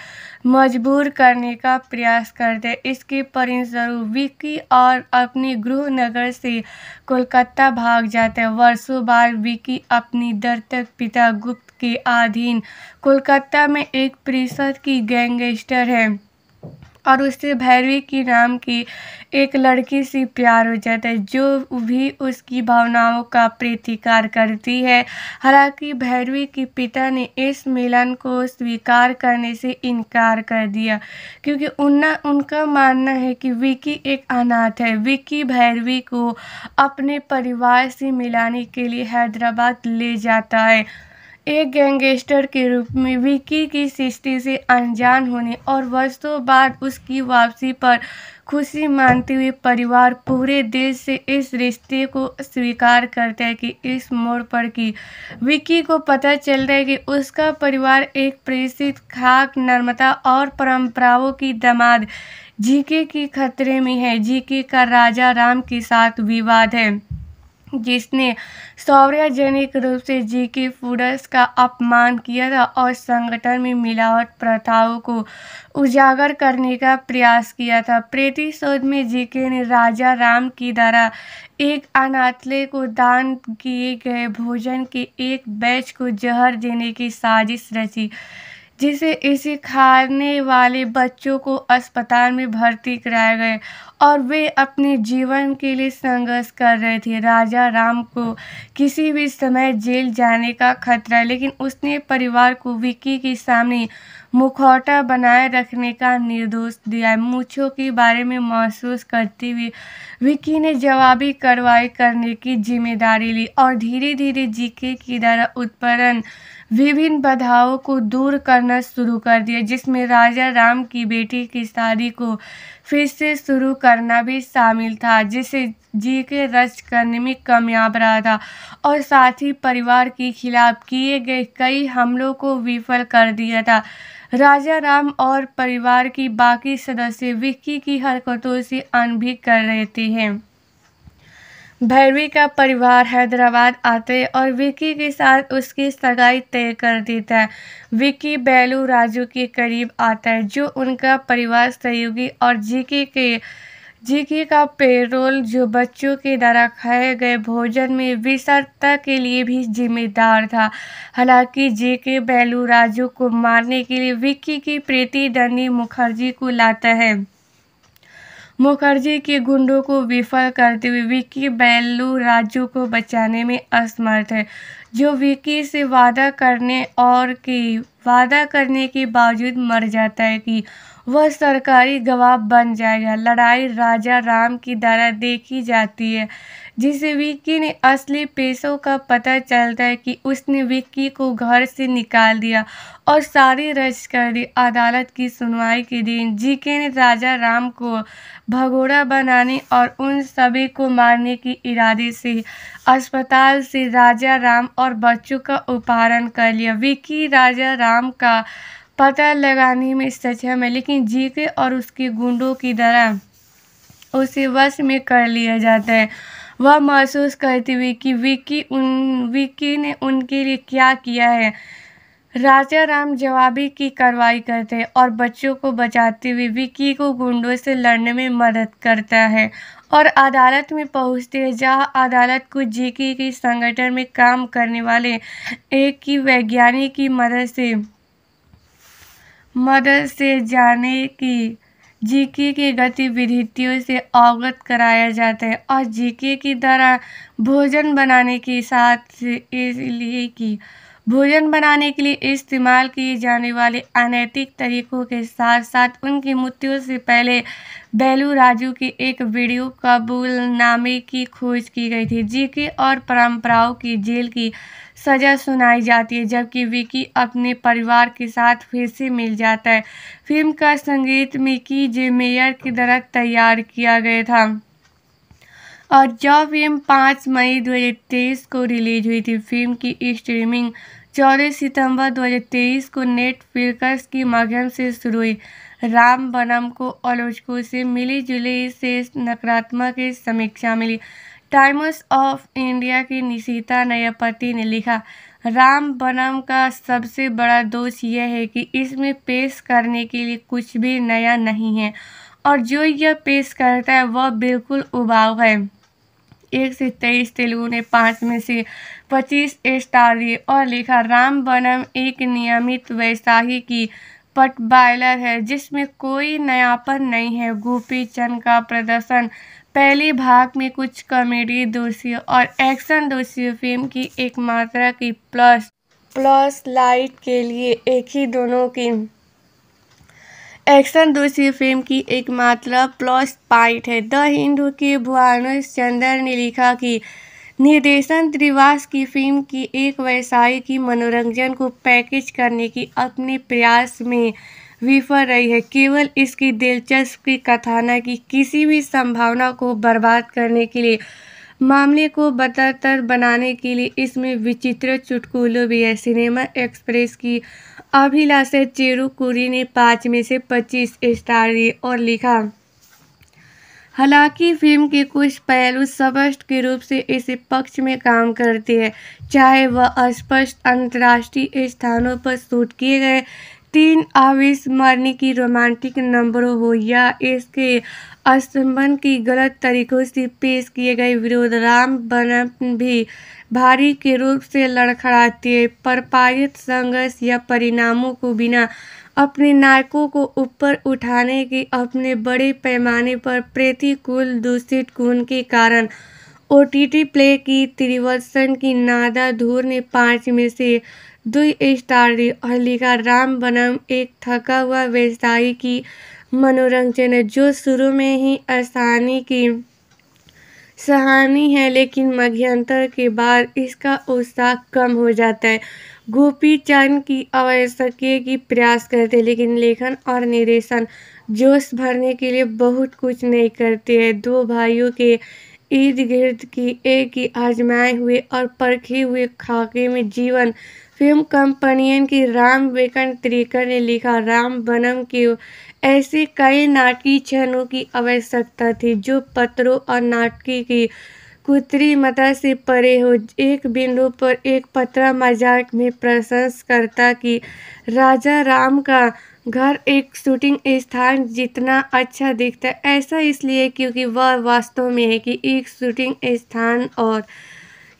मजबूर करने का प्रयास करते इसके परिणामस्वरूप विक्की और अपने गृहनगर से कोलकाता भाग जाते वर्षों बाद विक्की अपनी दर्तक पिता गुप्त के अधीन कोलकाता में एक परिषद की गैंगस्टर है और उससे भैरवी की नाम की एक लड़की से प्यार हो जाता है जो भी उसकी भावनाओं का प्रतिकार करती है हालांकि भैरवी के पिता ने इस मिलन को स्वीकार करने से इनकार कर दिया क्योंकि उनना उनका मानना है कि विकी एक अनाथ है विकी भैरवी को अपने परिवार से मिलाने के लिए हैदराबाद ले जाता है एक गैंगस्टर के रूप में विकी की सृष्टि से अनजान होने और वर्षों बाद उसकी वापसी पर खुशी मानते हुए परिवार पूरे दिल से इस रिश्ते को स्वीकार करता है कि इस मोड़ पर कि विकी को पता चलता है कि उसका परिवार एक प्रेषित खाक नर्मता और परंपराओं की दमाद जीके की खतरे में है जीके का राजा राम के साथ विवाद है जिसने सौर्यजनिक रूप से जी के फूडर्स का अपमान किया था और संगठन में मिलावट प्रथाओं को उजागर करने का प्रयास किया था प्रतिशोध में जीके ने राजा राम की द्वारा एक अनाथले को दान किए गए भोजन के एक बैच को जहर देने की साजिश रची जिसे इसे खाने वाले बच्चों को अस्पताल में भर्ती कराया गया और वे अपने जीवन के लिए संघर्ष कर रहे थे राजा राम को किसी भी समय जेल जाने का खतरा लेकिन उसने परिवार को विक्की के सामने मुखौटा बनाए रखने का निर्दोष दिया मूछों के बारे में महसूस करते हुए विक्की ने जवाबी कार्रवाई करने की जिम्मेदारी ली और धीरे धीरे जीके की द्वारा उत्पन्न विभिन्न बाधाओं को दूर करना शुरू कर दिया जिसमें राजा राम की बेटी की शादी को फिर से शुरू करना भी शामिल था जिसे जी के रच करने में कामयाब रहा था और साथ ही परिवार के खिलाफ किए गए कई हमलों को विफल कर दिया था राजा राम और परिवार की बाकी सदस्य विक्की की हरकतों से अनभिक कर रहे थे भैरवी का परिवार हैदराबाद आते और विकी के साथ उसकी सगाई तय कर देता है विकी बैलू राजू के करीब आता है जो उनका परिवार सहयोगी और जीके के जीके का पेरोल जो बच्चों के द्वारा खाए गए भोजन में विसरता के लिए भी जिम्मेदार था हालांकि जीके बैलू राजू को मारने के लिए विक्की की प्रीति डनी मुखर्जी को लाता है मुखर्जी के गुंडों को विफल करते हुए विक्की बैलू राजू को बचाने में असमर्थ है जो विक्की से वादा करने और के वादा करने के बावजूद मर जाता है कि वह सरकारी गवाह बन जाएगा लड़ाई राजा राम की द्वारा देखी जाती है जिसे विक्की ने असली पैसों का पता चलता है कि उसने विक्की को घर से निकाल दिया और सारी रच कर दी अदालत की सुनवाई के दिन जीके ने राजा राम को भगोड़ा बनाने और उन सभी को मारने के इरादे से अस्पताल से राजा राम और बच्चों का उपहारण कर लिया विक्की राजा राम का पता लगाने में सक्षम है लेकिन जीके और उसके गुंडों की तरह उसे वश में कर लिया जाता है वह महसूस करती हुई कि विकी उन विकी ने उनके लिए क्या किया है राजा राम जवाबी की कार्रवाई करते हैं और बच्चों को बचाते हुए विकी को गुंडों से लड़ने में मदद करता है और अदालत में पहुंचते हैं जहां अदालत को जेके के संगठन में काम करने वाले एक की वैज्ञानिक की मदद से मदद से जाने की जीके के गतिविधियों से अवगत कराया जाता है और जीके की तरह भोजन बनाने के साथ इसलिए कि भोजन बनाने के लिए इस्तेमाल किए जाने वाले अनैतिक तरीकों के साथ साथ उनकी मृत्यु से पहले बैलू राजू की एक वीडियो कबूलनामे की खोज की गई थी जीके और परंपराओं की जेल की सज़ा सुनाई जाती है जबकि विकी अपने परिवार के साथ फिर से मिल जाता है फिल्म का संगीत मिकी जे मेयर की तरह तैयार किया गया था और जब फिल्म पाँच मई दो को रिलीज हुई थी फिल्म की स्ट्रीमिंग चौदह सितंबर 2023 को नेटफ्लिक्स के माध्यम से शुरू हुई राम बनम को आलोचकों से मिली जुली से नकारात्मक समीक्षा मिली टाइम्स ऑफ इंडिया की निशिता नयापति ने लिखा राम बनम का सबसे बड़ा दोष यह है कि इसमें पेश करने के लिए कुछ भी नया नहीं है और जो यह पेश करता है वह बिल्कुल उबाऊ है एक से तेईस तेलुगु ने पाँच में से पच्चीस स्टार दिए और लिखा राम बनम एक नियमित वैसाही की पट बायलर है जिसमें कोई नयापन नहीं है गोपी चंद का प्रदर्शन पहले भाग में कुछ कॉमेडी दृश्य और एक्शन दोषी फिल्म की एक मात्रा की प्लस प्लस लाइट के लिए एक ही दोनों की एक्शन दूसरी फिल्म की एक मात्र प्लस पॉइंट है द हिंदू के भुवानुष चंद्र ने लिखा कि निर्देशन त्रिवास की फिल्म की एक व्यवसाय की मनोरंजन को पैकेज करने की अपने प्रयास में विफल रही है केवल इसकी की कथाना की किसी भी संभावना को बर्बाद करने के लिए मामले को बदतर बनाने के लिए इसमें विचित्र चुटकुलों भी है सिनेमा एक्सप्रेस की अभिलाषा चेरुकुरी ने पाँच में से पच्चीस स्टार दिए और लिखा हालांकि फिल्म के कुछ पहलू स्पष्ट के रूप से इस पक्ष में काम करते हैं चाहे वह अस्पष्ट अंतर्राष्ट्रीय स्थानों पर शूट किए गए तीन अविस्मरणीय की रोमांटिक नंबर हो या इसके स्तंभन की गलत तरीकों से पेश किए गए विरोध राम बनम भी भारी के रूप से लड़खड़ाते पर पारित संघर्ष या परिणामों को बिना अपने नायकों को ऊपर उठाने के अपने बड़े पैमाने पर प्रतिकूल दूषित गुण के कारण ओ टी टी प्ले की त्रिवसन की नादा धूर ने पाँच में से दुई स्टारी और लिखा राम बनम एक थका हुआ व्यवसायी की मनोरंजन है जो शुरू में ही आसानी की सहानी है लेकिन मध्यंतर के बाद इसका उत्साह कम हो जाता है गोपी चंद की आवश्यक की प्रयास करते लेकिन लेखन और निर्देशन जोश भरने के लिए बहुत कुछ नहीं करते हैं दो भाइयों के इर्द गिर्द की एक ही आजमाए हुए और परखे हुए खाके में जीवन फिल्म कंपनियन की राम वेंकट त्रिकर ने लिखा राम बनम के ऐसे कई नाटकीय क्षणों की आवश्यकता थी जो पत्रों और नाटकी की मता से परे हो एक बिंदु पर एक पत्रा मजाक में प्रशंस करता कि राजा राम का घर एक शूटिंग स्थान जितना अच्छा दिखता है ऐसा इसलिए क्योंकि वह वास्तव में है कि एक शूटिंग स्थान और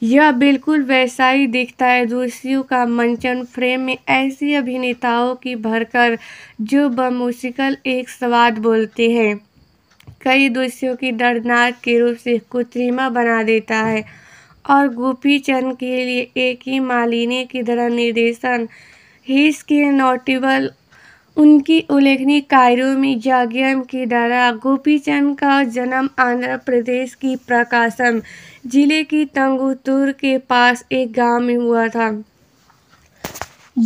यह बिल्कुल वैसा ही दिखता है दूसरी का मंचन फ्रेम में ऐसी अभिनेताओं की भरकर जो बमूसिकल एक स्वाद बोलते हैं कई दृश्यों की दर्दनाक के रूप से कृत्रिमा बना देता है और गोपी चंद के लिए एक ही मालिनी की तरह निर्देशन हीस के नोटिबल उनकी उल्लेखनीय कार्यों में जाग्यम की द्वारा गोपी चंद का जन्म आंध्र प्रदेश की प्रकाशन जिले की तंगुतुर के पास एक गांव में हुआ था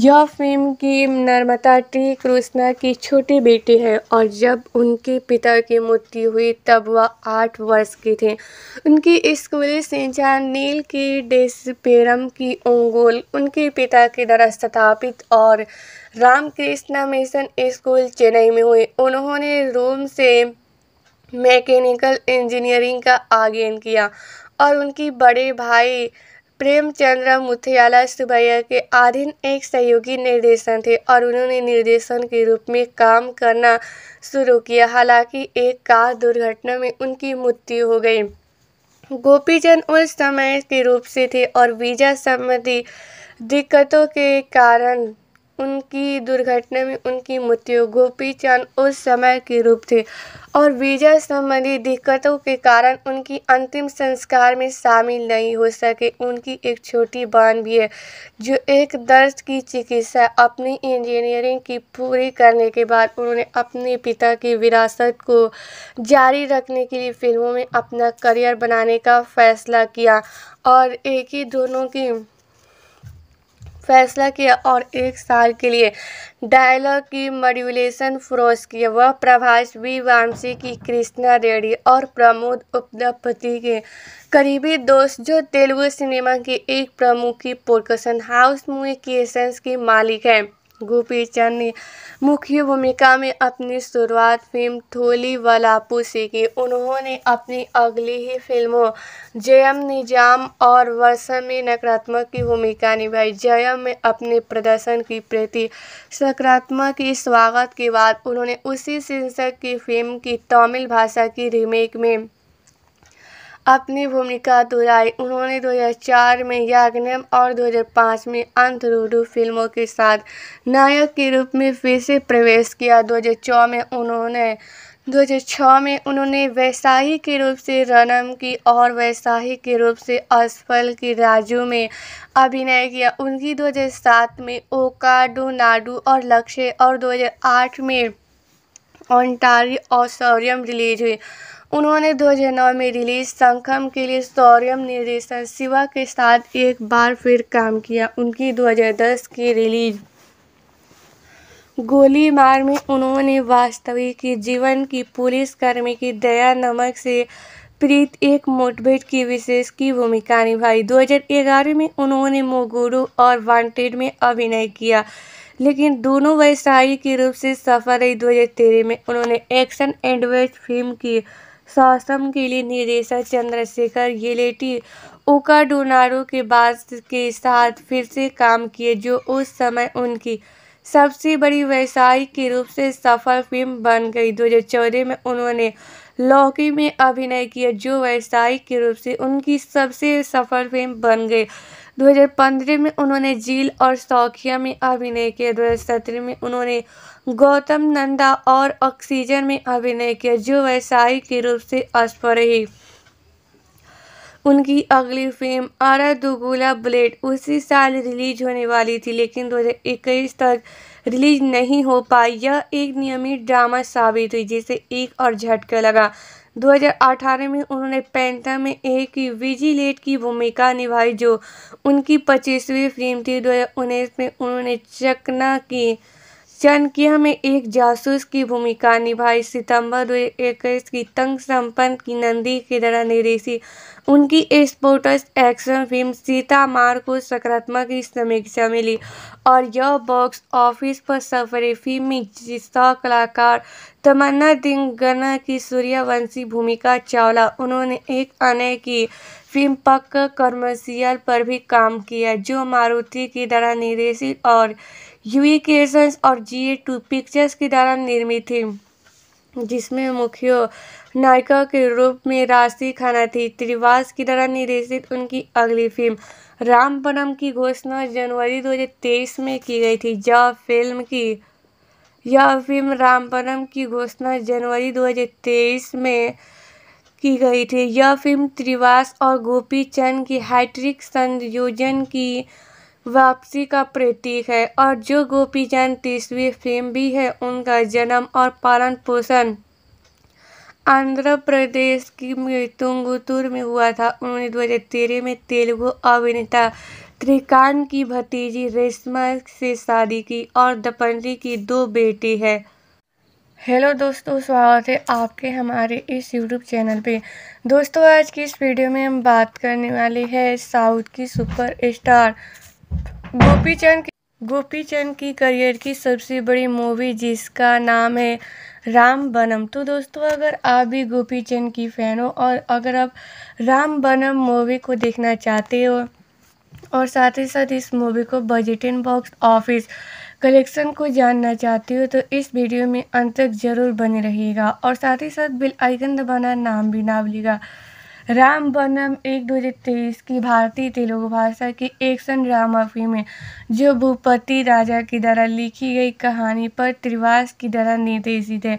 यह फिल्म की नर्मदा टी कृष्णा की छोटी बेटी है और जब उनके पिता की मृत्यु हुई तब वह आठ वर्ष के थे उनकी स्कूली शिक्षा नील के डेस्पेरम की ओंगोल उनके पिता के द्वारा स्थापित और रामकृष्णा मिशन स्कूल चेन्नई में हुई उन्होंने रोम से मैकेनिकल इंजीनियरिंग का आगेन किया और उनकी बड़े भाई प्रेमचंद्र मुथियाला सुबैया के अधीन एक सहयोगी निर्देशन थे और उन्होंने निर्देशन के रूप में काम करना शुरू किया हालांकि एक कार दुर्घटना में उनकी मृत्यु हो गई गोपीचंद उस समय के रूप से थे और वीजा संबंधी दिक्कतों के कारण उनकी दुर्घटना में उनकी मृत्यु गोपी चंद उस समय के रूप थे और वीजा संबंधी दिक्कतों के कारण उनकी अंतिम संस्कार में शामिल नहीं हो सके उनकी एक छोटी बहन भी है जो एक दर्द की चिकित्सा अपनी इंजीनियरिंग की पूरी करने के बाद उन्होंने अपने पिता की विरासत को जारी रखने के लिए फिल्मों में अपना करियर बनाने का फैसला किया और एक ही दोनों की फैसला किया और एक साल के लिए डायलॉग की मॉड्यूलेशन फ्रोज किया वह प्रभाष वी वामसी की कृष्णा रेड्डी और प्रमोद उपदपति के करीबी दोस्त जो तेलुगु सिनेमा की एक प्रमुख की प्रोडक्शन हाउस मुकेशंस की मालिक हैं गोपी चंद ने मुख्य भूमिका में अपनी शुरुआत फिल्म थोली वलापू से की उन्होंने अपनी अगली ही फिल्मों जयम निजाम और वर्षा में नकारात्मक की भूमिका निभाई जयम में अपने प्रदर्शन की प्रति सकारात्मक की स्वागत के बाद उन्होंने उसी शीर्षक की फिल्म की तमिल भाषा की रीमेक में अपनी भूमिका दोहराई उन्होंने 2004 में याग्नम और 2005 में अंतरूडू फिल्मों के साथ नायक के रूप में फिर से प्रवेश किया 2006 में उन्होंने 2006 में उन्होंने वैसाही के रूप से रनम की और वैसाही के रूप से असफल की राजू में अभिनय किया उनकी 2007 में ओकाडू नाडू और लक्ष्य और 2008 में ओंटारी और ऑसोरियम रिलीज हुई उन्होंने 2009 में रिलीज संखम के लिए सौरम निर्देशन शिवा के साथ एक बार फिर काम किया उनकी 2010 की रिलीज गोली मार में उन्होंने वास्तविक जीवन की पुलिस कर्मी की दया नमक से प्रीत एक मोटभेट की विशेष की भूमिका निभाई 2011 में उन्होंने मोगुरु और वांटेड में अभिनय किया लेकिन दोनों व्यवसायी के रूप से सफल रही दो में उन्होंने एक्शन एंड फिल्म की शासन के लिए निर्देशक चंद्रशेखर येलेटी ओकाडोनारो के बाद के साथ फिर से काम किए जो उस समय उनकी सबसे बड़ी व्यवसायिक के रूप से सफल फिल्म बन गई 2014 में उन्होंने लौकी में अभिनय किया जो व्यवसायिक के रूप से उनकी सबसे सफल फिल्म बन गई 2015 में उन्होंने झील और शौखिया में अभिनय किया दो में उन्होंने गौतम नंदा और ऑक्सीजन में अभिनय किया जो व्यवसायिक के रूप से अस्पर रही उनकी अगली फिल्म आरा दुगुला ब्लेड उसी साल रिलीज होने वाली थी लेकिन 2021 तक रिलीज नहीं हो पाई यह एक नियमित ड्रामा साबित हुई जिसे एक और झटका लगा 2018 में उन्होंने पैंथा में एक विजिलेट की भूमिका निभाई जो उनकी पच्चीसवीं फिल्म थी दो में उन्होंने चकना की चनकिया में एक जासूस की भूमिका निभाई सितंबर दो इक्कीस की तंग संपन्न की नंदी की तरह निर्देशी उनकी स्पोर्टस एक्शन फिल्म सीता मार को सकारात्मक समीक्षा मिली और यह बॉक्स ऑफिस पर सफरे फिल्म में जिसका कलाकार तमन्ना दिंगना की सूर्यवंशी भूमिका चावला उन्होंने एक अन्य की फिल्म पक्का कमर्शियल पर भी काम किया जो मारुति की तरह निर्देशित और यूई क्रिएशंस और जी ए टू पिक्चर्स के द्वारा निर्मित थी जिसमें मुख्य नायिका के रूप में राशि खाना थी त्रिवास की द्वारा निर्देशित उनकी अगली फिल्म रामपनम की घोषणा जनवरी 2023 में की गई थी जब फिल्म की यह फिल्म रामपनम की घोषणा जनवरी 2023 में की गई थी यह फिल्म त्रिवास और गोपी चंद की हैट्रिक संयोजन की वापसी का प्रतीक है और जो गोपी जन तीसवीं फिल्म भी है उनका जन्म और पालन पोषण आंध्र प्रदेश की मृतुंगुतुर में हुआ था उन्होंने दो हज़ार तेरह में तेलुगु अभिनेता त्रिकांत की भतीजी रेशमा से शादी की और दपंजी की दो बेटी है हेलो दोस्तों स्वागत है आपके हमारे इस यूट्यूब चैनल पे दोस्तों आज की इस वीडियो में हम बात करने वाले हैं साउथ की सुपर स्टार गोपी चंद गोपी चंद की करियर की सबसे बड़ी मूवी जिसका नाम है राम बनम तो दोस्तों अगर आप भी गोपी चंद की फ़ैन हो और अगर आप राम बनम मूवी को देखना चाहते हो और साथ ही साथ इस मूवी को बजट इन बॉक्स ऑफिस कलेक्शन को जानना चाहते हो तो इस वीडियो में अंत तक ज़रूर बने रहिएगा और साथ ही साथ बिल आइकन दबाना नाम भी ना भूलिएगा राम बनम एक दो हज़ार तेईस की भारतीय तेलुगु भाषा की एक्शन ड्रामा फिल्म है जो भूपति राजा की द्वारा लिखी गई कहानी पर त्रिवास की द्वारा निर्देशित है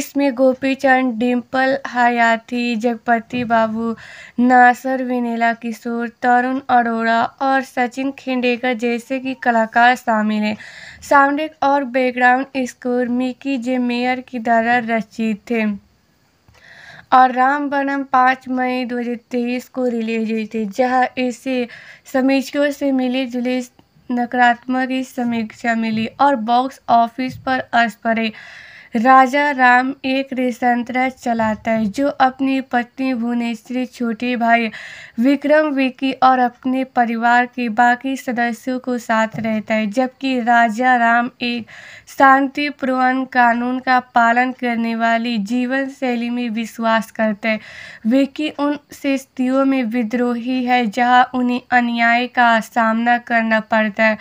इसमें गोपी चंद डिम्पल हयाती जगपति बाबू नासर विनेला किशोर तरुण अरोड़ा और सचिन खेंडेकर जैसे कि कलाकार शामिल हैं साउंड और बैकग्राउंड स्कोर मिकी जे मेयर की द्वारा रचित थे और रामवरम पाँच मई दो हज़ार तेईस को रिलीज़ हुई थी जहां इसे समीक्षकों से मिली जुली नकारात्मक समीक्षा मिली और बॉक्स ऑफिस पर असर पड़े राजा राम एक रेस्तरां चलाता है जो अपनी पत्नी भुवनेश्वरी छोटे भाई विक्रम विकी और अपने परिवार के बाकी सदस्यों को साथ रहता है जबकि राजा राम एक शांतिपूर्ण कानून का पालन करने वाली जीवन शैली में विश्वास करते हैं विकी उन स्थितियों में विद्रोही है जहां उन्हें अन्याय का सामना करना पड़ता है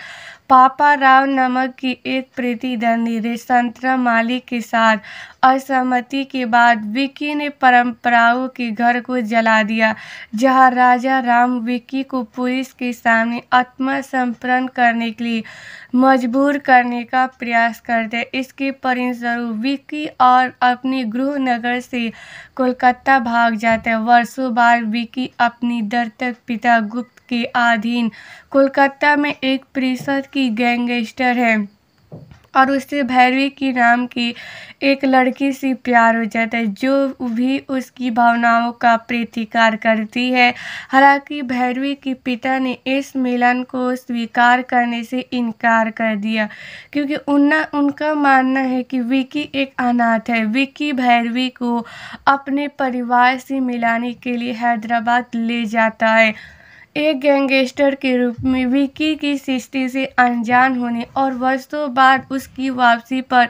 पापा राव नमक की एक प्रतिद्वंदी मालिक के साथ असहमति के बाद विक्की ने परंपराओं के घर को जला दिया जहां राजा राम विक्की को पुलिस के सामने आत्मसमर्पण करने के लिए मजबूर करने का प्रयास करते इसके परिणामस्वरूप विक्की और अपने गृहनगर से कोलकाता भाग जाते वर्षों बाद विक्की अपनी दर्तक पिता गुप्त के अधीन कोलकाता में एक परिषद की गैंगस्टर है और उससे भैरवी की नाम की एक लड़की से प्यार हो जाता है जो भी उसकी भावनाओं का प्रतिकार करती है हालांकि भैरवी के पिता ने इस मिलन को स्वीकार करने से इनकार कर दिया क्योंकि उनना उनका मानना है कि विकी एक अनाथ है विकी भैरवी को अपने परिवार से मिलाने के लिए हैदराबाद ले जाता है एक गैंगस्टर के रूप में विकी की सृष्टि से अनजान होने और वर्षों बाद उसकी वापसी पर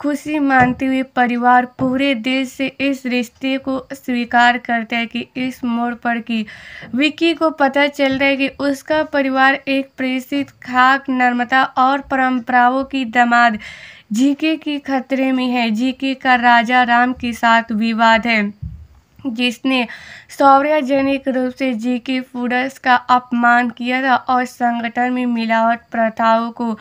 खुशी मानते हुए परिवार पूरे देश से इस रिश्ते को स्वीकार करता है कि इस मोड़ पर की विकी को पता चलता है कि उसका परिवार एक प्रेषित खाक नर्मता और परंपराओं की दमाद जीके की खतरे में है जीके का राजा राम के साथ विवाद है जिसने सौर्यजनिक रूप से जीके फूडर्स का अपमान किया था और संगठन में मिलावट प्रथाओं को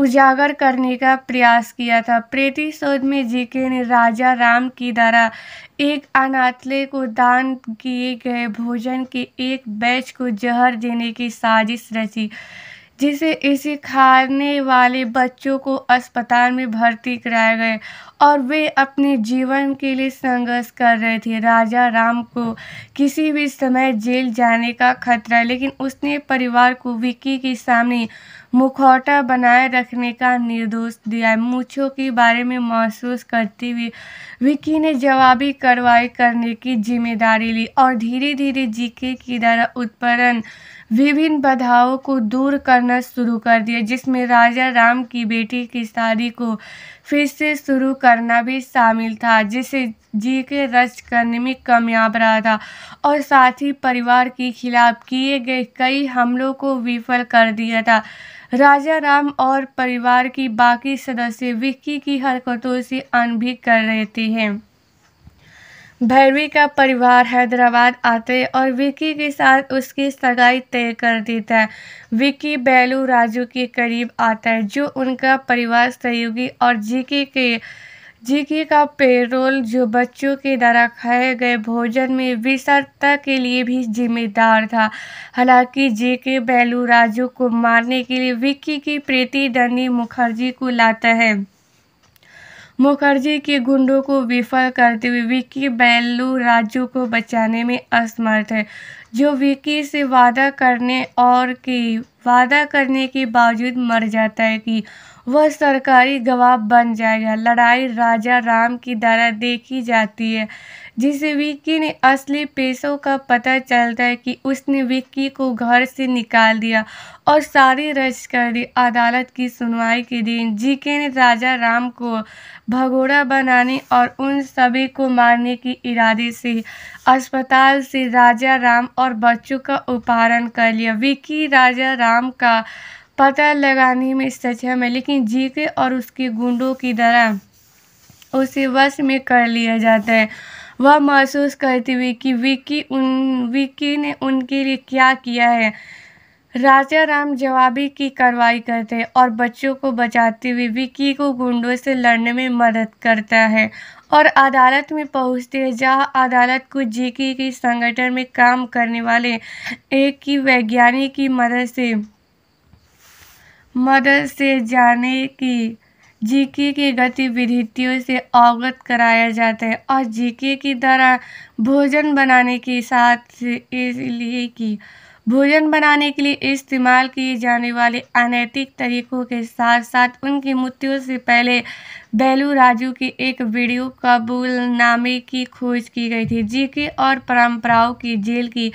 उजागर करने का प्रयास किया था प्रतिशोध में जीके ने राजा राम की द्वारा एक अनाथले को दान किए गए भोजन के एक बैच को जहर देने की साजिश रची जिसे इसे खाने वाले बच्चों को अस्पताल में भर्ती कराया गया और वे अपने जीवन के लिए संघर्ष कर रहे थे राजा राम को किसी भी समय जेल जाने का खतरा लेकिन उसने परिवार को विक्की के सामने मुखौटा बनाए रखने का निर्दोष दिया मूछों के बारे में महसूस करते हुए विक्की ने जवाबी कार्रवाई करने की जिम्मेदारी ली और धीरे धीरे जीके की तरह उत्पन्न विभिन्न बाधाओं को दूर करना शुरू कर दिया जिसमें राजा राम की बेटी की शादी को फिर से शुरू करना भी शामिल था जिसे जी के रच करने में कामयाब रहा था और साथ ही परिवार के खिलाफ किए गए कई हमलों को विफल कर दिया था राजा राम और परिवार की बाकी सदस्य विक्की की हरकतों से अनभिक कर रहे थे भैरवी का परिवार हैदराबाद आते और विक्की के साथ उसकी सगाई तय कर देता है विक्की बैलू राजू के करीब आता है जो उनका परिवार सहयोगी और जीके के जीके का पेरोल जो बच्चों के द्वारा खाए गए भोजन में विसरता के लिए भी जिम्मेदार था हालांकि जीके बैलू राजू को मारने के लिए विक्की की प्रीति डनी मुखर्जी को लाता है मुखर्जी के गुंडों को विफल करते हुए विक्की बैलू राजू को बचाने में असमर्थ है जो विक्की से वादा करने और के वादा करने के बावजूद मर जाता है कि वह सरकारी गवाह बन जाएगा लड़ाई राजा राम की द्वारा देखी जाती है जिसे विक्की ने असली पैसों का पता चलता है कि उसने विक्की को घर से निकाल दिया और सारी रच कर दी अदालत की सुनवाई के दिन जीके ने राजा राम को भगोड़ा बनाने और उन सभी को मारने के इरादे से अस्पताल से राजा राम और बच्चों का उपहारण कर लिया विक्की राजा राम का पता लगाने में सक्षम है लेकिन जीके और उसके गुंडों की तरह उसे वश में कर लिया जाता है वह महसूस करती हुई कि विक्की उन विक्की ने उनके लिए क्या किया है राजा राम जवाबी की कार्रवाई करते हैं और बच्चों को बचाते हुए विक्की को गुंडों से लड़ने में मदद करता है और अदालत में पहुंचते हैं जहां अदालत को जेके के संगठन में काम करने वाले एक की वैज्ञानिक की मदद से मदद से जाने की जीके की गतिविधियों से अवगत कराया जाता है और जीके की द्वारा भोजन बनाने के साथ इसलिए कि भोजन बनाने के लिए इस्तेमाल किए जाने वाले अनैतिक तरीकों के साथ साथ उनकी मृत्यु से पहले बेलू राजू की एक वीडियो कबूलनामे की खोज की गई थी जीके और परंपराओं की जेल की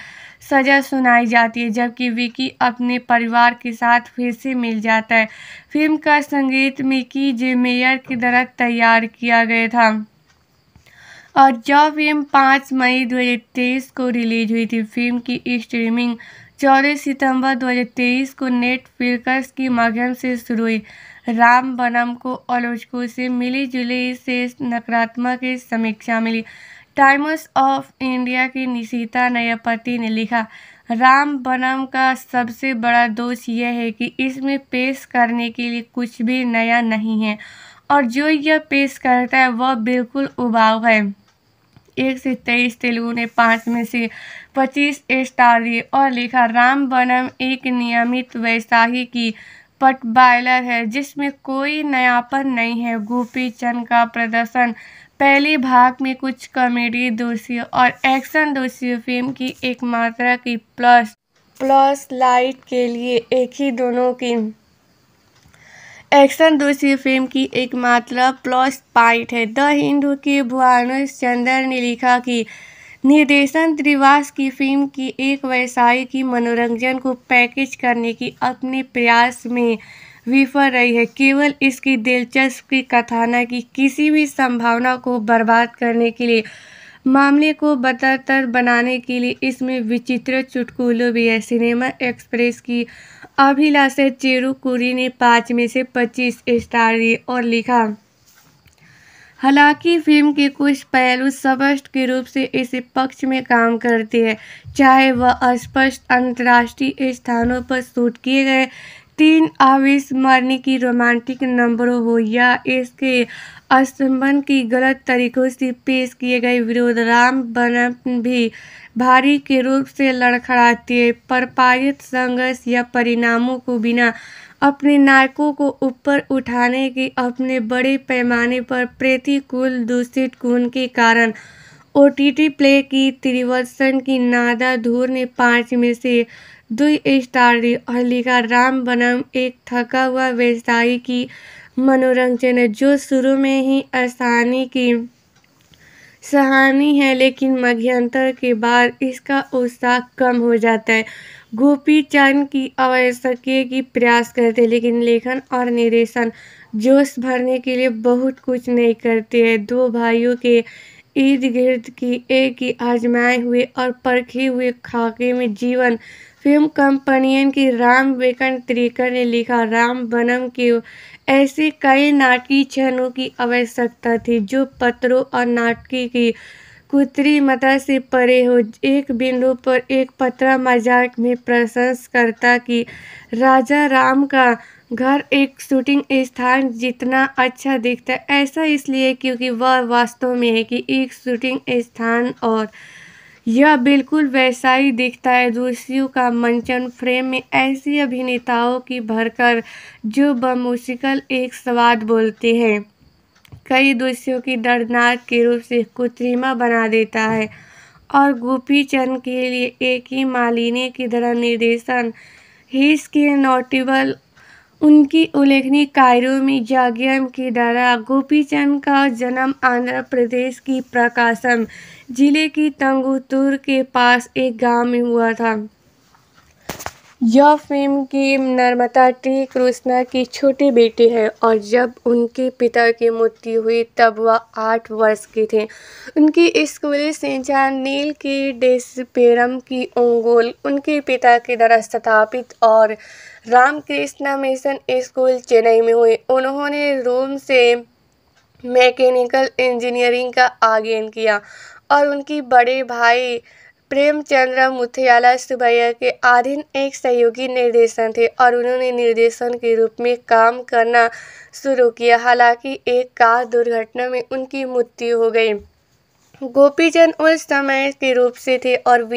सज़ा सुनाई जाती है जबकि विकी अपने परिवार के साथ फिर से मिल जाता है फिल्म का संगीत मिकी जे मेयर की तरह तैयार किया गया था और जो फिल्म पाँच मई 2023 को रिलीज हुई थी फिल्म की स्ट्रीमिंग चौदह सितंबर 2023 को नेट के माध्यम से शुरू हुई राम बनम को आलोचकों से मिली जुली से नकारात्मक समीक्षा मिली टाइम्स ऑफ इंडिया की निशिता नयापति ने लिखा राम बनम का सबसे बड़ा दोष यह है कि इसमें पेश करने के लिए कुछ भी नया नहीं है और जो यह पेश करता है वह बिल्कुल उबाऊ है एक से तेईस तेलुगु ने पाँच में से पच्चीस स्टार दिए और लिखा राम बनम एक नियमित वैसाही की पट बायलर है जिसमें कोई नयापन नहीं है गोपी चंद का प्रदर्शन पहले भाग में कुछ कॉमेडी दोषियों और एक्शन दोषी फिल्म की एक मात्रा की प्लस प्लस लाइट के लिए एक ही दोनों की एक्शन दोषी फिल्म की एक मात्रा प्लस पाइट है द हिंदू के भुवानुष चंद्र ने लिखा कि निर्देशन त्रिवास की फिल्म की एक व्यवसाय की मनोरंजन को पैकेज करने की अपने प्रयास में विफल रही है केवल इसकी दिलचस्प कथाना की किसी भी संभावना को बर्बाद करने के लिए मामले को बदतर बनाने के लिए इसमें विचित्र चुटकुलों भी है सिनेमा एक्सप्रेस की अभिलाषा चेरुकुरी ने पाँच में से पच्चीस स्टार दिए और लिखा हालांकि फिल्म के कुछ पहलू स्पष्ट के रूप से इस पक्ष में काम करते हैं चाहे वह अस्पष्ट अंतर्राष्ट्रीय स्थानों पर शूट किए गए तीन अविस्मरणीय की रोमांटिक नंबरों हो या इसके असंबंध की गलत तरीकों से पेश किए गए विरोध राम बन भी भारी के रूप से लड़खड़ाते पर पारित संघर्ष या परिणामों को बिना अपने नायकों को ऊपर उठाने के अपने बड़े पैमाने पर प्रतिकूल दूषित गुण के कारण ओ टी टी प्ले की त्रिवर्सन की नादा धूर ने पाँच में से दुई स्टार लिखा राम बनम एक थका हुआ व्यवसायी की मनोरंजन है जो शुरू में ही आसानी की सहानी है लेकिन मध्यंतर के बाद इसका उत्साह कम हो जाता है गोपी चंद की आवश्यक की प्रयास करते हैं लेकिन लेखन और निर्देशन जोश भरने के लिए बहुत कुछ नहीं करते हैं दो भाइयों के इर्द गिर्द की एक ही आजमाए हुए और परखे हुए खाके में जीवन फिल्म कंपनियन की राम वेकन त्रिकर ने लिखा राम बनम के ऐसे कई नाटकी क्षणों की आवश्यकता थी जो पत्रों और नाटकी की कुत्री मता से परे हो एक बिंदु पर एक पत्रा मजाक में प्रशंसकर्ता की राजा राम का घर एक शूटिंग स्थान जितना अच्छा दिखता है ऐसा इसलिए क्योंकि वह वास्तव में है कि एक शूटिंग स्थान और यह बिल्कुल वैसा ही दिखता है दूसरियों का मंचन फ्रेम में ऐसी अभिनेताओं की भरकर जो बमुशिकल एक स्वाद बोलते हैं कई दृश्यों की दर्दनाक के रूप से कृत्रिमा बना देता है और गोपी चंद के लिए एक ही मालिनी की तरह निर्देशन हिस के नोटिबल उनकी उल्लेखनीय कार्यों में जाग्यम की तरह गोपी चंद का जन्म आंध्र प्रदेश की प्रकाशन जिले की तंगुतुर के पास एक गांव में हुआ था यह फिल्म की नर्मदा टी कृष्णा की छोटी बेटी है और जब उनके पिता की मृत्यु हुई तब वह आठ वर्ष के थे उनकी स्कूली शिक्षा नील के डेस्पेरम की ओंगोल उनके पिता के द्वारा स्थापित और रामकृष्णा मिशन स्कूल चेन्नई में हुई उन्होंने रोम से मैकेनिकल इंजीनियरिंग का आगेन किया और उनकी बड़े भाई प्रेमचंद्र मुथियाला सुबैया के आधीन एक सहयोगी निर्देशन थे और उन्होंने निर्देशन के रूप में काम करना शुरू किया हालांकि एक कार दुर्घटना में उनकी मृत्यु हो गई गोपीचंद उस समय के रूप से थे और